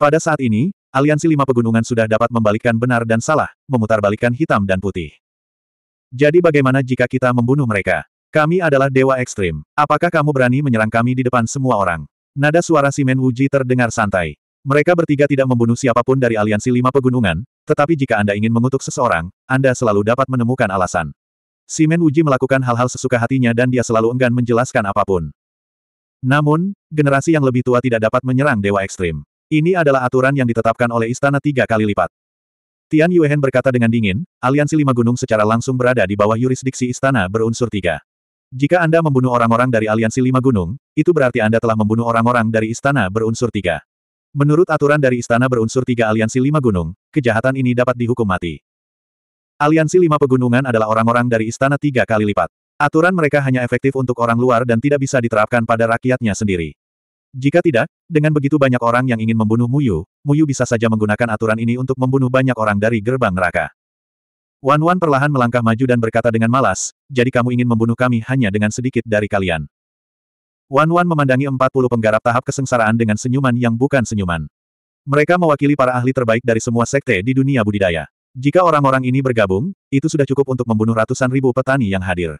Pada saat ini, aliansi lima pegunungan sudah dapat membalikkan benar dan salah, memutarbalikkan hitam dan putih. Jadi bagaimana jika kita membunuh mereka? Kami adalah dewa ekstrim. Apakah kamu berani menyerang kami di depan semua orang? Nada suara Simen Wuji terdengar santai. Mereka bertiga tidak membunuh siapapun dari aliansi lima pegunungan, tetapi jika Anda ingin mengutuk seseorang, Anda selalu dapat menemukan alasan. Simen Uji melakukan hal-hal sesuka hatinya dan dia selalu enggan menjelaskan apapun. Namun, generasi yang lebih tua tidak dapat menyerang Dewa Ekstrim. Ini adalah aturan yang ditetapkan oleh istana tiga kali lipat. Tian Yuehen berkata dengan dingin, aliansi lima gunung secara langsung berada di bawah yurisdiksi istana berunsur tiga. Jika Anda membunuh orang-orang dari aliansi lima gunung, itu berarti Anda telah membunuh orang-orang dari istana berunsur tiga. Menurut aturan dari istana berunsur tiga aliansi lima gunung, kejahatan ini dapat dihukum mati. Aliansi lima pegunungan adalah orang-orang dari istana tiga kali lipat. Aturan mereka hanya efektif untuk orang luar dan tidak bisa diterapkan pada rakyatnya sendiri. Jika tidak, dengan begitu banyak orang yang ingin membunuh Muyu, Muyu bisa saja menggunakan aturan ini untuk membunuh banyak orang dari gerbang neraka. Wan Wan perlahan melangkah maju dan berkata dengan malas, jadi kamu ingin membunuh kami hanya dengan sedikit dari kalian. Wan Wan memandangi 40 penggarap tahap kesengsaraan dengan senyuman yang bukan senyuman. Mereka mewakili para ahli terbaik dari semua sekte di dunia budidaya. Jika orang-orang ini bergabung, itu sudah cukup untuk membunuh ratusan ribu petani yang hadir.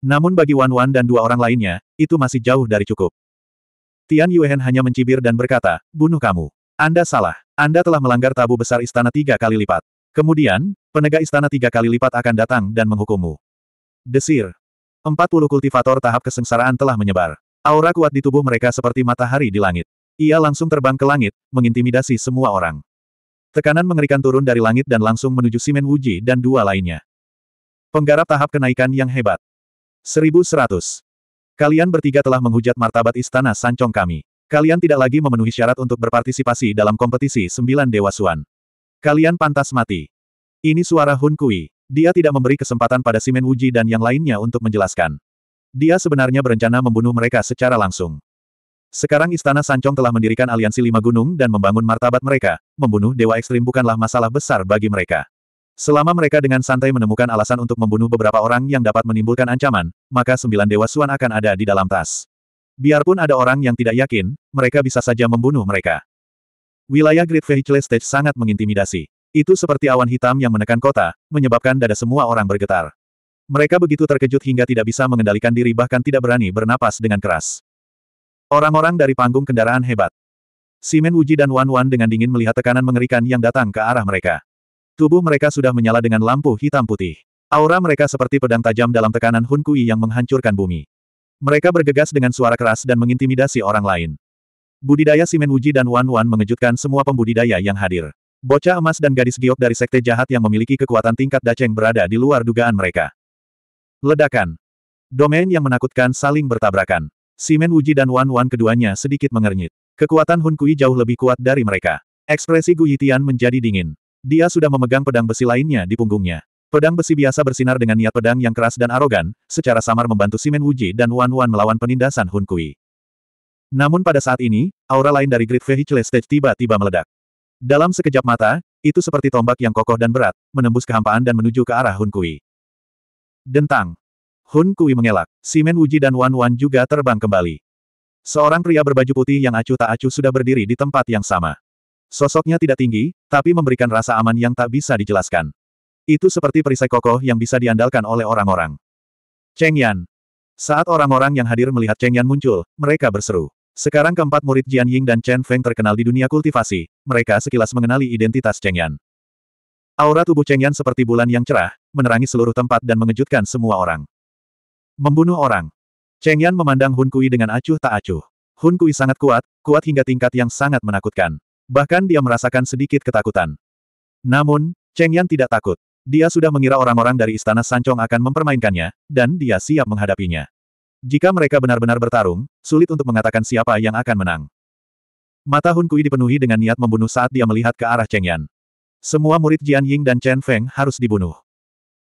Namun bagi Wan Wan dan dua orang lainnya, itu masih jauh dari cukup. Tian Yuehen hanya mencibir dan berkata, bunuh kamu. Anda salah. Anda telah melanggar tabu besar istana tiga kali lipat. Kemudian, penegak istana tiga kali lipat akan datang dan menghukummu. Desir, 40 kultivator tahap kesengsaraan telah menyebar. Aura kuat di tubuh mereka seperti matahari di langit. Ia langsung terbang ke langit, mengintimidasi semua orang. Tekanan mengerikan turun dari langit dan langsung menuju Simen Wuji dan dua lainnya. Penggarap tahap kenaikan yang hebat. 1100. Kalian bertiga telah menghujat martabat istana sancong kami. Kalian tidak lagi memenuhi syarat untuk berpartisipasi dalam kompetisi sembilan dewa suan. Kalian pantas mati. Ini suara Hun Kui. Dia tidak memberi kesempatan pada Simen Wuji dan yang lainnya untuk menjelaskan. Dia sebenarnya berencana membunuh mereka secara langsung. Sekarang Istana Sancong telah mendirikan aliansi lima gunung dan membangun martabat mereka, membunuh Dewa Ekstrim bukanlah masalah besar bagi mereka. Selama mereka dengan santai menemukan alasan untuk membunuh beberapa orang yang dapat menimbulkan ancaman, maka sembilan Dewa Suan akan ada di dalam tas. Biarpun ada orang yang tidak yakin, mereka bisa saja membunuh mereka. Wilayah Great Vehicle Stage sangat mengintimidasi. Itu seperti awan hitam yang menekan kota, menyebabkan dada semua orang bergetar. Mereka begitu terkejut hingga tidak bisa mengendalikan diri bahkan tidak berani bernapas dengan keras. Orang-orang dari panggung kendaraan hebat. Simen Wuji dan Wan Wan dengan dingin melihat tekanan mengerikan yang datang ke arah mereka. Tubuh mereka sudah menyala dengan lampu hitam putih. Aura mereka seperti pedang tajam dalam tekanan Hun Kui yang menghancurkan bumi. Mereka bergegas dengan suara keras dan mengintimidasi orang lain. Budidaya Simen Wuji dan Wan Wan mengejutkan semua pembudidaya yang hadir. Bocah emas dan gadis giok dari sekte jahat yang memiliki kekuatan tingkat daceng berada di luar dugaan mereka. Ledakan. Domain yang menakutkan saling bertabrakan. Simen Wuji dan Wan Wan keduanya sedikit mengernyit. Kekuatan Hun Kui jauh lebih kuat dari mereka. Ekspresi Gu Yitian menjadi dingin. Dia sudah memegang pedang besi lainnya di punggungnya. Pedang besi biasa bersinar dengan niat pedang yang keras dan arogan, secara samar membantu Simen Wuji dan Wan Wan melawan penindasan Hun Kui. Namun pada saat ini, aura lain dari Great Vehicle Stage tiba-tiba meledak. Dalam sekejap mata, itu seperti tombak yang kokoh dan berat, menembus kehampaan dan menuju ke arah Hun Kui. Dentang. Hun Kui mengelak. Simen Wuji dan Wan Wan juga terbang kembali. Seorang pria berbaju putih yang acuh tak acuh sudah berdiri di tempat yang sama. Sosoknya tidak tinggi, tapi memberikan rasa aman yang tak bisa dijelaskan. Itu seperti perisai kokoh yang bisa diandalkan oleh orang-orang. Cheng Yan. Saat orang-orang yang hadir melihat Cheng Yan muncul, mereka berseru. Sekarang keempat murid Jian Ying dan Chen Feng terkenal di dunia kultivasi, mereka sekilas mengenali identitas Cheng Yan. Aura tubuh Cheng Yan seperti bulan yang cerah, menerangi seluruh tempat dan mengejutkan semua orang. Membunuh orang. Cheng Yan memandang Hun Kui dengan acuh tak acuh. Hun Kui sangat kuat, kuat hingga tingkat yang sangat menakutkan. Bahkan dia merasakan sedikit ketakutan. Namun, Cheng Yan tidak takut. Dia sudah mengira orang-orang dari istana Sancong akan mempermainkannya, dan dia siap menghadapinya. Jika mereka benar-benar bertarung, sulit untuk mengatakan siapa yang akan menang. Mata Hun Kui dipenuhi dengan niat membunuh saat dia melihat ke arah Cheng Yan. Semua murid Jian Ying dan Chen Feng harus dibunuh.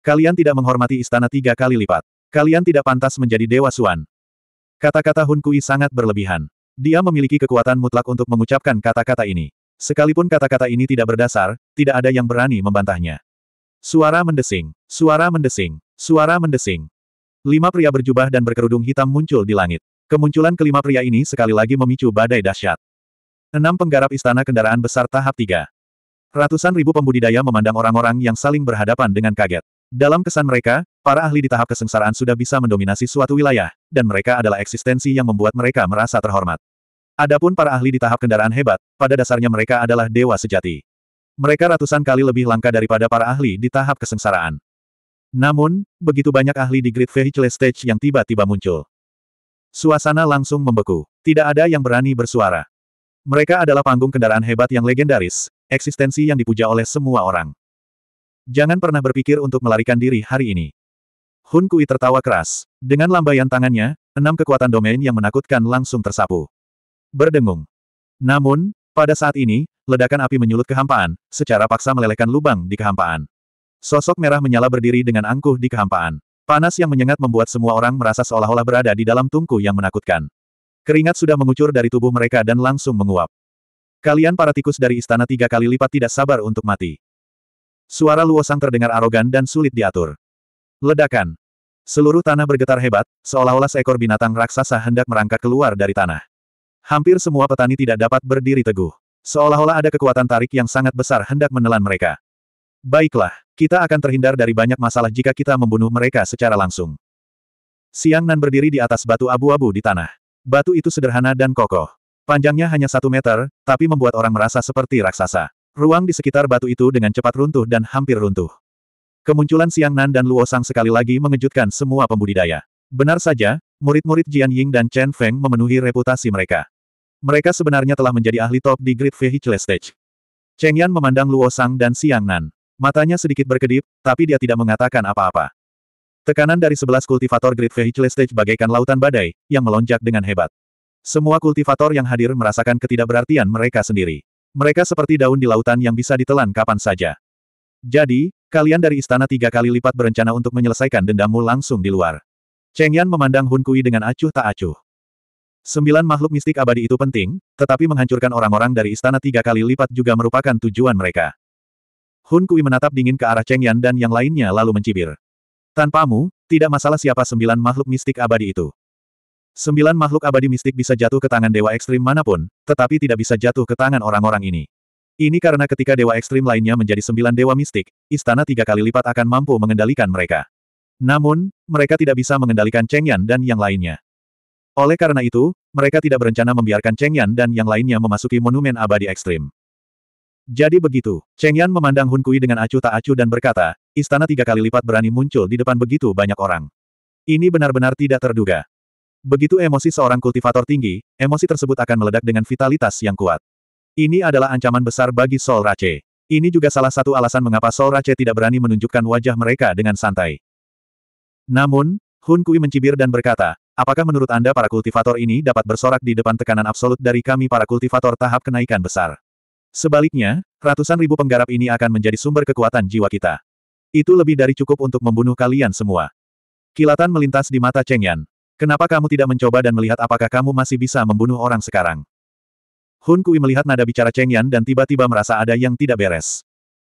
Kalian tidak menghormati istana tiga kali lipat. Kalian tidak pantas menjadi Dewa Suan. Kata-kata Hun Kui sangat berlebihan. Dia memiliki kekuatan mutlak untuk mengucapkan kata-kata ini. Sekalipun kata-kata ini tidak berdasar, tidak ada yang berani membantahnya. Suara mendesing, suara mendesing, suara mendesing. Lima pria berjubah dan berkerudung hitam muncul di langit. Kemunculan kelima pria ini sekali lagi memicu badai dahsyat. Enam penggarap istana kendaraan besar tahap tiga. Ratusan ribu pembudidaya memandang orang-orang yang saling berhadapan dengan kaget. Dalam kesan mereka, para ahli di tahap kesengsaraan sudah bisa mendominasi suatu wilayah, dan mereka adalah eksistensi yang membuat mereka merasa terhormat. Adapun para ahli di tahap kendaraan hebat, pada dasarnya mereka adalah dewa sejati. Mereka ratusan kali lebih langka daripada para ahli di tahap kesengsaraan. Namun, begitu banyak ahli di Great Vehicle Stage yang tiba-tiba muncul. Suasana langsung membeku. Tidak ada yang berani bersuara. Mereka adalah panggung kendaraan hebat yang legendaris, eksistensi yang dipuja oleh semua orang. Jangan pernah berpikir untuk melarikan diri hari ini. Hun Kui tertawa keras. Dengan lambaian tangannya, enam kekuatan domain yang menakutkan langsung tersapu. Berdengung. Namun, pada saat ini, ledakan api menyulut kehampaan, secara paksa melelehkan lubang di kehampaan. Sosok merah menyala berdiri dengan angkuh di kehampaan. Panas yang menyengat membuat semua orang merasa seolah-olah berada di dalam tungku yang menakutkan. Keringat sudah mengucur dari tubuh mereka dan langsung menguap. Kalian para tikus dari istana tiga kali lipat tidak sabar untuk mati. Suara Luosang terdengar arogan dan sulit diatur. Ledakan. Seluruh tanah bergetar hebat, seolah-olah seekor binatang raksasa hendak merangkak keluar dari tanah. Hampir semua petani tidak dapat berdiri teguh. Seolah-olah ada kekuatan tarik yang sangat besar hendak menelan mereka. Baiklah. Kita akan terhindar dari banyak masalah jika kita membunuh mereka secara langsung. Siang Nan berdiri di atas batu abu-abu di tanah. Batu itu sederhana dan kokoh. Panjangnya hanya satu meter, tapi membuat orang merasa seperti raksasa. Ruang di sekitar batu itu dengan cepat runtuh dan hampir runtuh. Kemunculan Siang Nan dan Luo Sang sekali lagi mengejutkan semua pembudidaya. Benar saja, murid-murid Jian Ying dan Chen Feng memenuhi reputasi mereka. Mereka sebenarnya telah menjadi ahli top di Great Vehicle Stage. Cheng Yan memandang Luo Sang dan Siang Nan. Matanya sedikit berkedip, tapi dia tidak mengatakan apa-apa. Tekanan dari sebelas kultivator Great Vehicle Stage bagaikan lautan badai, yang melonjak dengan hebat. Semua kultivator yang hadir merasakan ketidakberartian mereka sendiri. Mereka seperti daun di lautan yang bisa ditelan kapan saja. Jadi, kalian dari istana tiga kali lipat berencana untuk menyelesaikan dendammu langsung di luar. Cheng Yan memandang Hun Kui dengan acuh tak acuh. Sembilan makhluk mistik abadi itu penting, tetapi menghancurkan orang-orang dari istana tiga kali lipat juga merupakan tujuan mereka. Hun Kui menatap dingin ke arah Cheng Yan dan yang lainnya lalu mencibir. Tanpamu, tidak masalah siapa sembilan makhluk mistik abadi itu. Sembilan makhluk abadi mistik bisa jatuh ke tangan dewa ekstrim manapun, tetapi tidak bisa jatuh ke tangan orang-orang ini. Ini karena ketika dewa ekstrim lainnya menjadi sembilan dewa mistik, istana tiga kali lipat akan mampu mengendalikan mereka. Namun, mereka tidak bisa mengendalikan Cheng Yan dan yang lainnya. Oleh karena itu, mereka tidak berencana membiarkan Cheng Yan dan yang lainnya memasuki monumen abadi ekstrim. Jadi begitu, Cheng Yan memandang Hun Kui dengan acuh tak acuh dan berkata, istana tiga kali lipat berani muncul di depan begitu banyak orang. Ini benar-benar tidak terduga. Begitu emosi seorang kultivator tinggi, emosi tersebut akan meledak dengan vitalitas yang kuat. Ini adalah ancaman besar bagi Sol Rache. Ini juga salah satu alasan mengapa Sol Rache tidak berani menunjukkan wajah mereka dengan santai. Namun, Hun Kui mencibir dan berkata, apakah menurut Anda para kultivator ini dapat bersorak di depan tekanan absolut dari kami para kultivator tahap kenaikan besar? Sebaliknya, ratusan ribu penggarap ini akan menjadi sumber kekuatan jiwa kita. Itu lebih dari cukup untuk membunuh kalian semua. Kilatan melintas di mata Cheng Yan. Kenapa kamu tidak mencoba dan melihat apakah kamu masih bisa membunuh orang sekarang? Hun Kui melihat nada bicara Cheng Yan dan tiba-tiba merasa ada yang tidak beres.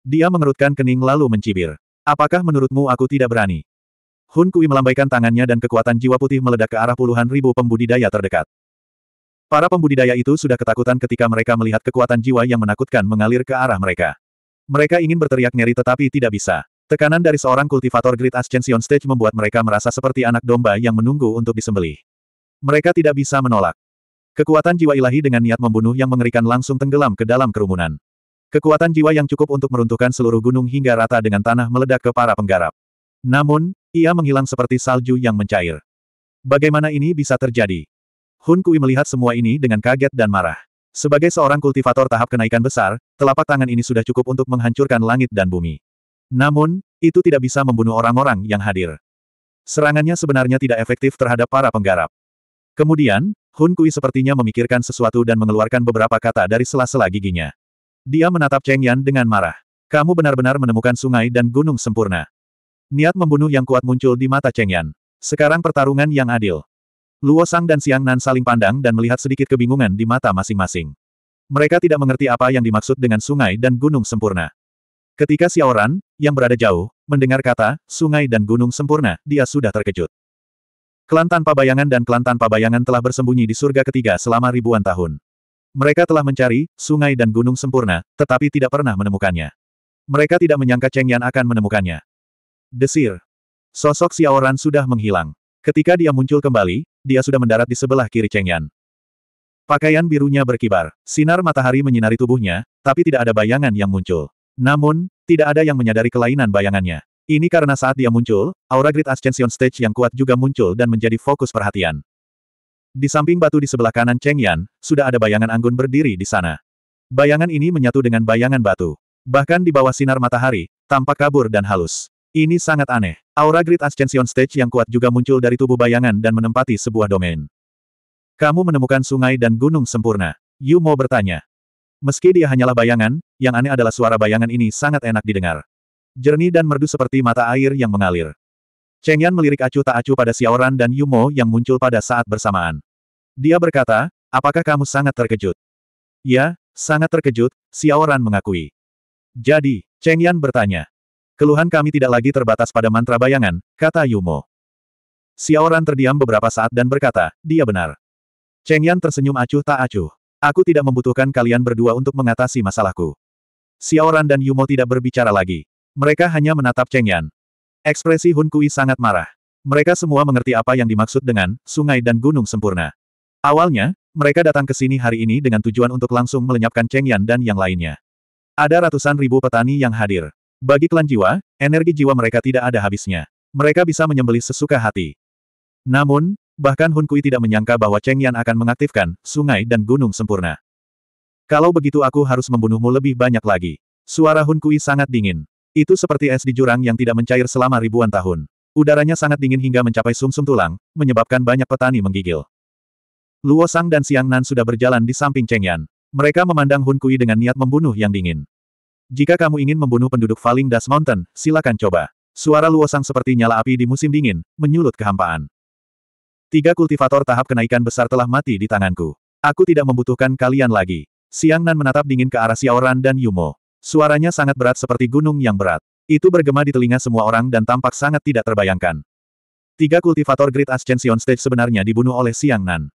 Dia mengerutkan kening lalu mencibir. Apakah menurutmu aku tidak berani? Hun Kui melambaikan tangannya dan kekuatan jiwa putih meledak ke arah puluhan ribu pembudidaya terdekat. Para pembudidaya itu sudah ketakutan ketika mereka melihat kekuatan jiwa yang menakutkan mengalir ke arah mereka. Mereka ingin berteriak nyeri tetapi tidak bisa. Tekanan dari seorang kultivator Great Ascension Stage membuat mereka merasa seperti anak domba yang menunggu untuk disembelih. Mereka tidak bisa menolak. Kekuatan jiwa ilahi dengan niat membunuh yang mengerikan langsung tenggelam ke dalam kerumunan. Kekuatan jiwa yang cukup untuk meruntuhkan seluruh gunung hingga rata dengan tanah meledak ke para penggarap. Namun, ia menghilang seperti salju yang mencair. Bagaimana ini bisa terjadi? Hun Kui melihat semua ini dengan kaget dan marah. Sebagai seorang kultivator tahap kenaikan besar, telapak tangan ini sudah cukup untuk menghancurkan langit dan bumi. Namun, itu tidak bisa membunuh orang-orang yang hadir. Serangannya sebenarnya tidak efektif terhadap para penggarap. Kemudian, Hun Kui sepertinya memikirkan sesuatu dan mengeluarkan beberapa kata dari sela-sela giginya. Dia menatap Cheng Yan dengan marah. Kamu benar-benar menemukan sungai dan gunung sempurna. Niat membunuh yang kuat muncul di mata Cheng Yan. Sekarang pertarungan yang adil. Luo Sang dan Siang Nan saling pandang dan melihat sedikit kebingungan di mata masing-masing. Mereka tidak mengerti apa yang dimaksud dengan sungai dan gunung sempurna. Ketika Xiaoran, yang berada jauh, mendengar kata, sungai dan gunung sempurna, dia sudah terkejut. Klan tanpa bayangan dan klan tanpa bayangan telah bersembunyi di surga ketiga selama ribuan tahun. Mereka telah mencari, sungai dan gunung sempurna, tetapi tidak pernah menemukannya. Mereka tidak menyangka Cheng Yan akan menemukannya. Desir. Sosok Xiaoran sudah menghilang. Ketika dia muncul kembali, dia sudah mendarat di sebelah kiri Cheng Yan. Pakaian birunya berkibar, sinar matahari menyinari tubuhnya, tapi tidak ada bayangan yang muncul. Namun, tidak ada yang menyadari kelainan bayangannya. Ini karena saat dia muncul, aura Great Ascension Stage yang kuat juga muncul dan menjadi fokus perhatian. Di samping batu di sebelah kanan Cheng Yan, sudah ada bayangan Anggun berdiri di sana. Bayangan ini menyatu dengan bayangan batu. Bahkan di bawah sinar matahari, tampak kabur dan halus. Ini sangat aneh. Aura Grid Ascension Stage yang kuat juga muncul dari tubuh bayangan dan menempati sebuah domain. Kamu menemukan sungai dan gunung sempurna. Yumo bertanya. Meski dia hanyalah bayangan, yang aneh adalah suara bayangan ini sangat enak didengar. Jernih dan merdu seperti mata air yang mengalir. Cheng Yan melirik acuh tak acuh pada Xiaoran dan Yumo yang muncul pada saat bersamaan. Dia berkata, apakah kamu sangat terkejut? Ya, sangat terkejut, Xiaoran mengakui. Jadi, Cheng Yan bertanya, Keluhan kami tidak lagi terbatas pada mantra bayangan, kata Yumo. Siaoran terdiam beberapa saat dan berkata, dia benar. Cheng Yan tersenyum acuh tak acuh. Aku tidak membutuhkan kalian berdua untuk mengatasi masalahku. Siaoran dan Yumo tidak berbicara lagi. Mereka hanya menatap Cheng Yan. Ekspresi Hun Kui sangat marah. Mereka semua mengerti apa yang dimaksud dengan sungai dan gunung sempurna. Awalnya, mereka datang ke sini hari ini dengan tujuan untuk langsung melenyapkan Cheng Yan dan yang lainnya. Ada ratusan ribu petani yang hadir. Bagi klan jiwa, energi jiwa mereka tidak ada habisnya. Mereka bisa menyembelih sesuka hati. Namun, bahkan Hun Kui tidak menyangka bahwa Cheng Yan akan mengaktifkan sungai dan gunung sempurna. Kalau begitu aku harus membunuhmu lebih banyak lagi. Suara Hun Kui sangat dingin. Itu seperti es di jurang yang tidak mencair selama ribuan tahun. Udaranya sangat dingin hingga mencapai sumsum -sum tulang, menyebabkan banyak petani menggigil. Luo Sang dan Siang Nan sudah berjalan di samping Cheng Yan. Mereka memandang Hun Kui dengan niat membunuh yang dingin. Jika kamu ingin membunuh penduduk Falling Dust Mountain, silakan coba. Suara luosang seperti nyala api di musim dingin, menyulut kehampaan. Tiga kultivator tahap kenaikan besar telah mati di tanganku. Aku tidak membutuhkan kalian lagi. Siang Nan menatap dingin ke arah Xiaoran dan Yumo. Suaranya sangat berat seperti gunung yang berat. Itu bergema di telinga semua orang dan tampak sangat tidak terbayangkan. Tiga kultivator Great Ascension Stage sebenarnya dibunuh oleh Siang Nan.